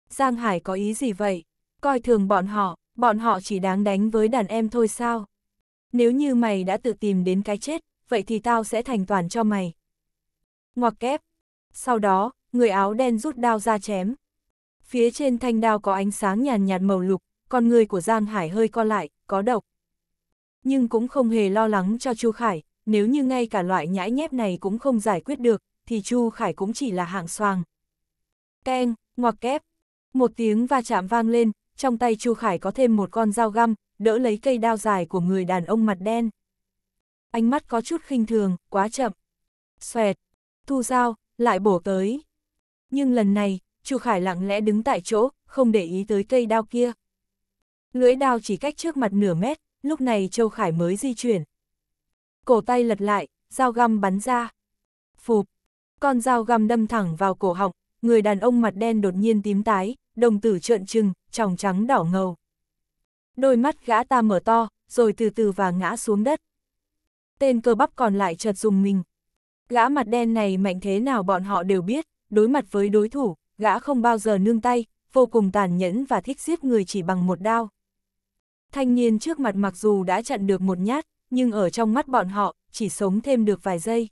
Giang Hải có ý gì vậy? Coi thường bọn họ, bọn họ chỉ đáng đánh với đàn em thôi sao? Nếu như mày đã tự tìm đến cái chết, vậy thì tao sẽ thành toàn cho mày. Ngoặc kép. Sau đó, người áo đen rút đao ra chém. Phía trên thanh đao có ánh sáng nhàn nhạt màu lục, con người của Giang Hải hơi co lại, có độc nhưng cũng không hề lo lắng cho Chu Khải, nếu như ngay cả loại nhãi nhép này cũng không giải quyết được, thì Chu Khải cũng chỉ là hạng xoàng. Keng, ngoặc kép. Một tiếng va chạm vang lên, trong tay Chu Khải có thêm một con dao găm, đỡ lấy cây đao dài của người đàn ông mặt đen. Ánh mắt có chút khinh thường, quá chậm. Xoẹt, thu dao, lại bổ tới. Nhưng lần này, Chu Khải lặng lẽ đứng tại chỗ, không để ý tới cây đao kia. Lưỡi đao chỉ cách trước mặt nửa mét, lúc này Châu Khải mới di chuyển. Cổ tay lật lại, dao găm bắn ra. Phụp, con dao găm đâm thẳng vào cổ họng, người đàn ông mặt đen đột nhiên tím tái, đồng tử trợn trừng, tròng trắng đỏ ngầu. Đôi mắt gã ta mở to, rồi từ từ và ngã xuống đất. Tên cơ bắp còn lại chợt dùng mình. Gã mặt đen này mạnh thế nào bọn họ đều biết, đối mặt với đối thủ, gã không bao giờ nương tay, vô cùng tàn nhẫn và thích giết người chỉ bằng một đao. Thanh niên trước mặt mặc dù đã chặn được một nhát, nhưng ở trong mắt bọn họ, chỉ sống thêm được vài giây.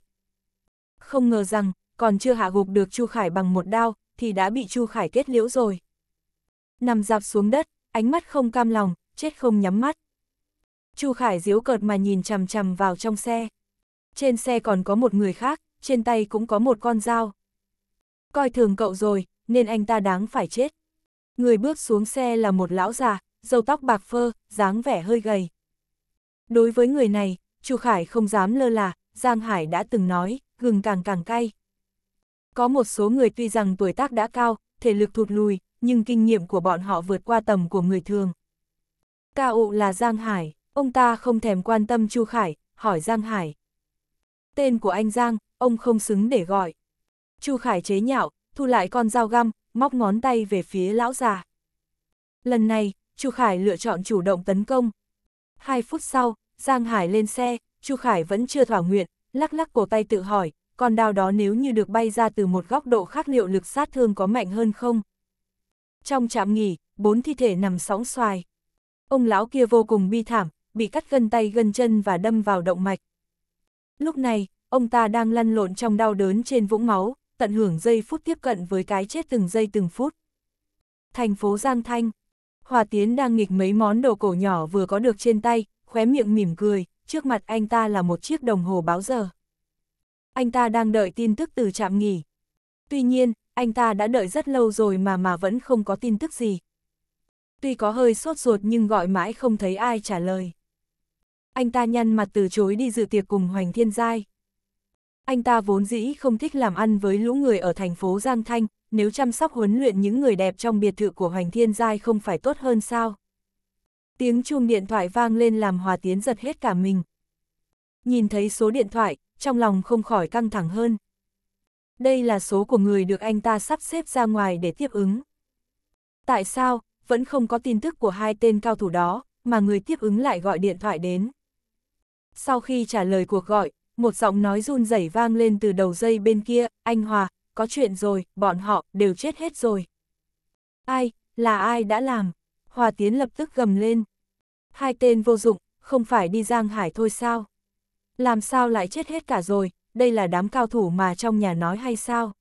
Không ngờ rằng, còn chưa hạ gục được Chu Khải bằng một đao, thì đã bị Chu Khải kết liễu rồi. Nằm dạp xuống đất, ánh mắt không cam lòng, chết không nhắm mắt. Chu Khải diếu cợt mà nhìn chằm chằm vào trong xe. Trên xe còn có một người khác, trên tay cũng có một con dao. Coi thường cậu rồi, nên anh ta đáng phải chết. Người bước xuống xe là một lão già, dâu tóc bạc phơ, dáng vẻ hơi gầy. Đối với người này, Chu Khải không dám lơ là, Giang Hải đã từng nói, gừng càng càng cay. Có một số người tuy rằng tuổi tác đã cao, thể lực thụt lùi, nhưng kinh nghiệm của bọn họ vượt qua tầm của người thường. cao ụ là Giang Hải, ông ta không thèm quan tâm Chu Khải, hỏi Giang Hải. Tên của anh Giang, ông không xứng để gọi. Chu Khải chế nhạo, thu lại con dao găm, móc ngón tay về phía lão già. Lần này, Chu Khải lựa chọn chủ động tấn công. Hai phút sau, Giang Hải lên xe, Chu Khải vẫn chưa thỏa nguyện, lắc lắc cổ tay tự hỏi, con đao đó nếu như được bay ra từ một góc độ khác liệu lực sát thương có mạnh hơn không? Trong trạm nghỉ, bốn thi thể nằm sóng xoài. Ông lão kia vô cùng bi thảm, bị cắt gân tay gân chân và đâm vào động mạch. Lúc này, ông ta đang lăn lộn trong đau đớn trên vũng máu, tận hưởng giây phút tiếp cận với cái chết từng giây từng phút. Thành phố Giang Thanh Hòa Tiến đang nghịch mấy món đồ cổ nhỏ vừa có được trên tay, khóe miệng mỉm cười, trước mặt anh ta là một chiếc đồng hồ báo giờ. Anh ta đang đợi tin tức từ trạm nghỉ. Tuy nhiên, anh ta đã đợi rất lâu rồi mà mà vẫn không có tin tức gì. Tuy có hơi sốt ruột nhưng gọi mãi không thấy ai trả lời. Anh ta nhăn mặt từ chối đi dự tiệc cùng Hoành Thiên Giai. Anh ta vốn dĩ không thích làm ăn với lũ người ở thành phố Giang Thanh, nếu chăm sóc huấn luyện những người đẹp trong biệt thự của Hoành Thiên Giai không phải tốt hơn sao? Tiếng chuông điện thoại vang lên làm Hòa Tiến giật hết cả mình. Nhìn thấy số điện thoại, trong lòng không khỏi căng thẳng hơn. Đây là số của người được anh ta sắp xếp ra ngoài để tiếp ứng. Tại sao, vẫn không có tin tức của hai tên cao thủ đó, mà người tiếp ứng lại gọi điện thoại đến? Sau khi trả lời cuộc gọi, một giọng nói run rẩy vang lên từ đầu dây bên kia, anh Hòa, có chuyện rồi, bọn họ đều chết hết rồi. Ai, là ai đã làm? Hòa Tiến lập tức gầm lên. Hai tên vô dụng, không phải đi Giang Hải thôi sao? Làm sao lại chết hết cả rồi, đây là đám cao thủ mà trong nhà nói hay sao?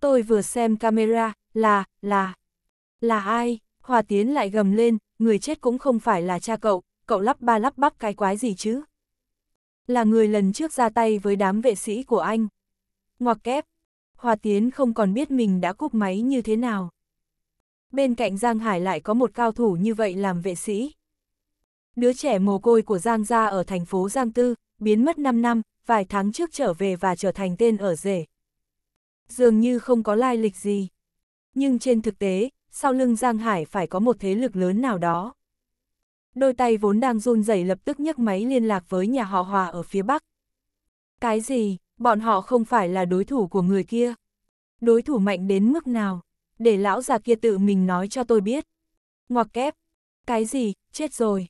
Tôi vừa xem camera, là, là, là ai? Hòa Tiến lại gầm lên, người chết cũng không phải là cha cậu, cậu lắp ba lắp bắp cái quái gì chứ? Là người lần trước ra tay với đám vệ sĩ của anh. Ngoặc kép, Hoa Tiến không còn biết mình đã cúp máy như thế nào. Bên cạnh Giang Hải lại có một cao thủ như vậy làm vệ sĩ. Đứa trẻ mồ côi của Giang gia ở thành phố Giang Tư, biến mất 5 năm, vài tháng trước trở về và trở thành tên ở rể. Dường như không có lai lịch gì. Nhưng trên thực tế, sau lưng Giang Hải phải có một thế lực lớn nào đó. Đôi tay vốn đang run rẩy lập tức nhấc máy liên lạc với nhà họ Hòa ở phía Bắc. Cái gì? bọn họ không phải là đối thủ của người kia. Đối thủ mạnh đến mức nào? Để lão già kia tự mình nói cho tôi biết. Ngoặc kép. Cái gì, chết rồi.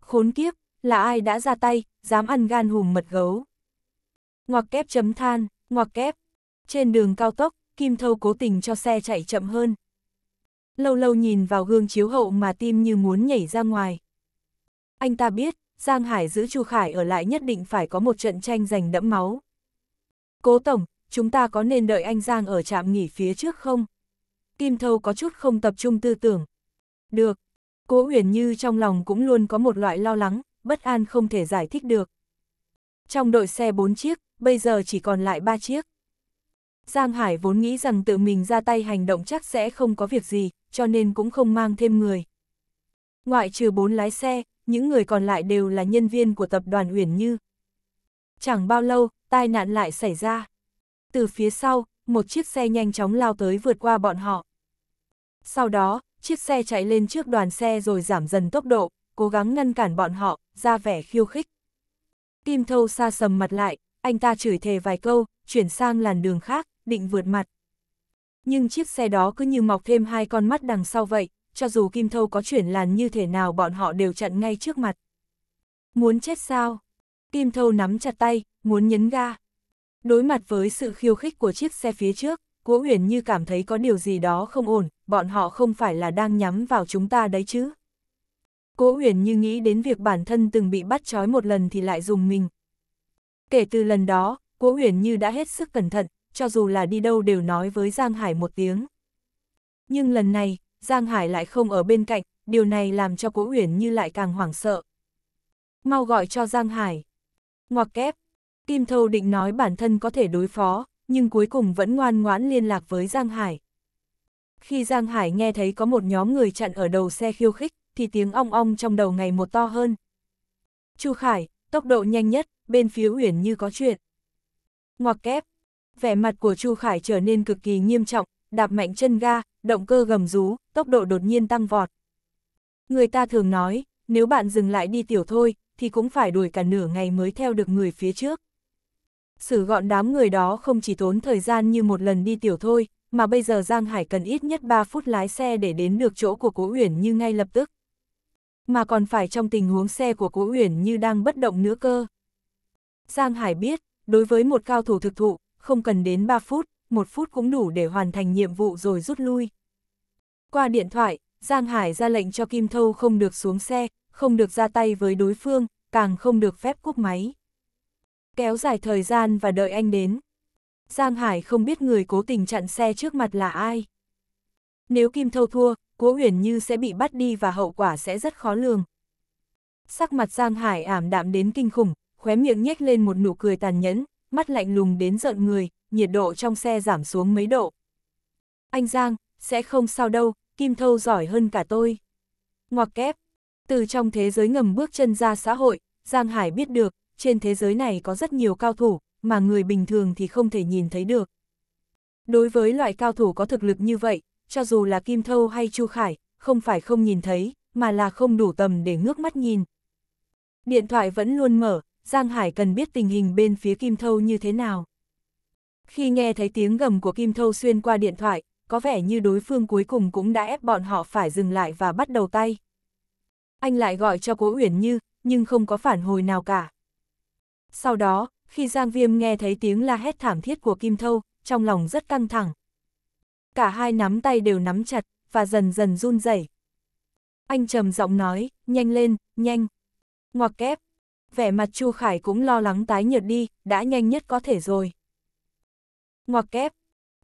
Khốn kiếp, là ai đã ra tay, dám ăn gan hùm mật gấu. Ngoặc kép chấm than, ngoặc kép. Trên đường cao tốc, Kim Thâu cố tình cho xe chạy chậm hơn. Lâu lâu nhìn vào gương chiếu hậu mà tim như muốn nhảy ra ngoài. Anh ta biết, Giang Hải giữ Chu Khải ở lại nhất định phải có một trận tranh giành đẫm máu. Cố Tổng, chúng ta có nên đợi anh Giang ở trạm nghỉ phía trước không? Kim Thâu có chút không tập trung tư tưởng. Được. Cố Uyển Như trong lòng cũng luôn có một loại lo lắng, bất an không thể giải thích được. Trong đội xe 4 chiếc, bây giờ chỉ còn lại 3 chiếc. Giang Hải vốn nghĩ rằng tự mình ra tay hành động chắc sẽ không có việc gì, cho nên cũng không mang thêm người. Ngoại trừ 4 lái xe, những người còn lại đều là nhân viên của tập đoàn Uyển Như. Chẳng bao lâu, tai nạn lại xảy ra. Từ phía sau, một chiếc xe nhanh chóng lao tới vượt qua bọn họ. Sau đó, chiếc xe chạy lên trước đoàn xe rồi giảm dần tốc độ, cố gắng ngăn cản bọn họ, ra vẻ khiêu khích. Kim Thâu xa sầm mặt lại, anh ta chửi thề vài câu, chuyển sang làn đường khác, định vượt mặt. Nhưng chiếc xe đó cứ như mọc thêm hai con mắt đằng sau vậy, cho dù Kim Thâu có chuyển làn như thế nào bọn họ đều chặn ngay trước mặt. Muốn chết sao? Tim thâu nắm chặt tay, muốn nhấn ga. Đối mặt với sự khiêu khích của chiếc xe phía trước, Cố Huyền như cảm thấy có điều gì đó không ổn, bọn họ không phải là đang nhắm vào chúng ta đấy chứ. Cố Huyền như nghĩ đến việc bản thân từng bị bắt trói một lần thì lại dùng mình. Kể từ lần đó, Cố Huyền như đã hết sức cẩn thận, cho dù là đi đâu đều nói với Giang Hải một tiếng. Nhưng lần này, Giang Hải lại không ở bên cạnh, điều này làm cho Cố Uyển như lại càng hoảng sợ. Mau gọi cho Giang Hải. Ngoặc kép, Kim Thâu định nói bản thân có thể đối phó, nhưng cuối cùng vẫn ngoan ngoãn liên lạc với Giang Hải. Khi Giang Hải nghe thấy có một nhóm người chặn ở đầu xe khiêu khích, thì tiếng ong ong trong đầu ngày một to hơn. Chu Khải, tốc độ nhanh nhất, bên phía Uyển như có chuyện. Ngoặc kép, vẻ mặt của Chu Khải trở nên cực kỳ nghiêm trọng, đạp mạnh chân ga, động cơ gầm rú, tốc độ đột nhiên tăng vọt. Người ta thường nói, nếu bạn dừng lại đi tiểu thôi, thì cũng phải đuổi cả nửa ngày mới theo được người phía trước. Sử gọn đám người đó không chỉ tốn thời gian như một lần đi tiểu thôi, mà bây giờ Giang Hải cần ít nhất 3 phút lái xe để đến được chỗ của Cố Uyển Như ngay lập tức. Mà còn phải trong tình huống xe của Cố Uyển Như đang bất động nữa cơ. Giang Hải biết, đối với một cao thủ thực thụ, không cần đến 3 phút, một phút cũng đủ để hoàn thành nhiệm vụ rồi rút lui. Qua điện thoại, Giang Hải ra lệnh cho Kim Thâu không được xuống xe, không được ra tay với đối phương, càng không được phép cúp máy. Kéo dài thời gian và đợi anh đến. Giang Hải không biết người cố tình chặn xe trước mặt là ai. Nếu Kim Thâu thua, Cố Huyền Như sẽ bị bắt đi và hậu quả sẽ rất khó lường. Sắc mặt Giang Hải ảm đạm đến kinh khủng, khóe miệng nhếch lên một nụ cười tàn nhẫn, mắt lạnh lùng đến giận người, nhiệt độ trong xe giảm xuống mấy độ. Anh Giang, sẽ không sao đâu, Kim Thâu giỏi hơn cả tôi. Ngoặc kép, từ trong thế giới ngầm bước chân ra xã hội, Giang Hải biết được, trên thế giới này có rất nhiều cao thủ, mà người bình thường thì không thể nhìn thấy được. Đối với loại cao thủ có thực lực như vậy, cho dù là Kim Thâu hay Chu Khải, không phải không nhìn thấy, mà là không đủ tầm để ngước mắt nhìn. Điện thoại vẫn luôn mở, Giang Hải cần biết tình hình bên phía Kim Thâu như thế nào. Khi nghe thấy tiếng gầm của Kim Thâu xuyên qua điện thoại, có vẻ như đối phương cuối cùng cũng đã ép bọn họ phải dừng lại và bắt đầu tay anh lại gọi cho Cố Uyển Như, nhưng không có phản hồi nào cả. Sau đó, khi Giang Viêm nghe thấy tiếng la hét thảm thiết của Kim Thâu, trong lòng rất căng thẳng. Cả hai nắm tay đều nắm chặt, và dần dần run rẩy. Anh trầm giọng nói, nhanh lên, nhanh. Ngoặc kép. Vẻ mặt Chu Khải cũng lo lắng tái nhợt đi, đã nhanh nhất có thể rồi. Ngoặc kép.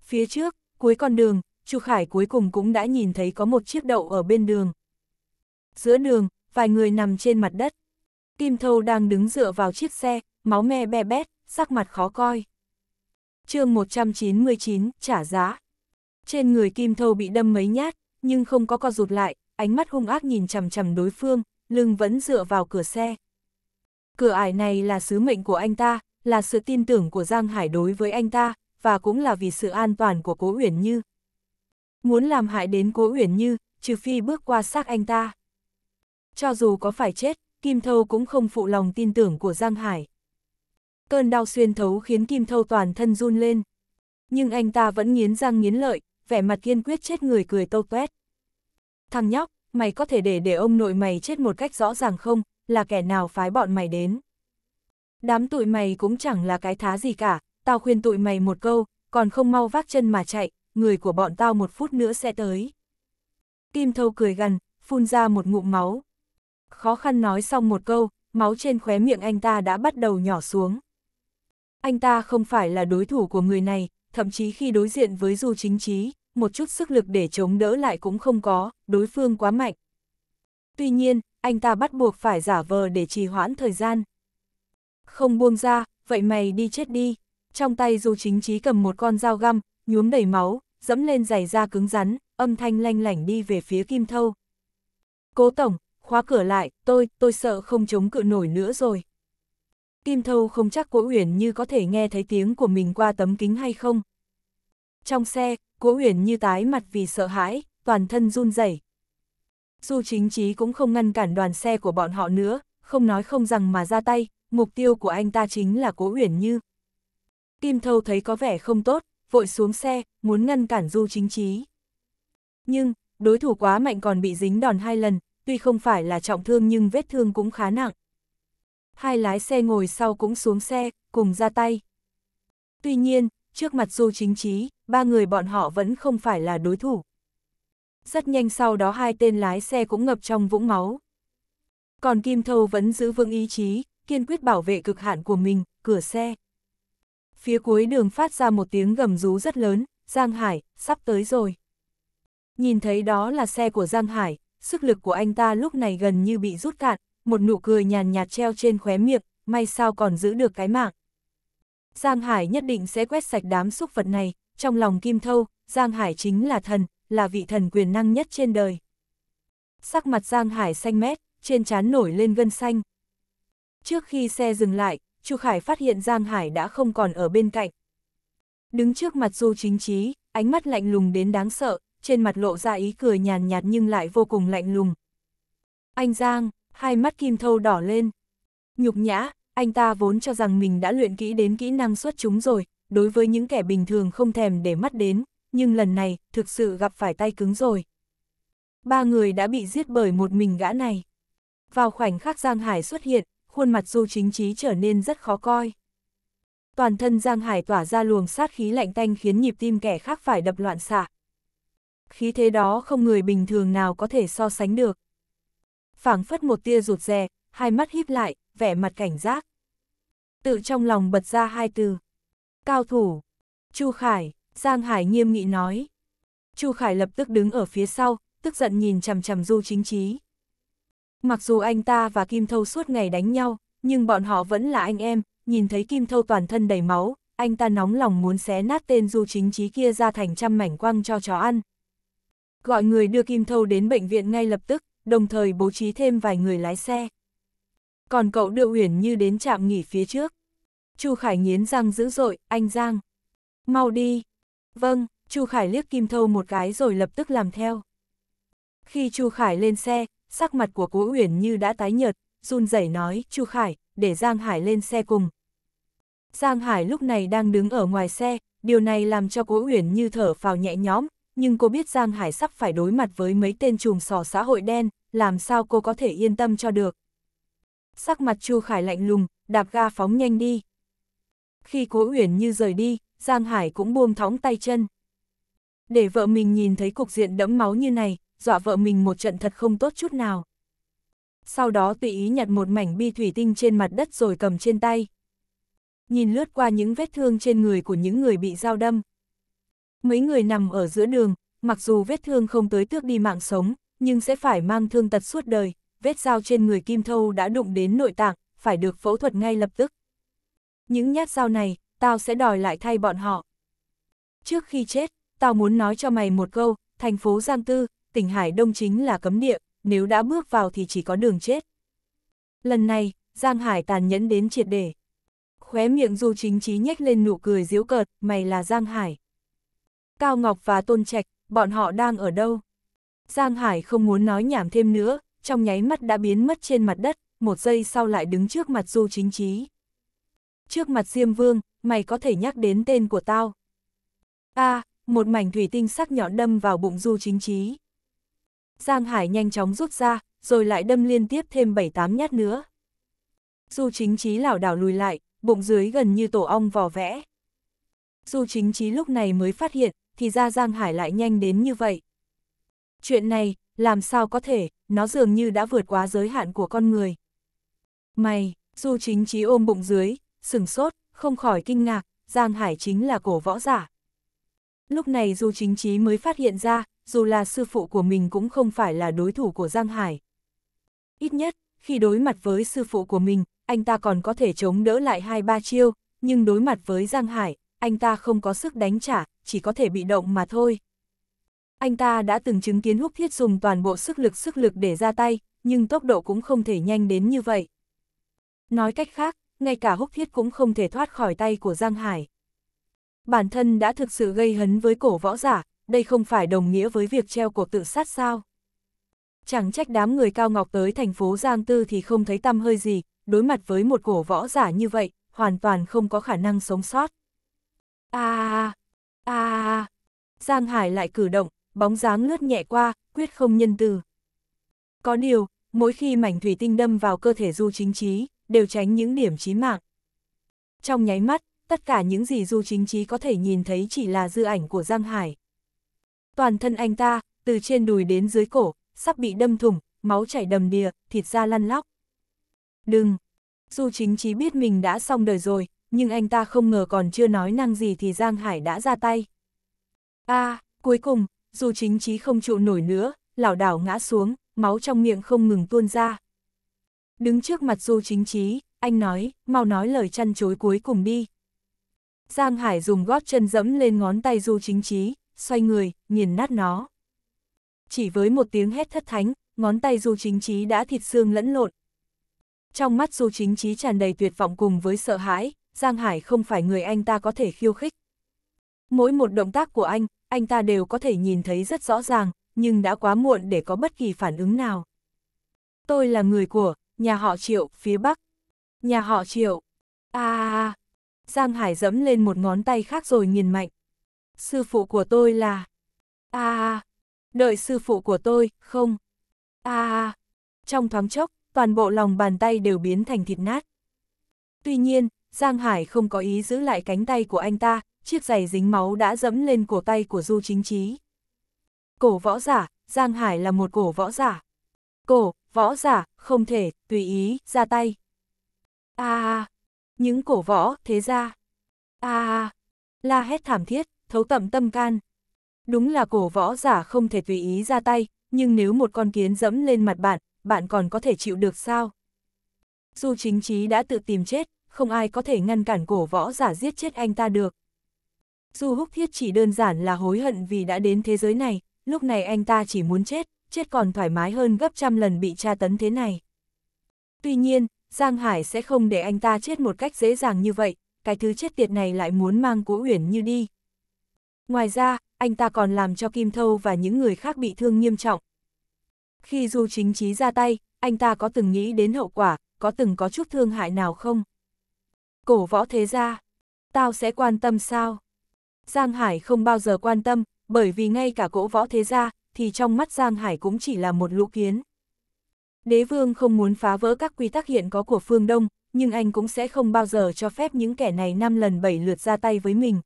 Phía trước, cuối con đường, Chu Khải cuối cùng cũng đã nhìn thấy có một chiếc đậu ở bên đường. Giữa đường, vài người nằm trên mặt đất. Kim Thâu đang đứng dựa vào chiếc xe, máu me be bét, sắc mặt khó coi. chương 199, trả giá. Trên người Kim Thâu bị đâm mấy nhát, nhưng không có co rụt lại, ánh mắt hung ác nhìn chằm chằm đối phương, lưng vẫn dựa vào cửa xe. Cửa ải này là sứ mệnh của anh ta, là sự tin tưởng của Giang Hải đối với anh ta, và cũng là vì sự an toàn của Cố Uyển Như. Muốn làm hại đến Cố Uyển Như, trừ phi bước qua xác anh ta cho dù có phải chết, Kim Thâu cũng không phụ lòng tin tưởng của Giang Hải. Cơn đau xuyên thấu khiến Kim Thâu toàn thân run lên. Nhưng anh ta vẫn nghiến răng nghiến lợi, vẻ mặt kiên quyết chết người cười tâu tuét. Thằng nhóc, mày có thể để để ông nội mày chết một cách rõ ràng không, là kẻ nào phái bọn mày đến. Đám tụi mày cũng chẳng là cái thá gì cả, tao khuyên tụi mày một câu, còn không mau vác chân mà chạy, người của bọn tao một phút nữa sẽ tới. Kim Thâu cười gằn, phun ra một ngụm máu, khó khăn nói xong một câu, máu trên khóe miệng anh ta đã bắt đầu nhỏ xuống. Anh ta không phải là đối thủ của người này, thậm chí khi đối diện với Du Chính Chí, một chút sức lực để chống đỡ lại cũng không có, đối phương quá mạnh. Tuy nhiên, anh ta bắt buộc phải giả vờ để trì hoãn thời gian. Không buông ra, vậy mày đi chết đi. Trong tay Du Chính Chí cầm một con dao găm, nhuốm đầy máu, dẫm lên giày da cứng rắn, âm thanh lanh lảnh đi về phía Kim Thâu. Cố Tổng, khóa cửa lại, tôi, tôi sợ không chống cự nổi nữa rồi. Kim Thâu không chắc Cố Uyển Như có thể nghe thấy tiếng của mình qua tấm kính hay không. Trong xe, Cố Uyển Như tái mặt vì sợ hãi, toàn thân run rẩy. Du Chính Chí cũng không ngăn cản đoàn xe của bọn họ nữa, không nói không rằng mà ra tay, mục tiêu của anh ta chính là Cố Uyển Như. Kim Thâu thấy có vẻ không tốt, vội xuống xe, muốn ngăn cản Du Chính Chí. Nhưng, đối thủ quá mạnh còn bị dính đòn hai lần, tuy không phải là trọng thương nhưng vết thương cũng khá nặng. Hai lái xe ngồi sau cũng xuống xe, cùng ra tay. Tuy nhiên, trước mặt Du Chính chí ba người bọn họ vẫn không phải là đối thủ. Rất nhanh sau đó hai tên lái xe cũng ngập trong vũng máu. Còn Kim Thâu vẫn giữ vững ý chí, kiên quyết bảo vệ cực hạn của mình, cửa xe. Phía cuối đường phát ra một tiếng gầm rú rất lớn, Giang Hải, sắp tới rồi. Nhìn thấy đó là xe của Giang Hải, sức lực của anh ta lúc này gần như bị rút cạn, một nụ cười nhàn nhạt treo trên khóe miệng, may sao còn giữ được cái mạng. Giang Hải nhất định sẽ quét sạch đám xúc vật này, trong lòng Kim Thâu, Giang Hải chính là thần, là vị thần quyền năng nhất trên đời. Sắc mặt Giang Hải xanh mét, trên trán nổi lên gân xanh. Trước khi xe dừng lại, Chu Khải phát hiện Giang Hải đã không còn ở bên cạnh. Đứng trước mặt Du Chính Chí, ánh mắt lạnh lùng đến đáng sợ, trên mặt lộ ra ý cười nhàn nhạt nhưng lại vô cùng lạnh lùng. Anh Giang, hai mắt kim thâu đỏ lên. Nhục nhã, anh ta vốn cho rằng mình đã luyện kỹ đến kỹ năng xuất chúng rồi, đối với những kẻ bình thường không thèm để mắt đến, nhưng lần này, thực sự gặp phải tay cứng rồi. Ba người đã bị giết bởi một mình gã này. Vào khoảnh khắc Giang Hải xuất hiện, khuôn mặt Du Chính Trí trở nên rất khó coi. Toàn thân Giang Hải tỏa ra luồng sát khí lạnh tanh khiến nhịp tim kẻ khác phải đập loạn xạ, khí thế đó không người bình thường nào có thể so sánh được. phảng phất một tia rụt rè, hai mắt híp lại, vẻ mặt cảnh giác. Tự trong lòng bật ra hai từ. Cao thủ. Chu Khải, Giang Hải nghiêm nghị nói. Chu Khải lập tức đứng ở phía sau, tức giận nhìn chằm chằm Du Chính Trí. Mặc dù anh ta và Kim Thâu suốt ngày đánh nhau, nhưng bọn họ vẫn là anh em, nhìn thấy Kim Thâu toàn thân đầy máu, anh ta nóng lòng muốn xé nát tên Du Chính Trí kia ra thành trăm mảnh quăng cho chó ăn gọi người đưa Kim Thâu đến bệnh viện ngay lập tức, đồng thời bố trí thêm vài người lái xe. Còn cậu đưa Uyển Như đến trạm nghỉ phía trước. Chu Khải nghiến răng dữ dội, anh Giang. Mau đi. Vâng, Chu Khải liếc Kim Thâu một cái rồi lập tức làm theo. Khi Chu Khải lên xe, sắc mặt của Cố Uyển Như đã tái nhợt, run rẩy nói, Chu Khải, để Giang Hải lên xe cùng. Giang Hải lúc này đang đứng ở ngoài xe, điều này làm cho Cố Uyển Như thở phào nhẹ nhõm, nhưng cô biết Giang Hải sắp phải đối mặt với mấy tên trùm sò xã hội đen, làm sao cô có thể yên tâm cho được. Sắc mặt Chu Khải lạnh lùng, đạp ga phóng nhanh đi. Khi Cố Uyển Như rời đi, Giang Hải cũng buông thõng tay chân. Để vợ mình nhìn thấy cục diện đẫm máu như này, dọa vợ mình một trận thật không tốt chút nào. Sau đó tùy ý nhặt một mảnh bi thủy tinh trên mặt đất rồi cầm trên tay. Nhìn lướt qua những vết thương trên người của những người bị dao đâm, Mấy người nằm ở giữa đường, mặc dù vết thương không tới tước đi mạng sống, nhưng sẽ phải mang thương tật suốt đời, vết dao trên người Kim Thâu đã đụng đến nội tạng, phải được phẫu thuật ngay lập tức. Những nhát dao này, tao sẽ đòi lại thay bọn họ. Trước khi chết, tao muốn nói cho mày một câu, thành phố Giang Tư, tỉnh Hải Đông chính là cấm địa, nếu đã bước vào thì chỉ có đường chết. Lần này, Giang Hải tàn nhẫn đến triệt để. Khóe miệng Du Chính trí nhếch lên nụ cười diễu cợt, mày là Giang Hải. Cao Ngọc và Tôn Trạch, bọn họ đang ở đâu? Giang Hải không muốn nói nhảm thêm nữa, trong nháy mắt đã biến mất trên mặt đất, một giây sau lại đứng trước mặt Du Chính Trí. Trước mặt Diêm Vương, mày có thể nhắc đến tên của tao. A, à, một mảnh thủy tinh sắc nhọn đâm vào bụng Du Chính Trí. Giang Hải nhanh chóng rút ra, rồi lại đâm liên tiếp thêm 7-8 nhát nữa. Du Chính Trí lảo đảo lùi lại, bụng dưới gần như tổ ong vò vẽ. Du Chính Trí lúc này mới phát hiện, thì ra Giang Hải lại nhanh đến như vậy. Chuyện này, làm sao có thể, nó dường như đã vượt quá giới hạn của con người. Mày, Du Chính Chí ôm bụng dưới, sừng sốt, không khỏi kinh ngạc, Giang Hải chính là cổ võ giả. Lúc này Du Chính Chí mới phát hiện ra, dù là sư phụ của mình cũng không phải là đối thủ của Giang Hải. Ít nhất, khi đối mặt với sư phụ của mình, anh ta còn có thể chống đỡ lại hai ba chiêu, nhưng đối mặt với Giang Hải, anh ta không có sức đánh trả, chỉ có thể bị động mà thôi. Anh ta đã từng chứng kiến húc thiết dùng toàn bộ sức lực sức lực để ra tay, nhưng tốc độ cũng không thể nhanh đến như vậy. Nói cách khác, ngay cả húc thiết cũng không thể thoát khỏi tay của Giang Hải. Bản thân đã thực sự gây hấn với cổ võ giả, đây không phải đồng nghĩa với việc treo cuộc tự sát sao. Chẳng trách đám người cao ngọc tới thành phố Giang Tư thì không thấy tâm hơi gì, đối mặt với một cổ võ giả như vậy, hoàn toàn không có khả năng sống sót. À, À! Giang Hải lại cử động, bóng dáng lướt nhẹ qua, quyết không nhân từ. Có điều, mỗi khi mảnh thủy tinh đâm vào cơ thể Du Chính Trí, đều tránh những điểm chí mạng. Trong nháy mắt, tất cả những gì Du Chính Trí có thể nhìn thấy chỉ là dư ảnh của Giang Hải. Toàn thân anh ta, từ trên đùi đến dưới cổ, sắp bị đâm thủng, máu chảy đầm đìa, thịt da lăn lóc. Đừng! Du Chính Trí biết mình đã xong đời rồi, nhưng anh ta không ngờ còn chưa nói năng gì thì Giang Hải đã ra tay. a à, cuối cùng, dù chính trí không trụ nổi nữa, lảo đảo ngã xuống, máu trong miệng không ngừng tuôn ra. Đứng trước mặt Du chính trí, anh nói, mau nói lời chăn chối cuối cùng đi. Giang Hải dùng gót chân dẫm lên ngón tay Du chính trí, xoay người, nghiền nát nó. Chỉ với một tiếng hét thất thánh, ngón tay Du chính trí đã thịt xương lẫn lộn. Trong mắt Du chính trí tràn đầy tuyệt vọng cùng với sợ hãi, Giang Hải không phải người anh ta có thể khiêu khích. Mỗi một động tác của anh, anh ta đều có thể nhìn thấy rất rõ ràng, nhưng đã quá muộn để có bất kỳ phản ứng nào. Tôi là người của, nhà họ Triệu, phía Bắc. Nhà họ Triệu. a à, à, Giang Hải dẫm lên một ngón tay khác rồi nghiền mạnh. Sư phụ của tôi là... a à, Đợi sư phụ của tôi, không. a à, à. Trong thoáng chốc, toàn bộ lòng bàn tay đều biến thành thịt nát. Tuy nhiên, Giang Hải không có ý giữ lại cánh tay của anh ta, chiếc giày dính máu đã dẫm lên cổ tay của Du Chính Chí. Cổ võ giả, Giang Hải là một cổ võ giả. Cổ, võ giả, không thể, tùy ý, ra tay. a à, những cổ võ, thế ra. a à, la hét thảm thiết, thấu tẩm tâm can. Đúng là cổ võ giả không thể tùy ý ra tay, nhưng nếu một con kiến dẫm lên mặt bạn, bạn còn có thể chịu được sao? Du chính trí đã tự tìm chết, không ai có thể ngăn cản cổ võ giả giết chết anh ta được. Du húc thiết chỉ đơn giản là hối hận vì đã đến thế giới này, lúc này anh ta chỉ muốn chết, chết còn thoải mái hơn gấp trăm lần bị tra tấn thế này. Tuy nhiên, Giang Hải sẽ không để anh ta chết một cách dễ dàng như vậy, cái thứ chết tiệt này lại muốn mang cố uyển như đi. Ngoài ra, anh ta còn làm cho Kim Thâu và những người khác bị thương nghiêm trọng. Khi Du Chính Chí ra tay, anh ta có từng nghĩ đến hậu quả, có từng có chút thương hại nào không? cổ võ thế gia. Tao sẽ quan tâm sao? Giang Hải không bao giờ quan tâm, bởi vì ngay cả cổ võ thế gia, thì trong mắt Giang Hải cũng chỉ là một lũ kiến. Đế vương không muốn phá vỡ các quy tắc hiện có của phương Đông, nhưng anh cũng sẽ không bao giờ cho phép những kẻ này năm lần bảy lượt ra tay với mình.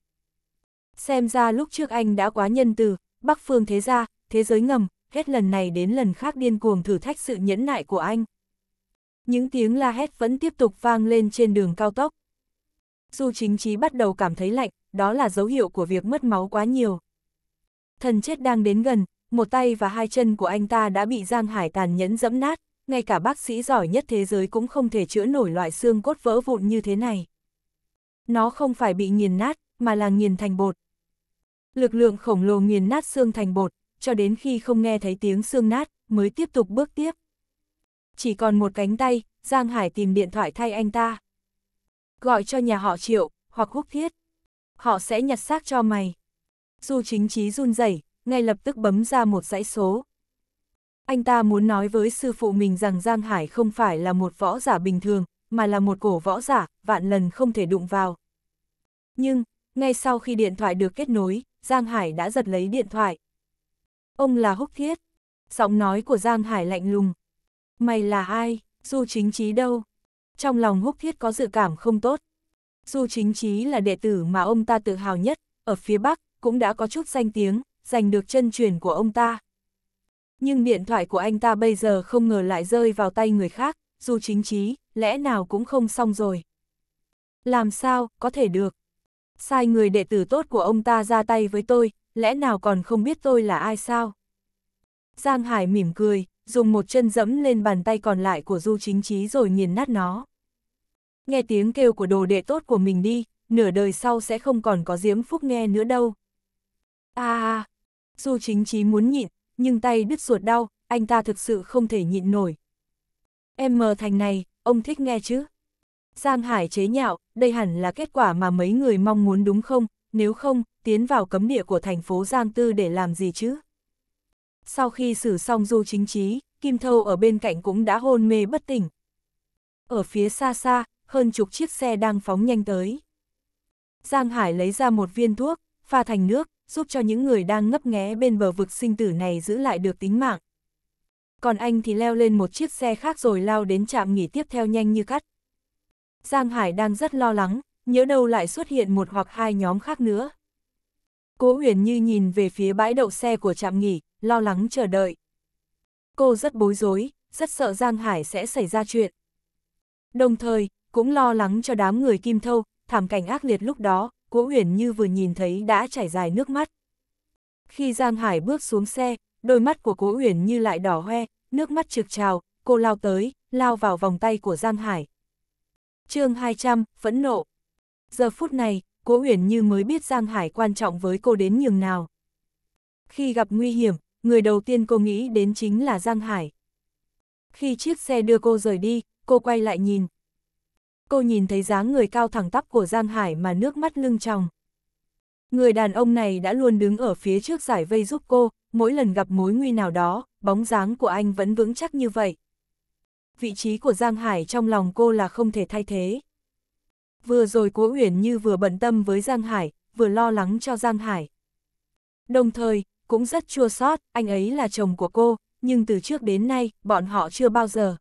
Xem ra lúc trước anh đã quá nhân từ, bắc phương thế gia, thế giới ngầm, hết lần này đến lần khác điên cuồng thử thách sự nhẫn nại của anh. Những tiếng la hét vẫn tiếp tục vang lên trên đường cao tốc. Du chính trí bắt đầu cảm thấy lạnh, đó là dấu hiệu của việc mất máu quá nhiều. Thần chết đang đến gần, một tay và hai chân của anh ta đã bị Giang Hải tàn nhẫn dẫm nát, ngay cả bác sĩ giỏi nhất thế giới cũng không thể chữa nổi loại xương cốt vỡ vụn như thế này. Nó không phải bị nghiền nát, mà là nghiền thành bột. Lực lượng khổng lồ nghiền nát xương thành bột, cho đến khi không nghe thấy tiếng xương nát, mới tiếp tục bước tiếp. Chỉ còn một cánh tay, Giang Hải tìm điện thoại thay anh ta gọi cho nhà họ triệu, hoặc húc thiết. Họ sẽ nhặt xác cho mày. Du chính trí run rẩy, ngay lập tức bấm ra một dãy số. Anh ta muốn nói với sư phụ mình rằng Giang Hải không phải là một võ giả bình thường, mà là một cổ võ giả, vạn lần không thể đụng vào. Nhưng, ngay sau khi điện thoại được kết nối, Giang Hải đã giật lấy điện thoại. Ông là Húc Thiết. Giọng nói của Giang Hải lạnh lùng. Mày là ai? Du chính trí đâu? trong lòng húc thiết có dự cảm không tốt. Du chính chí là đệ tử mà ông ta tự hào nhất, ở phía Bắc cũng đã có chút danh tiếng, giành được chân truyền của ông ta. Nhưng điện thoại của anh ta bây giờ không ngờ lại rơi vào tay người khác, dù chính chí lẽ nào cũng không xong rồi. Làm sao, có thể được. Sai người đệ tử tốt của ông ta ra tay với tôi, lẽ nào còn không biết tôi là ai sao? Giang Hải mỉm cười, dùng một chân dẫm lên bàn tay còn lại của Du Chính Chí rồi nghiền nát nó. Nghe tiếng kêu của đồ đệ tốt của mình đi, nửa đời sau sẽ không còn có diếm phúc nghe nữa đâu. À, Du Chính Chí muốn nhịn, nhưng tay đứt ruột đau, anh ta thực sự không thể nhịn nổi. Em mờ thành này, ông thích nghe chứ? Giang Hải chế nhạo, đây hẳn là kết quả mà mấy người mong muốn đúng không, nếu không, tiến vào cấm địa của thành phố Giang Tư để làm gì chứ? sau khi xử xong du chính trí, Kim Thâu ở bên cạnh cũng đã hôn mê bất tỉnh. Ở phía xa xa, hơn chục chiếc xe đang phóng nhanh tới. Giang Hải lấy ra một viên thuốc, pha thành nước, giúp cho những người đang ngấp nghé bên bờ vực sinh tử này giữ lại được tính mạng. Còn anh thì leo lên một chiếc xe khác rồi lao đến trạm nghỉ tiếp theo nhanh như cắt. Giang Hải đang rất lo lắng, nhớ đâu lại xuất hiện một hoặc hai nhóm khác nữa. Cố huyền như nhìn về phía bãi đậu xe của trạm nghỉ, lo lắng chờ đợi. Cô rất bối rối, rất sợ Giang Hải sẽ xảy ra chuyện. Đồng thời, cũng lo lắng cho đám người kim thâu, thảm cảnh ác liệt lúc đó, cố huyền như vừa nhìn thấy đã chảy dài nước mắt. Khi Giang Hải bước xuống xe, đôi mắt của cố huyền như lại đỏ hoe, nước mắt trực trào, cô lao tới, lao vào vòng tay của Giang Hải. chương 200, phẫn nộ. Giờ phút này, Cố Uyển Như mới biết Giang Hải quan trọng với cô đến nhường nào. Khi gặp nguy hiểm, người đầu tiên cô nghĩ đến chính là Giang Hải. Khi chiếc xe đưa cô rời đi, cô quay lại nhìn. Cô nhìn thấy dáng người cao thẳng tắp của Giang Hải mà nước mắt lưng tròng. Người đàn ông này đã luôn đứng ở phía trước giải vây giúp cô, mỗi lần gặp mối nguy nào đó, bóng dáng của anh vẫn vững chắc như vậy. Vị trí của Giang Hải trong lòng cô là không thể thay thế vừa rồi Cố Uyển Như vừa bận tâm với Giang Hải, vừa lo lắng cho Giang Hải. Đồng thời, cũng rất chua xót, anh ấy là chồng của cô, nhưng từ trước đến nay, bọn họ chưa bao giờ.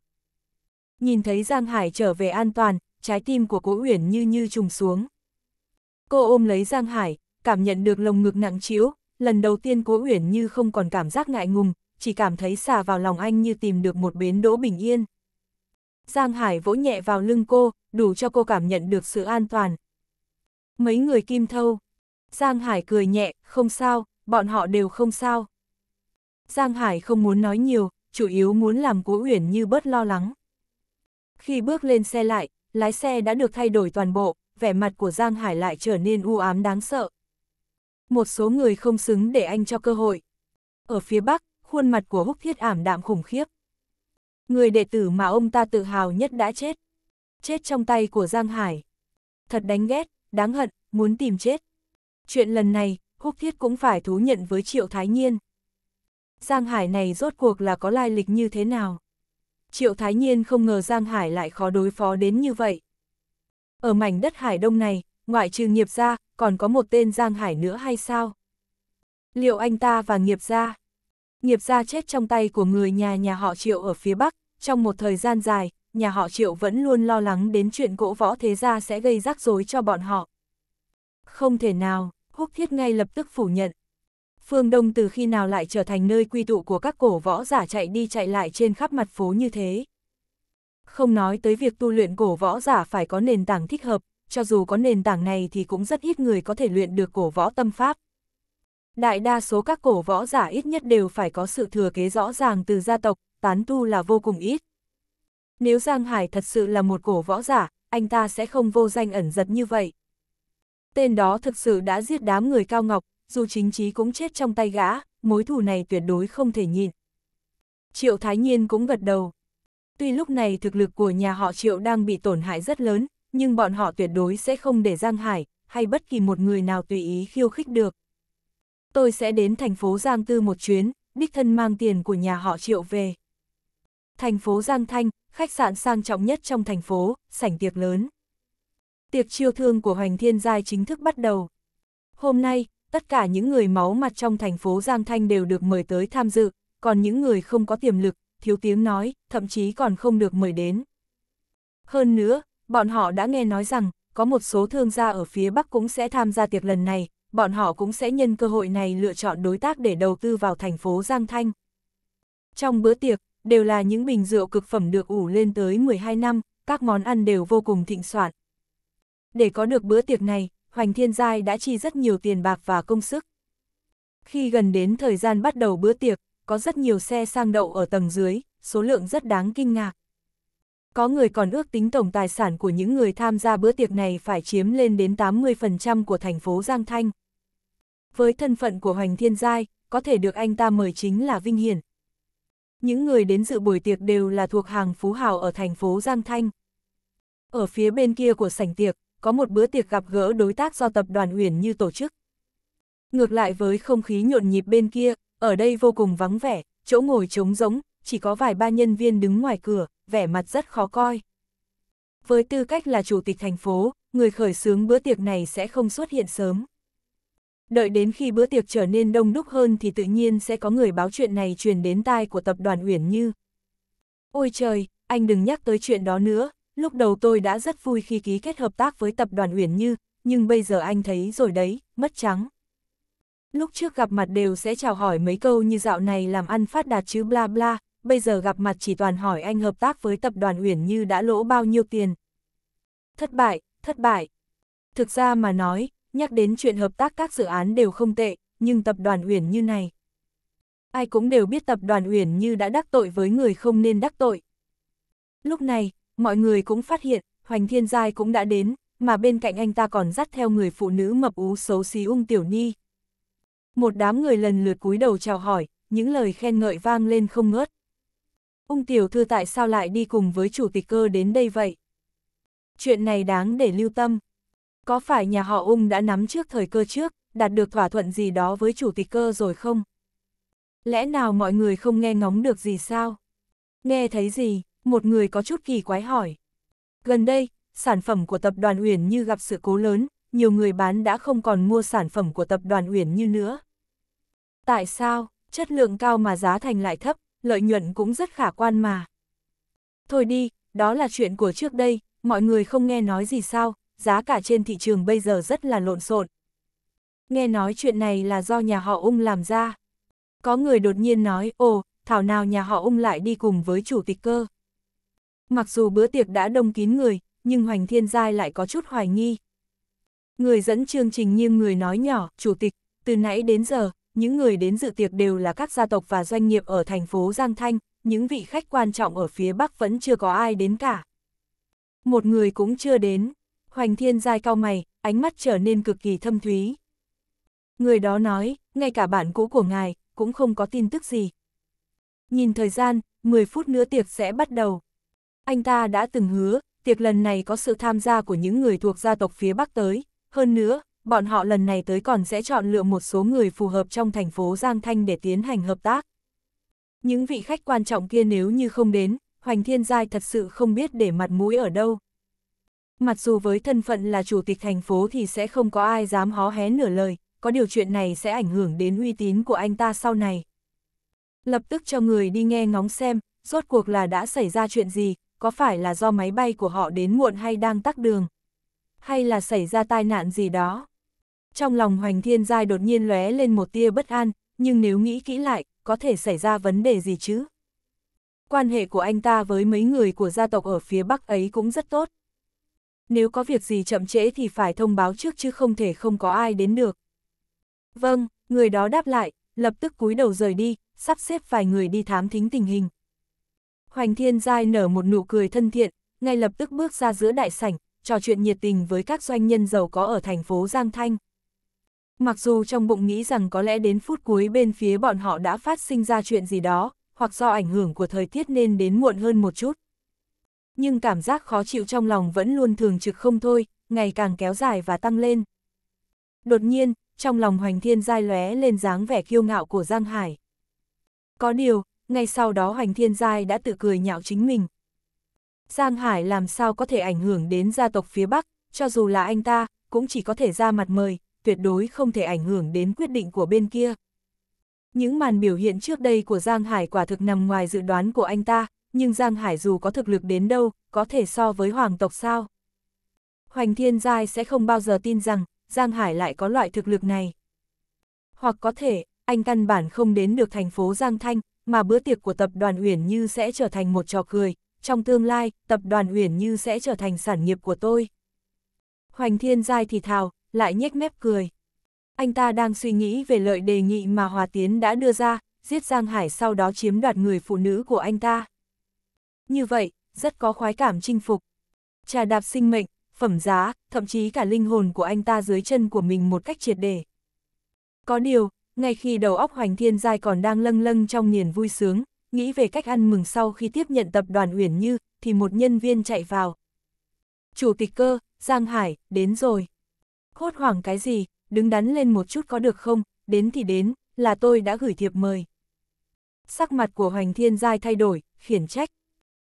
Nhìn thấy Giang Hải trở về an toàn, trái tim của Cố Uyển Như như trùng xuống. Cô ôm lấy Giang Hải, cảm nhận được lồng ngực nặng trĩu, lần đầu tiên Cố Uyển Như không còn cảm giác ngại ngùng, chỉ cảm thấy xả vào lòng anh như tìm được một bến đỗ bình yên. Giang Hải vỗ nhẹ vào lưng cô, đủ cho cô cảm nhận được sự an toàn. Mấy người kim thâu. Giang Hải cười nhẹ, không sao, bọn họ đều không sao. Giang Hải không muốn nói nhiều, chủ yếu muốn làm Cố Uyển Như bớt lo lắng. Khi bước lên xe lại, lái xe đã được thay đổi toàn bộ, vẻ mặt của Giang Hải lại trở nên u ám đáng sợ. Một số người không xứng để anh cho cơ hội. Ở phía Bắc, khuôn mặt của Húc Thiết ảm đạm khủng khiếp, Người đệ tử mà ông ta tự hào nhất đã chết. Chết trong tay của Giang Hải. Thật đánh ghét, đáng hận, muốn tìm chết. Chuyện lần này, Húc Thiết cũng phải thú nhận với Triệu Thái Nhiên. Giang Hải này rốt cuộc là có lai lịch như thế nào? Triệu Thái Nhiên không ngờ Giang Hải lại khó đối phó đến như vậy. Ở mảnh đất Hải Đông này, ngoại trừ nghiệp Gia, còn có một tên Giang Hải nữa hay sao? Liệu anh ta và nghiệp ra? nghiệp gia chết trong tay của người nhà nhà họ Triệu ở phía Bắc, trong một thời gian dài, nhà họ Triệu vẫn luôn lo lắng đến chuyện cỗ võ thế gia sẽ gây rắc rối cho bọn họ. Không thể nào, Húc Thiết ngay lập tức phủ nhận. Phương Đông từ khi nào lại trở thành nơi quy tụ của các cổ võ giả chạy đi chạy lại trên khắp mặt phố như thế. Không nói tới việc tu luyện cổ võ giả phải có nền tảng thích hợp, cho dù có nền tảng này thì cũng rất ít người có thể luyện được cổ võ tâm pháp. Đại đa số các cổ võ giả ít nhất đều phải có sự thừa kế rõ ràng từ gia tộc, tán tu là vô cùng ít. Nếu Giang Hải thật sự là một cổ võ giả, anh ta sẽ không vô danh ẩn giật như vậy. Tên đó thực sự đã giết đám người cao ngọc, dù chính chí cũng chết trong tay gã, mối thù này tuyệt đối không thể nhịn. Triệu Thái Nhiên cũng gật đầu. Tuy lúc này thực lực của nhà họ Triệu đang bị tổn hại rất lớn, nhưng bọn họ tuyệt đối sẽ không để Giang Hải, hay bất kỳ một người nào tùy ý khiêu khích được tôi sẽ đến thành phố Giang Tư một chuyến, đích thân mang tiền của nhà họ triệu về. Thành phố Giang Thanh, khách sạn sang trọng nhất trong thành phố, sảnh tiệc lớn. Tiệc chiêu thương của Hoành Thiên Giai chính thức bắt đầu. Hôm nay, tất cả những người máu mặt trong thành phố Giang Thanh đều được mời tới tham dự, còn những người không có tiềm lực, thiếu tiếng nói, thậm chí còn không được mời đến. Hơn nữa, bọn họ đã nghe nói rằng, có một số thương gia ở phía Bắc cũng sẽ tham gia tiệc lần này, bọn họ cũng sẽ nhân cơ hội này lựa chọn đối tác để đầu tư vào thành phố Giang Thanh. Trong bữa tiệc, đều là những bình rượu cực phẩm được ủ lên tới 12 năm, các món ăn đều vô cùng thịnh soạn. Để có được bữa tiệc này, Hoành Thiên Giai đã chi rất nhiều tiền bạc và công sức. Khi gần đến thời gian bắt đầu bữa tiệc, có rất nhiều xe sang đậu ở tầng dưới, số lượng rất đáng kinh ngạc. Có người còn ước tính tổng tài sản của những người tham gia bữa tiệc này phải chiếm lên đến 80% của thành phố Giang Thanh với thân phận của Hoành Thiên Giai, có thể được anh ta mời chính là Vinh Hiển. Những người đến dự buổi tiệc đều là thuộc hàng phú hào ở thành phố Giang Thanh. Ở phía bên kia của sảnh tiệc, có một bữa tiệc gặp gỡ đối tác do tập đoàn Uyển Như tổ chức. Ngược lại với không khí nhộn nhịp bên kia, ở đây vô cùng vắng vẻ, chỗ ngồi trống rỗng, chỉ có vài ba nhân viên đứng ngoài cửa, vẻ mặt rất khó coi. Với tư cách là chủ tịch thành phố, người khởi xướng bữa tiệc này sẽ không xuất hiện sớm. Đợi đến khi bữa tiệc trở nên đông đúc hơn thì tự nhiên sẽ có người báo chuyện này truyền đến tai của tập đoàn Uyển Như. Ôi trời, anh đừng nhắc tới chuyện đó nữa, lúc đầu tôi đã rất vui khi ký kết hợp tác với tập đoàn Uyển Như, nhưng bây giờ anh thấy rồi đấy, mất trắng. Lúc trước gặp mặt đều sẽ chào hỏi mấy câu như dạo này làm ăn phát đạt chứ bla bla, bây giờ gặp mặt chỉ toàn hỏi anh hợp tác với tập đoàn Uyển Như đã lỗ bao nhiêu tiền. Thất bại, thất bại. Thực ra mà nói, nhắc đến chuyện hợp tác các dự án đều không tệ, nhưng tập đoàn Uyển Như này. Ai cũng đều biết tập đoàn Uyển Như đã đắc tội với người không nên đắc tội. Lúc này, mọi người cũng phát hiện, Hoành Thiên Giai cũng đã đến, mà bên cạnh anh ta còn dắt theo người phụ nữ mập ú xấu xí ung tiểu ni. Một đám người lần lượt cúi đầu chào hỏi, những lời khen ngợi vang lên không ngớt. Ung tiểu thư tại sao lại đi cùng với chủ tịch cơ đến đây vậy? Chuyện này đáng để lưu tâm. Có phải nhà họ ung đã nắm trước thời cơ trước, đạt được thỏa thuận gì đó với chủ tịch cơ rồi không? Lẽ nào mọi người không nghe ngóng được gì sao? Nghe thấy gì? Một người có chút kỳ quái hỏi. Gần đây, sản phẩm của tập đoàn Uyển Như gặp sự cố lớn, nhiều người bán đã không còn mua sản phẩm của tập đoàn Uyển Như nữa. Tại sao? Chất lượng cao mà giá thành lại thấp, lợi nhuận cũng rất khả quan mà. Thôi đi, đó là chuyện của trước đây, mọi người không nghe nói gì sao, giá cả trên thị trường bây giờ rất là lộn xộn. Nghe nói chuyện này là do nhà họ ung làm ra. Có người đột nhiên nói, ồ, thảo nào nhà họ ung lại đi cùng với chủ tịch cơ. Mặc dù bữa tiệc đã đông kín người, nhưng Hoành Thiên Giai lại có chút hoài nghi. Người dẫn chương trình nghiêm người nói nhỏ, chủ tịch, từ nãy đến giờ, những người đến dự tiệc đều là các gia tộc và doanh nghiệp ở thành phố Giang Thanh, những vị khách quan trọng ở phía Bắc vẫn chưa có ai đến cả. Một người cũng chưa đến. Hoành thiên giai cao mày, ánh mắt trở nên cực kỳ thâm thúy. Người đó nói, ngay cả bạn cũ của ngài, cũng không có tin tức gì. Nhìn thời gian, 10 phút nữa tiệc sẽ bắt đầu. Anh ta đã từng hứa, tiệc lần này có sự tham gia của những người thuộc gia tộc phía Bắc tới. Hơn nữa, bọn họ lần này tới còn sẽ chọn lựa một số người phù hợp trong thành phố Giang Thanh để tiến hành hợp tác. Những vị khách quan trọng kia nếu như không đến, Hoành Thiên Giai thật sự không biết để mặt mũi ở đâu mặc dù với thân phận là chủ tịch thành phố thì sẽ không có ai dám hó hé nửa lời, có điều chuyện này sẽ ảnh hưởng đến uy tín của anh ta sau này. Lập tức cho người đi nghe ngóng xem, rốt cuộc là đã xảy ra chuyện gì, có phải là do máy bay của họ đến muộn hay đang tắc đường, hay là xảy ra tai nạn gì đó. Trong lòng Hoành Thiên Giai đột nhiên lóe lên một tia bất an, nhưng nếu nghĩ kỹ lại, có thể xảy ra vấn đề gì chứ? Quan hệ của anh ta với mấy người của gia tộc ở phía Bắc ấy cũng rất tốt, nếu có việc gì chậm trễ thì phải thông báo trước chứ không thể không có ai đến được. Vâng, người đó đáp lại, lập tức cúi đầu rời đi, sắp xếp vài người đi thám thính tình hình. Hoành Thiên Giai nở một nụ cười thân thiện, ngay lập tức bước ra giữa đại sảnh, trò chuyện nhiệt tình với các doanh nhân giàu có ở thành phố Giang Thanh. Mặc dù trong bụng nghĩ rằng có lẽ đến phút cuối bên phía bọn họ đã phát sinh ra chuyện gì đó, hoặc do ảnh hưởng của thời tiết nên đến muộn hơn một chút nhưng cảm giác khó chịu trong lòng vẫn luôn thường trực không thôi, ngày càng kéo dài và tăng lên. Đột nhiên, trong lòng Hoành Thiên Giai lóe lên dáng vẻ kiêu ngạo của Giang Hải. Có điều, ngay sau đó Hoành Thiên Giai đã tự cười nhạo chính mình. Giang Hải làm sao có thể ảnh hưởng đến gia tộc phía Bắc, cho dù là anh ta, cũng chỉ có thể ra mặt mời, tuyệt đối không thể ảnh hưởng đến quyết định của bên kia. Những màn biểu hiện trước đây của Giang Hải quả thực nằm ngoài dự đoán của anh ta, nhưng Giang Hải dù có thực lực đến đâu, có thể so với hoàng tộc sao? Hoành Thiên Giai sẽ không bao giờ tin rằng Giang Hải lại có loại thực lực này. Hoặc có thể, anh căn bản không đến được thành phố Giang Thanh, mà bữa tiệc của tập đoàn Uyển Như sẽ trở thành một trò cười, trong tương lai, tập đoàn Uyển Như sẽ trở thành sản nghiệp của tôi. Hoành Thiên Giai thì thào, lại nhếch mép cười. Anh ta đang suy nghĩ về lợi đề nghị mà Hòa Tiến đã đưa ra, giết Giang Hải sau đó chiếm đoạt người phụ nữ của anh ta. Như vậy, rất có khoái cảm chinh phục. Trà đạp sinh mệnh, phẩm giá, thậm chí cả linh hồn của anh ta dưới chân của mình một cách triệt để. Có điều, ngay khi đầu óc Hoành Thiên Giai còn đang lâng lâng trong niềm vui sướng, nghĩ về cách ăn mừng sau khi tiếp nhận tập đoàn Uyển Như, thì một nhân viên chạy vào. Chủ tịch cơ, Giang Hải, đến rồi. Hốt hoảng cái gì, đứng đắn lên một chút có được không, đến thì đến, là tôi đã gửi thiệp mời. Sắc mặt của Hoành Thiên Giai thay đổi, khiển trách,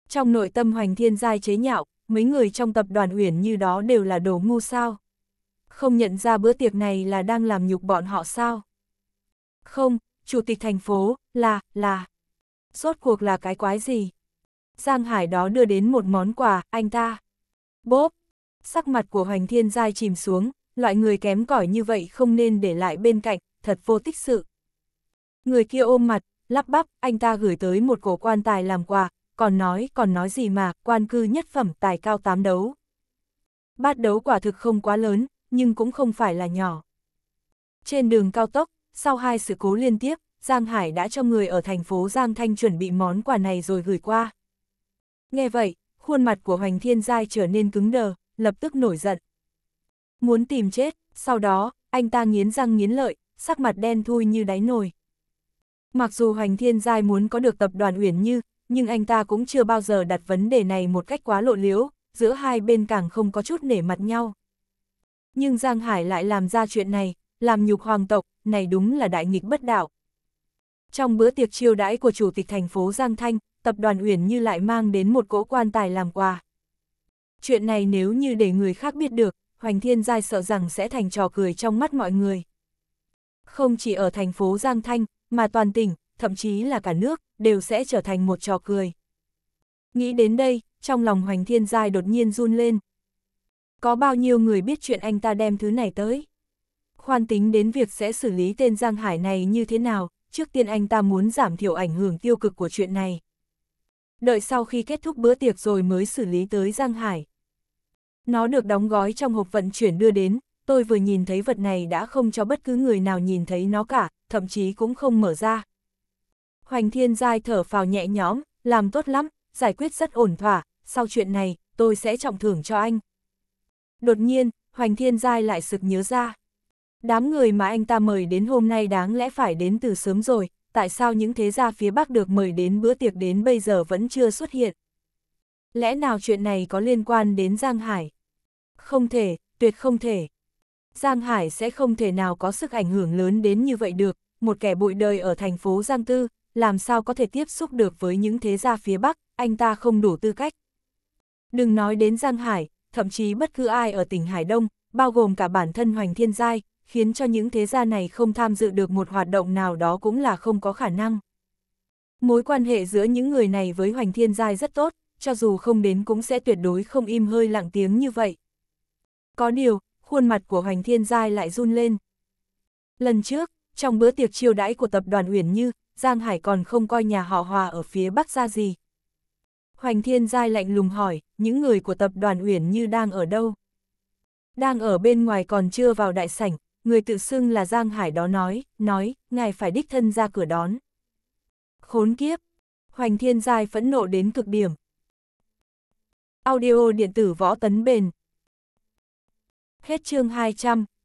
trong nội tâm hoành thiên giai chế nhạo, mấy người trong tập đoàn uyển như đó đều là đồ ngu sao. Không nhận ra bữa tiệc này là đang làm nhục bọn họ sao. Không, chủ tịch thành phố, là, là. Rốt cuộc là cái quái gì? Giang Hải đó đưa đến một món quà, anh ta. Bốp! Sắc mặt của Hoành Thiên Giai chìm xuống, loại người kém cỏi như vậy không nên để lại bên cạnh, thật vô tích sự. Người kia ôm mặt, lắp bắp, anh ta gửi tới một cổ quan tài làm quà, còn nói, còn nói gì mà, quan cư nhất phẩm tài cao tám đấu. Bát đấu quả thực không quá lớn, nhưng cũng không phải là nhỏ. Trên đường cao tốc, sau hai sự cố liên tiếp, Giang Hải đã cho người ở thành phố Giang Thanh chuẩn bị món quà này rồi gửi qua. Nghe vậy, khuôn mặt của Hoành Thiên Giai trở nên cứng đờ, lập tức nổi giận. Muốn tìm chết, sau đó, anh ta nghiến răng nghiến lợi, sắc mặt đen thui như đáy nồi. Mặc dù Hoành Thiên Giai muốn có được tập đoàn Uyển Như, nhưng anh ta cũng chưa bao giờ đặt vấn đề này một cách quá lộ liễu, giữa hai bên càng không có chút nể mặt nhau. Nhưng Giang Hải lại làm ra chuyện này, làm nhục hoàng tộc, này đúng là đại nghịch bất đạo. Trong bữa tiệc chiêu đãi của chủ tịch thành phố Giang Thanh, tập đoàn Uyển Như lại mang đến một cỗ quan tài làm quà. Chuyện này nếu như để người khác biết được, Hoành Thiên Giai sợ rằng sẽ thành trò cười trong mắt mọi người. Không chỉ ở thành phố Giang Thanh, mà toàn tỉnh, thậm chí là cả nước, đều sẽ trở thành một trò cười. Nghĩ đến đây, trong lòng Hoành Thiên Giai đột nhiên run lên. Có bao nhiêu người biết chuyện anh ta đem thứ này tới? Khoan tính đến việc sẽ xử lý tên Giang Hải này như thế nào, trước tiên anh ta muốn giảm thiểu ảnh hưởng tiêu cực của chuyện này. Đợi sau khi kết thúc bữa tiệc rồi mới xử lý tới Giang Hải. Nó được đóng gói trong hộp vận chuyển đưa đến, tôi vừa nhìn thấy vật này đã không cho bất cứ người nào nhìn thấy nó cả, thậm chí cũng không mở ra, Hoành Thiên Giai thở phào nhẹ nhõm, làm tốt lắm, giải quyết rất ổn thỏa, sau chuyện này, tôi sẽ trọng thưởng cho anh. Đột nhiên, Hoành Thiên Giai lại sực nhớ ra. Đám người mà anh ta mời đến hôm nay đáng lẽ phải đến từ sớm rồi, tại sao những thế gia phía Bắc được mời đến bữa tiệc đến bây giờ vẫn chưa xuất hiện? Lẽ nào chuyện này có liên quan đến Giang Hải? Không thể, tuyệt không thể. Giang Hải sẽ không thể nào có sức ảnh hưởng lớn đến như vậy được, một kẻ bụi đời ở thành phố Giang Tư, làm sao có thể tiếp xúc được với những thế gia phía Bắc, anh ta không đủ tư cách. Đừng nói đến Giang Hải, thậm chí bất cứ ai ở tỉnh Hải Đông, bao gồm cả bản thân Hoành Thiên Giai, khiến cho những thế gia này không tham dự được một hoạt động nào đó cũng là không có khả năng. Mối quan hệ giữa những người này với Hoành Thiên Giai rất tốt, cho dù không đến cũng sẽ tuyệt đối không im hơi lặng tiếng như vậy. Có điều, khuôn mặt của Hoành Thiên Giai lại run lên. Lần trước, trong bữa tiệc chiêu đãi của tập đoàn Uyển Như, Giang Hải còn không coi nhà họ Hòa ở phía Bắc ra gì. Hoành Thiên Giai lạnh lùng hỏi, những người của tập đoàn Uyển Như đang ở đâu? Đang ở bên ngoài còn chưa vào đại sảnh, người tự xưng là Giang Hải đó nói, nói, ngài phải đích thân ra cửa đón. Khốn kiếp! Hoành Thiên Giai phẫn nộ đến cực điểm. Audio điện tử võ tấn bền. Hết chương 200.